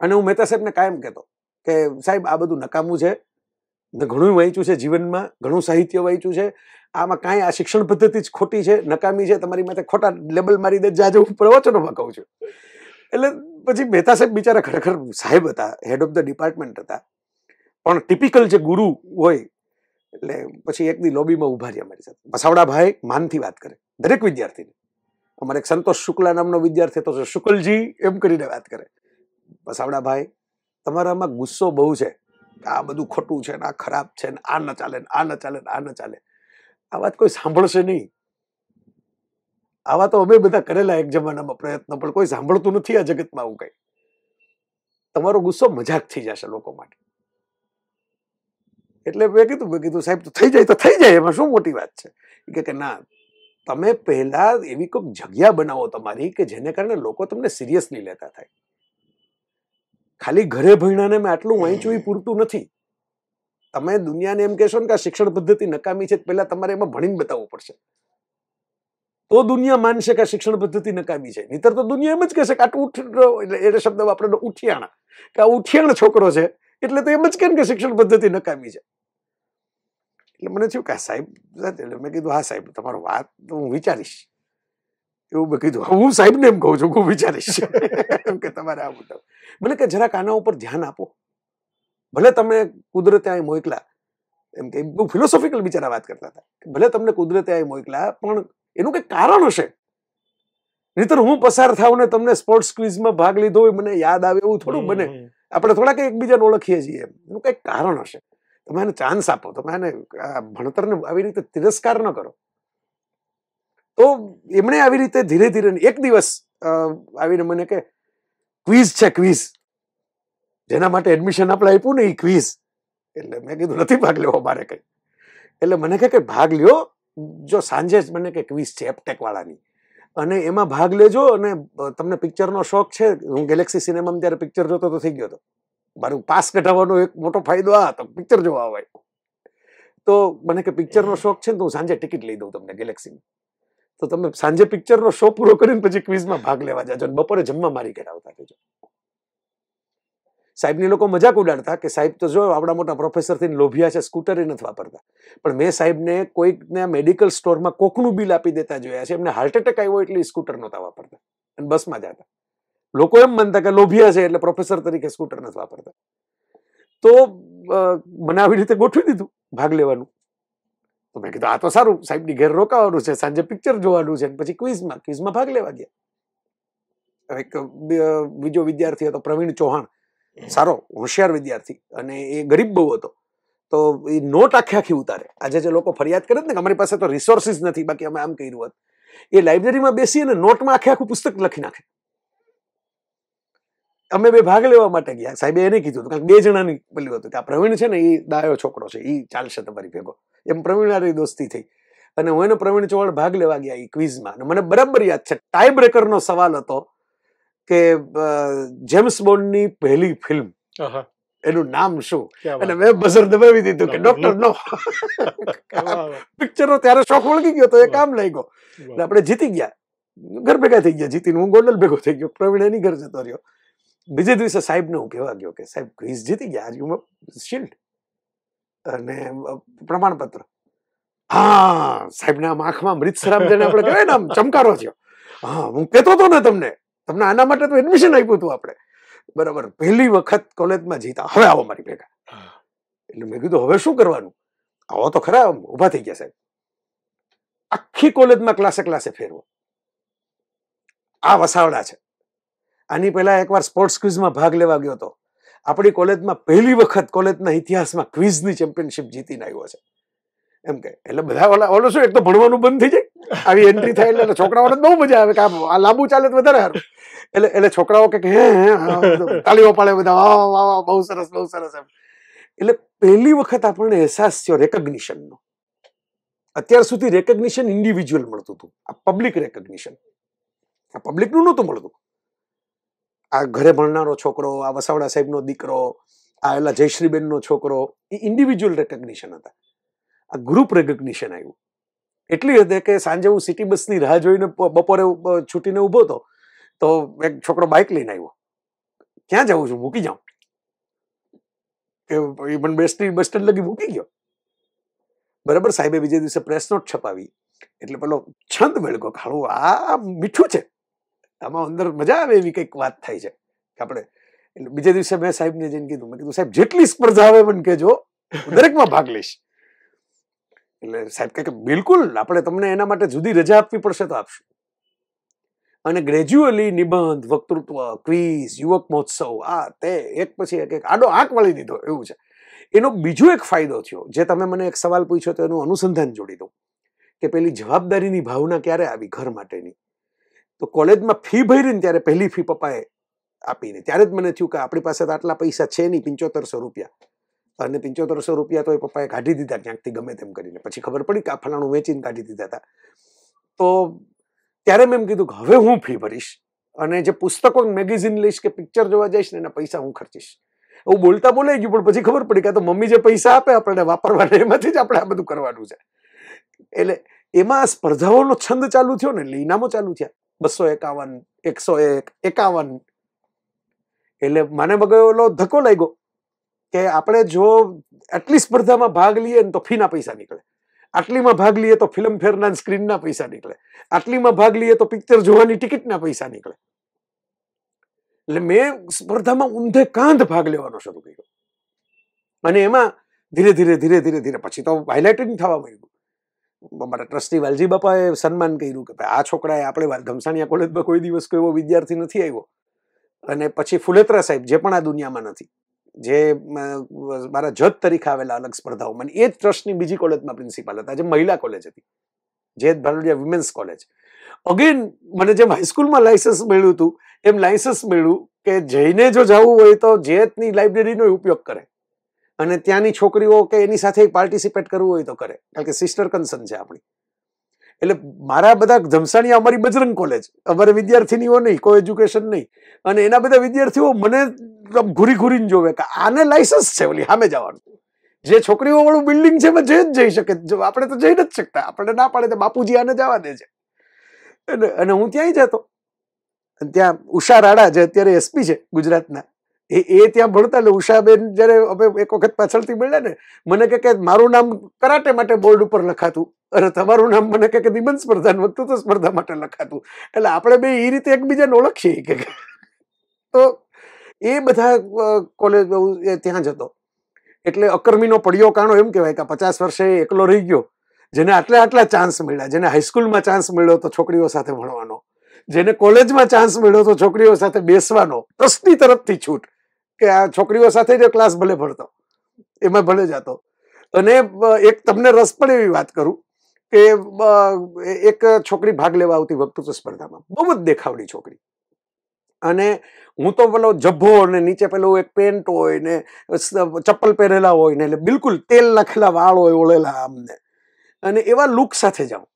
અને હું મહેતા સાહેબને કાયમ કહેતો કે સાહેબ આ બધું નકામું છે ઘણું વાંચ્યું છે જીવનમાં ઘણું સાહિત્ય વાંચ્યું છે આમાં કાંઈ આ શિક્ષણ પદ્ધતિ જ ખોટી છે નકામી છે તમારી માથે ખોટા લેબલ મારી દે જાજે હું પ્રવચનોમાં કહું છું એટલે પછી મહેતા સાહેબ બિચારા ખરેખર સાહેબ હતા હેડ ઓફ ધ ડિપાર્ટમેન્ટ હતા પણ ટિપિકલ જે ગુરુ હોય એટલે પછી એક દી લોબીમાં ઉભા રહ્યા મારી સાથે વસાવડા ભાઈ માનથી વાત કરે દરેક વિદ્યાર્થીને અમારે એક સંતોષ શુક્લા નામનો વિદ્યાર્થી હતો શુકલજી એમ કરીને વાત કરે બસ આવડા ભાઈ તમારામાં ગુસ્સો બહુ છે આ બધું ખોટું છે ને આ ખરાબ છે ને આ ન ચાલે ને આ ન ચાલે ને આ ન ચાલે આ વાત કોઈ સાંભળશે નહીં આવા તો અમે બધા કરેલા એક જમાનામાં પ્રયત્ન પણ કોઈ સાંભળતું નથી આ જગતમાં આવું કઈ તમારો ગુસ્સો મજાક થઈ જશે લોકો માટે એટલે મેં કીધું મેં કીધું સાહેબ તો થઈ જાય તો થઈ જાય એમાં શું મોટી વાત છે કે ના તમે પહેલા એવી કોઈક જગ્યા બનાવો તમારી કે જેને કારણે લોકો તમને સિરિયસલી લેતા થાય ખાલી ઘરે ભણ્યાને મેં આટલું વાંચ્યું એ પૂરતું નથી તમે દુનિયાને એમ કહેશો ને કે શિક્ષણ પદ્ધતિ નકામી છે પહેલા તમારે એમાં ભણીને બતાવવું પડશે તો દુનિયા માનશે કે શિક્ષણ પદ્ધતિ નકામી છે નહીતર તો દુનિયા એમ જ કહેશે કે આટલું એટલે એ શબ્દ વાપરે ઉઠિયાણા કે આ ઉઠિયાણ છોકરો છે એટલે તો એમ જ કેમ કે શિક્ષણ પદ્ધતિ નકામી છે એટલે મને થયું કે સાહેબ એટલે મેં કીધું હા સાહેબ તમારો વાત તો હું વિચારીશ એવું મેં કીધું હું સાહેબને એમ કહું છું હું વિચારીશ (laughs) એમ કે તમારે આ મુદ્દો મને કે જરાક આના ઉપર ધ્યાન આપો ભલે તમે કુદરતે અહીં મોકલા એમ કે બહુ ફિલોસોફિકલ બિચારા વાત કરતા હતા ભલે તમને કુદરતે અહીં મોકલા પણ એનું કંઈક કારણ હશે નહીતર હું પસાર થાઉં ને તમને સ્પોર્ટ્સ ક્વિઝમાં ભાગ લીધો હોય મને યાદ આવે એવું થોડું બને આપણે થોડાક એકબીજાને ઓળખીએ છીએ એમ એનું કંઈક કારણ હશે તમે એને ચાન્સ આપો તમે એને ભણતરને આવી રીતે તિરસ્કાર ન કરો તો એમણે આવી રીતે ધીરે ધીરે એક દિવસ આવીને મને કે ક્વિઝ છે ક્વિઝ જેના માટે એડમિશન આપણે આપ્યું ને એ ક્વિઝ એટલે મેં કીધું નથી ભાગ લેવો મારે કંઈ એટલે મને કહે કે ભાગ લ્યો જો સાંજે જ મને કે ક્વિઝ છે એપટેક વાળાની અને એમાં ભાગ લેજો અને તમને પિક્ચરનો શોખ છે હું ગેલેક્સી સિનેમામાં જ્યારે પિક્ચર જોતો તો થઈ ગયો હતો મારું પાસ કઢાવવાનો એક મોટો ફાયદો આ તો પિક્ચર જોવા આવે તો મને કે પિક્ચરનો શોખ છે ને તો હું સાંજે ટિકિટ લઈ દઉં તમને ગેલેક્સીની તો તમે સાંજે પિક્ચરનો શો પૂરો કરીને પછી ક્વિઝમાં ભાગ લેવા જાજો બપોરે જમવા મારી ઘેર આવતા રહેજો સાહેબની લોકો મજાક ઉડાડતા કે સાહેબ તો જો આપણા મોટા પ્રોફેસરથી લોભિયા છે સ્કૂટર એ નથી વાપરતા પણ મેં સાહેબને કોઈકને મેડિકલ સ્ટોરમાં કોકનું બિલ આપી દેતા જોયા છે એમને હાર્ટ એટેક આવ્યો એટલે સ્કૂટર નહોતા વાપરતા અને બસમાં જતા લોકો એમ માનતા કે લોભિયા છે એટલે પ્રોફેસર તરીકે સ્કૂટર નથી વાપરતા તો મને આવી રીતે ગોઠવી દીધું ભાગ લેવાનું તો મેં કીધું આ તો સારું સાહેબની ઘેર રોકાવાનું છે સાંજે પિક્ચર જોવાનું છે પછી ક્વિઝમાં ક્વિઝમાં ભાગ લેવા ગયા એક બીજો વિદ્યાર્થી હતો પ્રવીણ ચૌહાણ સારો હોશિયાર વિદ્યાર્થી અને એ ગરીબ બહુ હતો તો એ નોટ આખી આખી ઉતારે આજે જે લોકો ફરિયાદ કરે ને કે અમારી પાસે તો રિસોર્સિસ નથી બાકી અમે આમ કર્યું હોત એ લાઇબ્રેરીમાં બેસી અને નોટમાં આખે આખું પુસ્તક લખી નાખે અમે બે ભાગ લેવા માટે ગયા સાહેબે એને કીધું હતું કારણ બે જણાની પેલું હતું કે આ પ્રવીણ છે ને એ દાયો છોકરો છે એ ચાલશે તમારી ભેગો એમ પ્રવીણારી દોસ્તી થઈ અને હું એનો પ્રવીણ ચૌહાણ ભાગ લેવા ગયા એ ક્વિઝમાં અને મને બરાબર યાદ છે ટાઈ બ્રેકરનો સવાલ હતો કે જેમ્સ બોન્ડની પહેલી ફિલ્મ એનું નામ શું અને મેં બઝર દબાવી દીધું કે ડોક્ટર (laughs) નો પિક્ચરનો ત્યારે શોખ વળગી ગયો તો એ કામ લઈ ગયો આપણે જીતી ગયા ઘર ભેગા થઈ ગયા જીતીને હું ગોંડલ ભેગો થઈ ગયો પ્રવીણ એની ઘર જતો રહ્યો બીજે દિવસે સાહેબને હું કહેવા ગયો કે સાહેબ ક્વિઝ જીતી ગયા યુ શિલ્ડ અને પ્રમાણપત્ર હા સાહેબના આંખમાં મૃતસરામ જેને આપણે કહેવાય ને આમ ચમકારો થયો હા હું કહેતો હતો ને તમને તમને આના માટે તો એડમિશન આપ્યું હતું આપણે બરાબર પહેલી વખત કોલેજમાં જીતા હવે આવો મારી ભેગા એટલે મેં કીધું હવે શું કરવાનું આવો તો ખરા ઉભા થઈ ગયા સાહેબ આખી કોલેજમાં ક્લાસે ક્લાસે ફેરવો આ વસાવડા છે આની પહેલાં એકવાર સ્પોર્ટ્સ ક્વિઝમાં ભાગ લેવા ગયો હતો આપણી કોલેજમાં પહેલી વખત કોલેજના ઇતિહાસમાં ક્વિઝની ચેમ્પિયનશિપ જીતીને આવ્યો છે એમ કે એટલે બધા ઓલા ઓલો શું એક તો ભણવાનું બંધ થઈ જાય આવી એન્ટ્રી થાય એટલે છોકરાઓને બહુ મજા આવે કે આ લાંબુ ચાલે વધારે સારું એટલે એટલે છોકરાઓ કે હે તાળીઓ પાડે બધા વાહ વાહ વાહ બહુ સરસ બહુ સરસ એમ એટલે પહેલી વખત આપણને અહેસાસ થયો રેકગ્નિશનનો અત્યાર સુધી રેકગ્નિશન ઇન્ડિવિજ્યુઅલ મળતું હતું આ પબ્લિક રેકગ્નિશન આ પબ્લિકનું નહોતું મળતું આ ઘરે ભણનારો છોકરો આ વસાવડા સાહેબનો દીકરો આ એલા જયશ્રીબેનનો છોકરો એ ઇન્ડિવિજ્યુઅલ રેકગ્નિશન હતા આ ગ્રુપ રેકગ્નિશન આવ્યું એટલી હદે કે સાંજે હું સિટી બસની રાહ જોઈને બપોરે છૂટીને ઊભો હતો તો એક છોકરો બાઇક લઈને આવ્યો ક્યાં જવું છું મૂકી જાઉં કે એ પણ બેસ્ટી બસ સ્ટેન્ડ લગી મૂકી ગયો બરાબર સાહેબે બીજે દિવસે પ્રેસ નોટ છપાવી એટલે પેલો છંદ મેળવ્યો કે આ મીઠું છે આમાં અંદર મજા આવે એવી કંઈક વાત થાય છે કે આપણે એટલે બીજા દિવસે મેં સાહેબને જઈને કીધું મેં કીધું સાહેબ જેટલી સ્પર્ધા આવે મને કેજો દરેકમાં ભાગ લઈશ એટલે સાહેબ કહે કે બિલકુલ આપણે તમને એના માટે જુદી રજા આપવી પડશે તો આપશું અને ગ્રેજ્યુઅલી નિબંધ વક્તૃત્વ ક્વીઝ યુવક મહોત્સવ આ તે એક પછી એક એક આડો આંક વળી દીધો એવું છે એનો બીજો એક ફાયદો થયો જે તમે મને એક સવાલ પૂછ્યો તો એનું અનુસંધાન જોડી દઉં કે પેલી જવાબદારીની ભાવના ક્યારે આવી ઘર માટેની તો કોલેજમાં ફી ભરીને ત્યારે પહેલી ફી પપ્પાએ આપીને ત્યારે જ મને થયું કે આપણી પાસે તો આટલા પૈસા છે નહીં પંચોતરસો રૂપિયા અને પંચોતેરસો રૂપિયા તો એ પપ્પાએ કાઢી દીધા ક્યાંકથી ગમે તેમ કરીને પછી ખબર પડી કે આ ફલાણું વેચીને કાઢી દીધા હતા તો ત્યારે મેં એમ કીધું કે હવે હું ફી ભરીશ અને જે પુસ્તકો મેગેઝિન લઈશ કે પિક્ચર જોવા જઈશ ને એના પૈસા હું ખર્ચીશ એવું બોલતા બોલાઈ ગયું પણ પછી ખબર પડી કે તો મમ્મી જે પૈસા આપે આપણને વાપરવાના એમાંથી જ આપણે આ બધું કરવાનું છે એટલે એમાં સ્પર્ધાઓનો છંદ ચાલુ થયો ને એટલે ઇનામો ચાલુ થયા બસો એકાવન એકસો એક એકાવન એટલે મને બગડેલો ધક્કો લાગ્યો કે આપણે જો આટલી સ્પર્ધામાં ભાગ લઈએ ને તો ફીના પૈસા નીકળે આટલીમાં ભાગ લઈએ તો ફિલ્મ ફેરના સ્ક્રીનના પૈસા નીકળે આટલીમાં ભાગ લઈએ તો પિક્ચર જોવાની ટિકિટના પૈસા નીકળે એટલે મેં સ્પર્ધામાં ઊંધે કાંધ ભાગ લેવાનો શરૂ કર્યો અને એમાં ધીરે ધીરે ધીરે ધીરે ધીરે પછી તો હાઇલાઇટેડ થવા માંડ્યું અમારા ટ્રસ્ટી વાલજી બાપાએ સન્માન કર્યું કે ભાઈ આ છોકરાએ આપણે ઘમસાણિયા કોલેજમાં કોઈ દિવસ કોઈ એવો વિદ્યાર્થી નથી આવ્યો અને પછી ફુલેત્રા સાહેબ જે પણ આ દુનિયામાં નથી જે મારા જજ તરીકે આવેલા અલગ સ્પર્ધાઓમાં એ જ ટ્રસ્ટની બીજી કોલેજમાં પ્રિન્સિપાલ હતા જે મહિલા કોલેજ હતી જેત ભાનુડિયા વિમેન્સ કોલેજ અગેન મને જેમ હાઈસ્કૂલમાં લાયસન્સ મળ્યું હતું એમ લાયસન્સ મળ્યું કે જઈને જો જવું હોય તો જેતની લાઇબ્રેરીનો ઉપયોગ કરે અને ત્યાંની છોકરીઓ કે એની સાથે પાર્ટિસિપેટ કરવું હોય તો કરે કારણ કે સિસ્ટર કન્સર્ન છે આપણી એટલે મારા બધા ધમસાણી અમારી બજરંગ કોલેજ અમારે વિદ્યાર્થીનીઓ નહીં કોઈ એજ્યુકેશન નહીં અને એના બધા વિદ્યાર્થીઓ મને ઘૂરી ઘૂરીને જોવે કે આને લાયસન્સ છે ઓલી સામે જવાનું જે છોકરીઓ વાળું બિલ્ડિંગ છે એમાં જઈ જ જઈ શકે આપણે તો જઈ નથી શકતા આપણને ના પાડે તો બાપુજી આને જવા દે છે અને હું ત્યાંય જતો ત્યાં ઉષા રાડા જે અત્યારે એસપી છે ગુજરાતના એ એ ત્યાં ભણતા ને ઉષાબેન જ્યારે અમે એક વખત પાછળથી મળ્યા ને મને કે કે મારું નામ કરાટે માટે બોર્ડ ઉપર લખાતું અને તમારું નામ મને કે કે નિબંધ સ્પર્ધા વક્તૃત્વ સ્પર્ધા માટે લખાતું એટલે આપણે બે એ રીતે એકબીજાને ઓળખીએ કે તો એ બધા કોલેજ ત્યાં જતો એટલે અકર્મીનો પડ્યો કાણો એમ કહેવાય કે પચાસ વર્ષે એકલો રહી ગયો જેને આટલા આટલા ચાન્સ મળ્યા જેને હાઈસ્કૂલમાં ચાન્સ મળ્યો તો છોકરીઓ સાથે ભણવાનો જેને કોલેજમાં ચાન્સ મળ્યો તો છોકરીઓ સાથે બેસવાનો ટ્રસ્ટની તરફથી છૂટ કે આ છોકરીઓ સાથે જ ક્લાસ ભલે ભણતો એમાં ભલે જતો અને એક તમને રસ પણ એવી વાત કરું કે એક છોકરી ભાગ લેવા આવતી વક્તૃત્વ સ્પર્ધામાં બહુ જ દેખાવડી છોકરી અને હું તો પેલો જભ્ભો ને નીચે પેલો એક પેન્ટ હોય ને ચપ્પલ પહેરેલા હોય ને એટલે બિલકુલ તેલ નાખેલા વાળ હોય ઓળેલા આમને અને એવા લુક સાથે જાઉં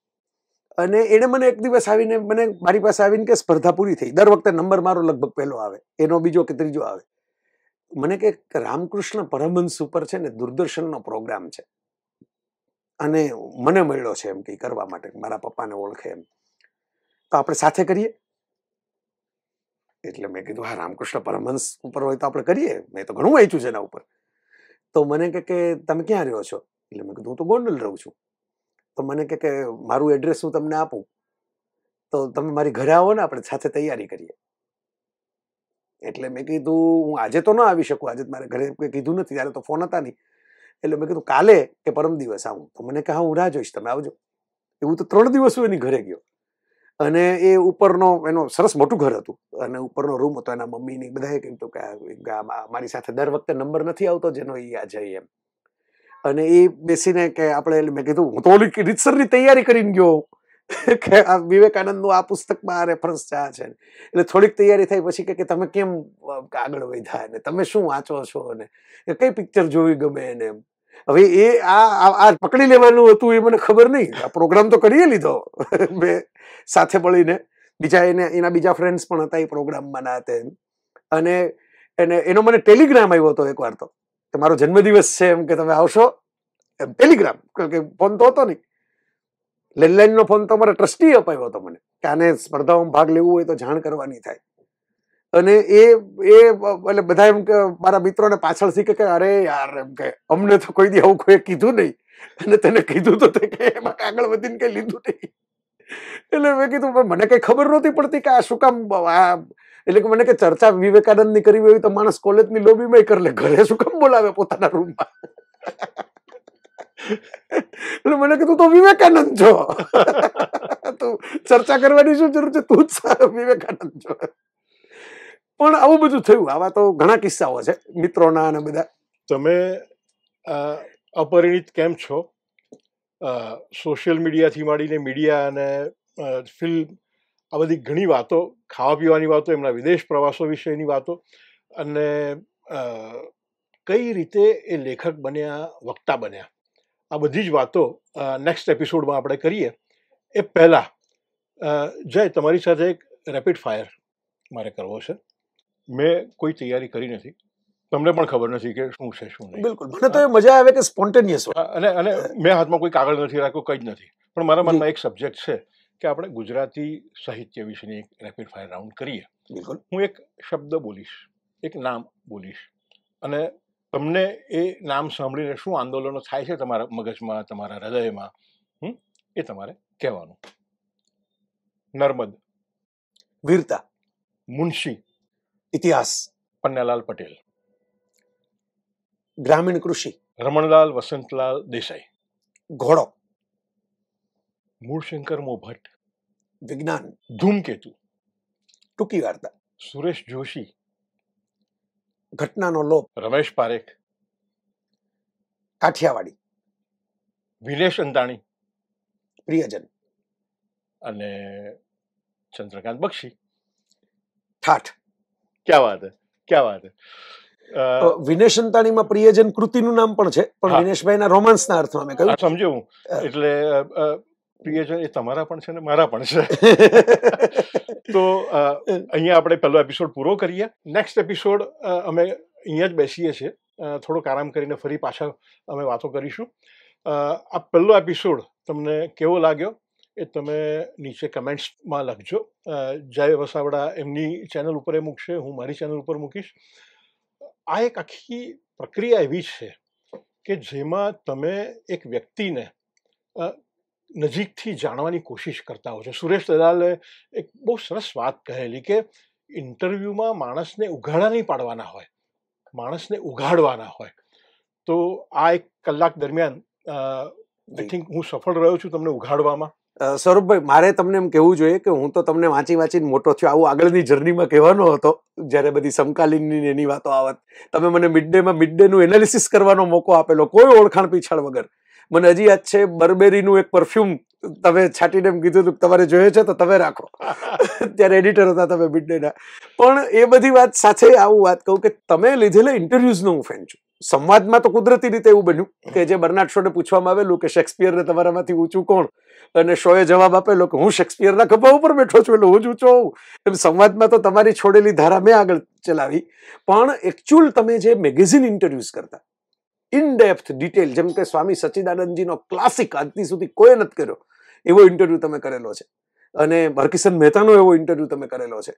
અને એણે મને એક દિવસ આવીને મને મારી પાસે આવીને કે સ્પર્ધા પૂરી થઈ દર વખતે નંબર મારો લગભગ પહેલો આવે એનો બીજો કે ત્રીજો આવે મને કે રામકૃષ્ણ પરમહંસ ઉપર છે ને દૂરદર્શનનો પ્રોગ્રામ છે અને મને મળ્યો છે એમ કે કરવા માટે મારા પપ્પાને ઓળખે એમ તો આપણે સાથે કરીએ એટલે મેં કીધું હા રામકૃષ્ણ પરમહંસ ઉપર હોય તો આપણે કરીએ મેં તો ઘણું વાંચ્યું છે એના ઉપર તો મને કે કે તમે ક્યાં રહ્યો છો એટલે મેં કીધું હું તો ગોંડલ રહું છું તો મને કે કે મારું એડ્રેસ હું તમને આપું તો તમે મારી ઘરે આવો ને આપણે સાથે તૈયારી કરીએ એટલે મેં કીધું હું આજે તો ન આવી શકું આજે મારે ઘરે કંઈ કીધું નથી ત્યારે તો ફોન હતા નહીં એટલે મેં કીધું કાલે કે પરમ દિવસ આવું તો મને કહે હું રાહ જોઈશ તમે આવજો એવું તો ત્રણ દિવસ હું એની ઘરે ગયો અને એ ઉપરનો એનો સરસ મોટું ઘર હતું અને ઉપરનો રૂમ હતો એના મમ્મીને બધાએ કીધું કે મારી સાથે દર વખતે નંબર નથી આવતો જેનો એ આજે એમ અને એ બેસીને કે આપણે મેં કીધું હું તો ઓલી રીતસરની તૈયારી કરીને ગયો (laughs) કે આ વિવેકાનંદનું આ પુસ્તકમાં આ રેફરન્સ છે આ છે એટલે થોડીક તૈયારી થાય પછી કે તમે કેમ આગળ વધ્યા ને તમે શું વાંચો છો અને કઈ પિક્ચર જોવી ગમે એને એમ હવે એ આ આ પકડી લેવાનું હતું એ મને ખબર નહીં આ પ્રોગ્રામ તો કરીએ લીધો (laughs) બે સાથે મળીને બીજા એને એના બીજા ફ્રેન્ડ્સ પણ હતા એ પ્રોગ્રામમાં ના હતા અને એને એનો મને ટેલિગ્રામ આવ્યો હતો એકવાર તો કે મારો જન્મદિવસ છે એમ કે તમે આવશો એમ ટેલિગ્રામ કે ફોન તો હતો નહીં લેન્ડલાઇનનો ફોન તમારે ટ્રસ્ટી અપાવ્યો હતો મને કે આને સ્પર્ધાઓમાં ભાગ લેવું હોય તો જાણ કરવાની થાય અને એ એટલે બધા એમ કે મારા મિત્રોને પાછળથી કે અરે યાર એમ કે અમને તો કોઈ દી આવું કોઈ કીધું નહીં અને તેને કીધું તો તે કે એમાં આગળ વધીને કંઈ લીધું નહીં એટલે મેં કીધું મને કંઈ ખબર નહોતી પડતી કે આ શું કામ આ એટલે કે મને કે ચર્ચા વિવેકાનંદની કરવી હોય તો માણસ કોલેજની લોબીમાં કરી લે ઘરે શું કામ બોલાવે પોતાના રૂમમાં એટલે મને કીધું તો વિવેકાનંદ છો તું ચર્ચા કરવાની શું જરૂર છે તું જ સારો વિવેકાનંદ છો પણ આવું બધું થયું આવા તો ઘણા કિસ્સાઓ છે મિત્રોના અને બધા તમે અપરિણિત કેમ છો સોશિયલ મીડિયાથી માંડીને મીડિયા અને ફિલ્મ આ બધી ઘણી વાતો ખાવા પીવાની વાતો એમના વિદેશ પ્રવાસો વિશેની વાતો અને કઈ રીતે એ લેખક બન્યા વક્તા બન્યા આ બધી જ વાતો નેક્સ્ટ એપિસોડમાં આપણે કરીએ એ પહેલાં જય તમારી સાથે એક રેપિડ ફાયર મારે કરવો છે મેં કોઈ તૈયારી કરી નથી તમને પણ ખબર નથી કે શું છે શું નહીં બિલકુલ મને તો એ મજા આવે કે સ્પોન્ટેનિયસ અને અને મેં હાથમાં કોઈ કાગળ નથી રાખ્યો કંઈ જ નથી પણ મારા મનમાં એક સબ્જેક્ટ છે કે આપણે ગુજરાતી સાહિત્ય વિશેની એક રેપિડ ફાયર રાઉન્ડ કરીએ બિલકુલ હું એક શબ્દ બોલીશ એક નામ બોલીશ અને તમને એ નામ સાંભળીને શું આંદોલનો થાય છે તમારા મગજમાં તમારા હૃદયમાં હમ એ તમારે કહેવાનું નર્મદ વીરતા મુનશી ઇતિહાસ પન્નાલાલ પટેલ ગ્રામીણ કૃષિ રમણલાલ વસંતલાલ દેસાઈ ઘોડો મૂળશંકર મોભટ્ટ વિજ્ઞાન ધૂમકેતુ ટૂંકી વાર્તા સુરેશ જોશી ઘટનાનો લોપ રમેશ પારેખ કાઠિયાવાડી વિનેશ અંતાણી પ્રિયજન અને ચંદ્રકાંત બક્ષી ઠાઠ ક્યાં વાત હે ક્યાં વાત હે વિનેશ અંતાણીમાં પ્રિયજન કૃતિનું નામ પણ છે પણ વિનેશભાઈના રોમાન્સના અર્થમાં મેં કહ્યું સમજ્યું એટલે પ્રિયજન એ તમારા પણ છે ને મારા પણ છે (laughs) તો અહીંયા આપણે પહેલો એપિસોડ પૂરો કરીએ નેક્સ્ટ એપિસોડ અમે અહીંયા જ બેસીએ છીએ થોડોક આરામ કરીને ફરી પાછા અમે વાતો કરીશું આ પહેલો એપિસોડ તમને કેવો લાગ્યો એ તમે નીચે કમેન્ટ્સમાં લખજો જય વસાવડા એમની ચેનલ ઉપર એ મૂકશે હું મારી ચેનલ ઉપર મૂકીશ આ એક આખી પ્રક્રિયા એવી છે કે જેમાં તમે એક વ્યક્તિને નજીકથી જાણવાની કોશિશ કરતા હોય છે સુરેશ દલાલે એક બહુ સરસ વાત કહેલી કે ઇન્ટરવ્યૂમાં માણસને ઉઘાડા નહીં પાડવાના હોય માણસને ઉઘાડવાના હોય તો આ એક કલાક દરમિયાન આઈ થિંક હું સફળ રહ્યો છું તમને ઉઘાડવામાં સ્વરૂપભાઈ મારે તમને એમ કહેવું જોઈએ કે હું તો તમને વાંચી વાંચીને મોટો થયો આવું આગળની જર્નીમાં કહેવાનો હતો જ્યારે બધી સમકાલીનની એની વાતો આવત તમે મને મિડ ડેમાં મિડ ડેનું એનાલિસિસ કરવાનો મોકો આપેલો કોઈ ઓળખાણ પીછાડ વગર મને હજી યાદ છે બર્બેરીનું એક પરફ્યુમ તમે છાટીને એમ કીધું હતું તમારે જોયો છે તો તમે રાખો (laughs) ત્યારે એડિટર હતા તમે મિડડેના પણ એ બધી વાત સાથે આવું વાત કહું કે તમે લીધેલા ઇન્ટરવ્યૂઝનો હું ફેન છું સંવાદમાં તો કુદરતી રીતે એવું બન્યું કે જે બર્નાડ શોને પૂછવામાં આવેલું કે શેક્સપિયરને તમારામાંથી ઊંચું કોણ અને શોએ જવાબ આપેલો કે હું શેક્સપિયરના ખભા ઉપર બેઠો છું એટલે હું જ ઊંચો હોઉં એમ સંવાદમાં તો તમારી છોડેલી ધારા મેં આગળ ચલાવી પણ એકચ્યુઅલ તમે જે મેગેઝિન ઇન્ટરવ્યુઝ કરતા ઇનડેપ્થ ડિટેલ જેમ કે સ્વામી સચ્ચિદાનંદજીનો ક્લાસિક આજની સુધી કોઈ નથી કર્યો એવો ઇન્ટરવ્યૂ તમે કરેલો છે અને હરકિશન મહેતાનો એવો ઇન્ટરવ્યૂ તમે કરેલો છે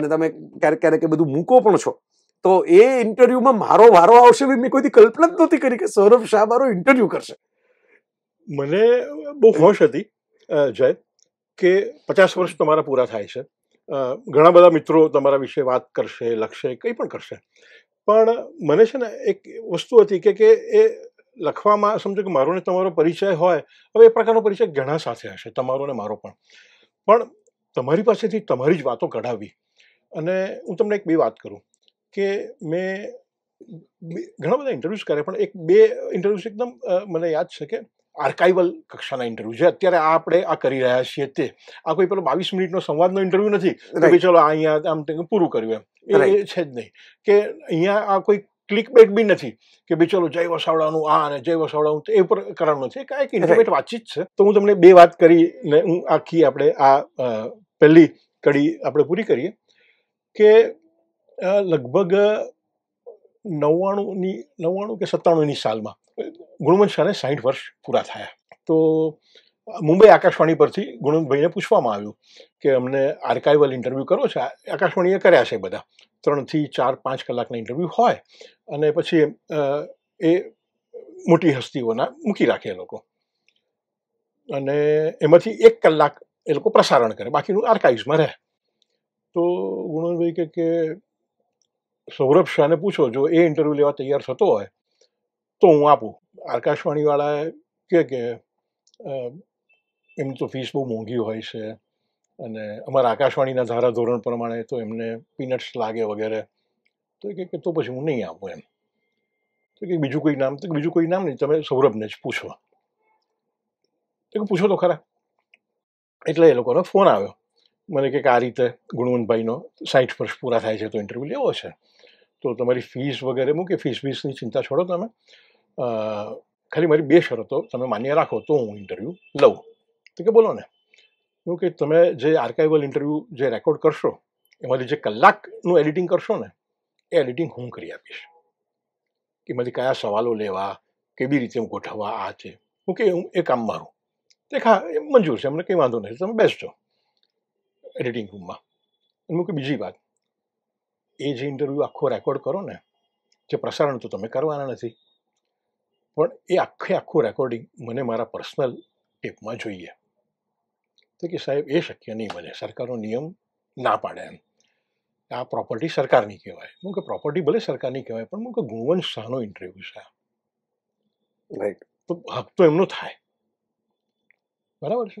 અને તમે ક્યારેક ક્યારેક એ બધું મૂકો પણ છો તો એ ઇન્ટરવ્યુમાં મારો વારો આવશે મેં કોઈથી કલ્પના જ નહોતી કરી કે સૌરભ શાહ મારો ઇન્ટરવ્યુ કરશે મને બહુ હોશ હતી જય કે પચાસ વર્ષ તમારા પૂરા થાય છે ઘણા બધા મિત્રો તમારા વિશે વાત કરશે લખશે કંઈ પણ કરશે પણ મને છે ને એક વસ્તુ હતી કે કે એ લખવામાં સમજો કે મારો ને તમારો પરિચય હોય હવે એ પ્રકારનો પરિચય ઘણા સાથે હશે તમારો ને મારો પણ પણ તમારી પાસેથી તમારી જ વાતો કઢાવી અને હું તમને એક બે વાત કરું કે મેં ઘણા બધા ઇન્ટરવ્યૂઝ કર્યા પણ એક બે ઇન્ટરવ્યૂઝ એકદમ મને યાદ છે કે આર્કાઇવલ કક્ષાના ઇન્ટરવ્યુ છે અત્યારે આ આપણે આ કરી રહ્યા છીએ તે આ કોઈ પેલો બાવીસ મિનિટનો સંવાદનો ઇન્ટરવ્યુ નથી કે ચલો અહીંયા આમ પૂરું કર્યું એમ એ છે જ નહીં કે અહીંયા આ કોઈ ક્લિક બેટ બી નથી કે ભાઈ ચલો જય વસાવડાનું આ અને જય વસાવડાનું એ પર કરવાનું છે કાંઈક ઇન્ટરનેટ વાતચીત છે તો હું તમને બે વાત કરીને હું આખી આપણે આ પહેલી કડી આપણે પૂરી કરીએ કે લગભગ નવ્વાણુંની નવ્વાણું કે સત્તાણુંની સાલમાં ગુણવંત શાહને સાહીઠ વર્ષ પૂરા થયા તો મુંબઈ આકાશવાણી પરથી ગુણવંતભાઈને પૂછવામાં આવ્યું કે અમને આર્કાઇવલ ઇન્ટરવ્યૂ કરો છે આકાશવાણીએ કર્યા છે બધા ત્રણથી ચાર પાંચ કલાકના ઇન્ટરવ્યૂ હોય અને પછી એ મોટી હસ્તીઓના મૂકી રાખે એ લોકો અને એમાંથી એક કલાક એ લોકો પ્રસારણ કરે બાકીનું આર્કાઇવ્સમાં રહે તો ગુણવંતભાઈ કે સૌરભ શાહને પૂછો જો એ ઇન્ટરવ્યૂ લેવા તૈયાર થતો હોય તો હું આપું આકાશવાણીવાળાએ કહે કે એમ તો ફીસ બહુ મોંઘી હોય છે અને અમારા આકાશવાણીના ધારા ધોરણ પ્રમાણે તો એમને પીનટ્સ લાગે વગેરે તો એ કે તો પછી હું નહીં આપું એમ તો કે બીજું કોઈ નામ તો બીજું કોઈ નામ નહીં તમે સૌરભને જ પૂછો તો પૂછો તો ખરા એટલે એ લોકોનો ફોન આવ્યો મને કે આ રીતે ગુણવંતભાઈનો સાઠ વર્ષ પૂરા થાય છે તો ઇન્ટરવ્યૂ લેવો છે તો તમારી ફીસ વગેરે મૂકી ફીસ ફીસની ચિંતા છોડો તમે ખાલી મારી બે શરતો તમે માન્ય રાખો તો હું ઇન્ટરવ્યૂ લઉં તો કે બોલો ને હું કે તમે જે આર્કાઇવલ ઇન્ટરવ્યૂ જે રેકોર્ડ કરશો એમાંથી જે કલાકનું એડિટિંગ કરશો ને એ એડિટિંગ હું કરી આપીશ એમાંથી કયા સવાલો લેવા કેવી રીતે હું ગોઠવવા આ છે હું કે હું એ કામ મારું તે ખા એ મંજૂર છે અમને કંઈ વાંધો નથી તમે બેસજો એડિટિંગ રૂમમાં અને હું કે બીજી વાત એ જે ઇન્ટરવ્યૂ આખો રેકોર્ડ કરો ને જે પ્રસારણ તો તમે કરવાના નથી પણ એ આખી આખો રેકોર્ડિંગ મને મારા પર્સનલ ટેપમાં જોઈએ તો કે સાહેબ એ શક્ય નહી બને સરકારો નિયમ ના પાડે આ પ્રોપર્ટી સરકારી કહેવાય હું કે પ્રોપર્ટી ભલે સરકારી કહેવાય પણ હું તો ગુમન શાનો ઇન્ટરવ્યુ છે રાઈટ તો હક્ તો એમ નો થાય બરાબર છે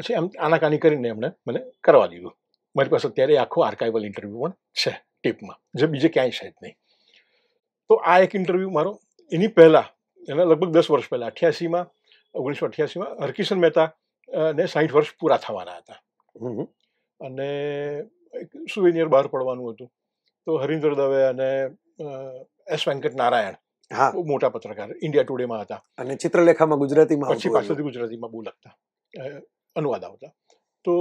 એટલે આમ આનાકાની કરીને આપણે મને કરવા દીધું મારી પાસે ત્યારે આખો આર્કાઇવલ ઇન્ટરવ્યુ પણ છે ટેપમાં જે બીજે ક્યાંય શાઈટ નહી તો આ એક ઇન્ટરવ્યુ મારો એની પહેલા એના લગભગ દસ વર્ષ પહેલાં અઠ્યાસીમાં ઓગણીસો અઠ્યાસીમાં હરકિશન મહેતા ને સાઠ વર્ષ પૂરા થવાના હતા અને એક સુવિનિયર બહાર પડવાનું હતું તો હરિન્દ્ર દવે અને એસ વેંકટ નારાયણ હા મોટા પત્રકાર ઇન્ડિયા ટુડેમાં હતા અને ચિત્રલેખામાં ગુજરાતીમાં પછી પાછળથી ગુજરાતીમાં બહુ લખતા અનુવાદ આવતા તો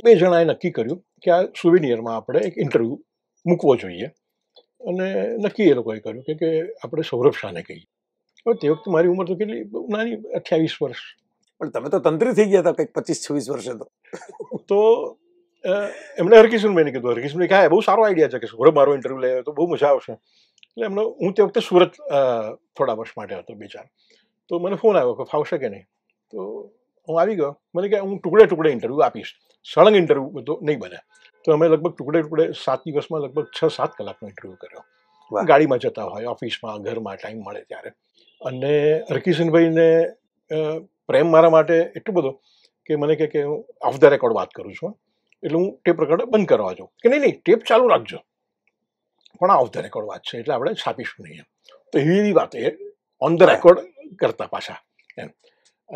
એ બે જણાએ નક્કી કર્યું કે આ સુવિનિયરમાં આપણે એક ઇન્ટરવ્યૂ મૂકવો જોઈએ અને નક્કી એ લોકોએ કર્યું કે કે આપણે સૌરભ શાહને કહીએ હવે તે વખતે મારી ઉંમર તો કેટલી નાની અઠ્યાવીસ વર્ષ પણ તમે તો તંત્રી થઈ ગયા હતા કંઈક પચીસ છવ્વીસ વર્ષે તો તો એમણે હરકિશનભાઈને કીધું હરકિશનભાઈ કહે બહુ સારો આઈડિયા છે કે સૌરભ મારો ઇન્ટરવ્યૂ લે તો બહુ મજા આવશે એટલે એમનો હું તે વખતે સુરત થોડા વર્ષ માટે હતો બે ચાર તો મને ફોન આવ્યો કે ફાવશે કે નહીં તો હું આવી ગયો મને કહે હું ટુકડે ટુકડે ઇન્ટરવ્યૂ આપીશ સળંગ ઇન્ટરવ્યૂ બધો નહીં બને તો અમે લગભગ ટુકડે ટુકડે સાત દિવસમાં લગભગ છ સાત કલાકનો ઇન્ટરવ્યૂ કર્યો ગાડીમાં જતા હોય ઓફિસમાં ઘરમાં ટાઈમ મળે ત્યારે અને હરકિશનભાઈને પ્રેમ મારા માટે એટલો બધો કે મને કહે કે હું ઓફ ધ રેકોર્ડ વાત કરું છું એટલે હું ટેપ રેકોર્ડ બંધ કરવા જાઉં કે નહીં નહીં ટેપ ચાલુ રાખજો પણ આ ઓફ ધ રેકોર્ડ વાત છે એટલે આપણે છાપીશું નહીં તો એવી વાત એ ઓન ધ રેકોર્ડ કરતા પાછા એમ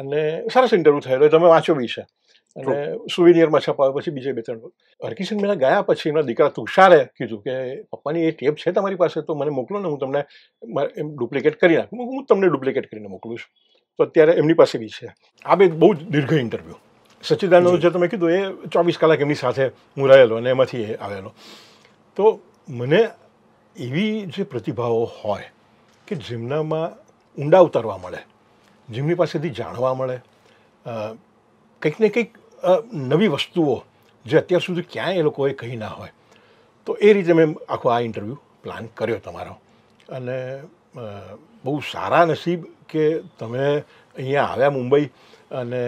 અને સરસ ઇન્ટરવ્યૂ થયેલો તમે વાંચો બી છે અને સુવિનિયરમાં છપાવ્યો પછી બીજે બે ત્રણ હરકિશન મહેતા ગયા પછી એમના દીકરા તુષારે કીધું કે પપ્પાની એ ટેપ છે તમારી પાસે તો મને મોકલો ને હું તમને એમ ડુપ્લિકેટ કરી નાખું હું તમને ડુપ્લિકેટ કરીને મોકલું છું તો અત્યારે એમની પાસે બી છે આ બે બહુ દીર્ઘ ઇન્ટરવ્યૂ સચ્ચિદાનંદ જે તમે કીધું એ ચોવીસ કલાક એમની સાથે હું રહેલો અને એમાંથી એ આવેલો તો મને એવી જે પ્રતિભાઓ હોય કે જેમનામાં ઊંડા ઉતારવા મળે જેમની પાસેથી જાણવા મળે કંઈક ને કંઈક નવી વસ્તુઓ જે અત્યાર સુધી ક્યાંય એ લોકોએ કહી ના હોય તો એ રીતે મેં આખો આ ઇન્ટરવ્યૂ પ્લાન કર્યો તમારો અને બહુ સારા નસીબ કે તમે અહીંયા આવ્યા મુંબઈ અને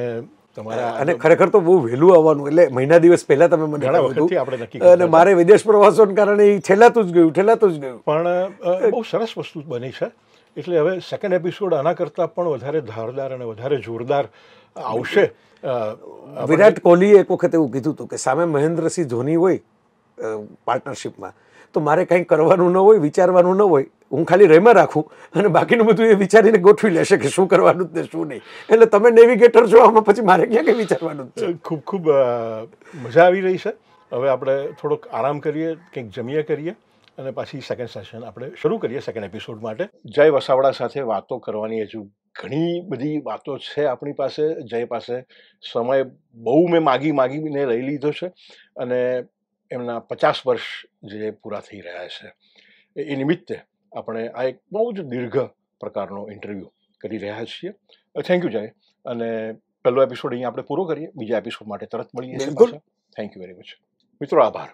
તમારા અને ખરેખર તો બહુ વહેલું આવવાનું એટલે મહિના દિવસ પહેલાં તમે મને આપણે અને મારે વિદેશ પ્રવાસોને કારણે એ છેલ્લાતું જ ગયું છેલ્લાતું જ ગયું પણ બહુ સરસ વસ્તુ બની છે એટલે હવે સેકન્ડ એપિસોડ આના કરતાં પણ વધારે ધારદાર અને વધારે જોરદાર આવશે વિરાટ કોહલીએ એક વખત એવું કીધું હતું કે સામે મહેન્દ્રસિંહ ધોની હોય પાર્ટનરશિપમાં તો મારે કંઈ કરવાનું ન હોય વિચારવાનું ન હોય હું ખાલી રેમાં રાખું અને બાકીનું બધું એ વિચારીને ગોઠવી લેશે કે શું કરવાનું જ ને શું નહીં એટલે તમે નેવિગેટર છો આમાં પછી મારે ક્યાં કંઈ વિચારવાનું છે ખૂબ ખૂબ મજા આવી રહી છે હવે આપણે થોડોક આરામ કરીએ કંઈક જમીએ કરીએ અને પાછી સેકન્ડ સેશન આપણે શરૂ કરીએ સેકન્ડ એપિસોડ માટે જય વસાવડા સાથે વાતો કરવાની હજુ ઘણી બધી વાતો છે આપણી પાસે જય પાસે સમય બહુ મેં માગી માગીને લઈ લીધો છે અને એમના પચાસ વર્ષ જે પૂરા થઈ રહ્યા છે એ નિમિત્તે આપણે આ એક બહુ જ દીર્ઘ પ્રકારનો ઇન્ટરવ્યૂ કરી રહ્યા છીએ થેન્ક યુ જય અને પહેલો એપિસોડ અહીંયા આપણે પૂરો કરીએ બીજા એપિસોડ માટે તરત મળીએ બિલકુલ થેન્ક યુ વેરી મચ મિત્રો આભાર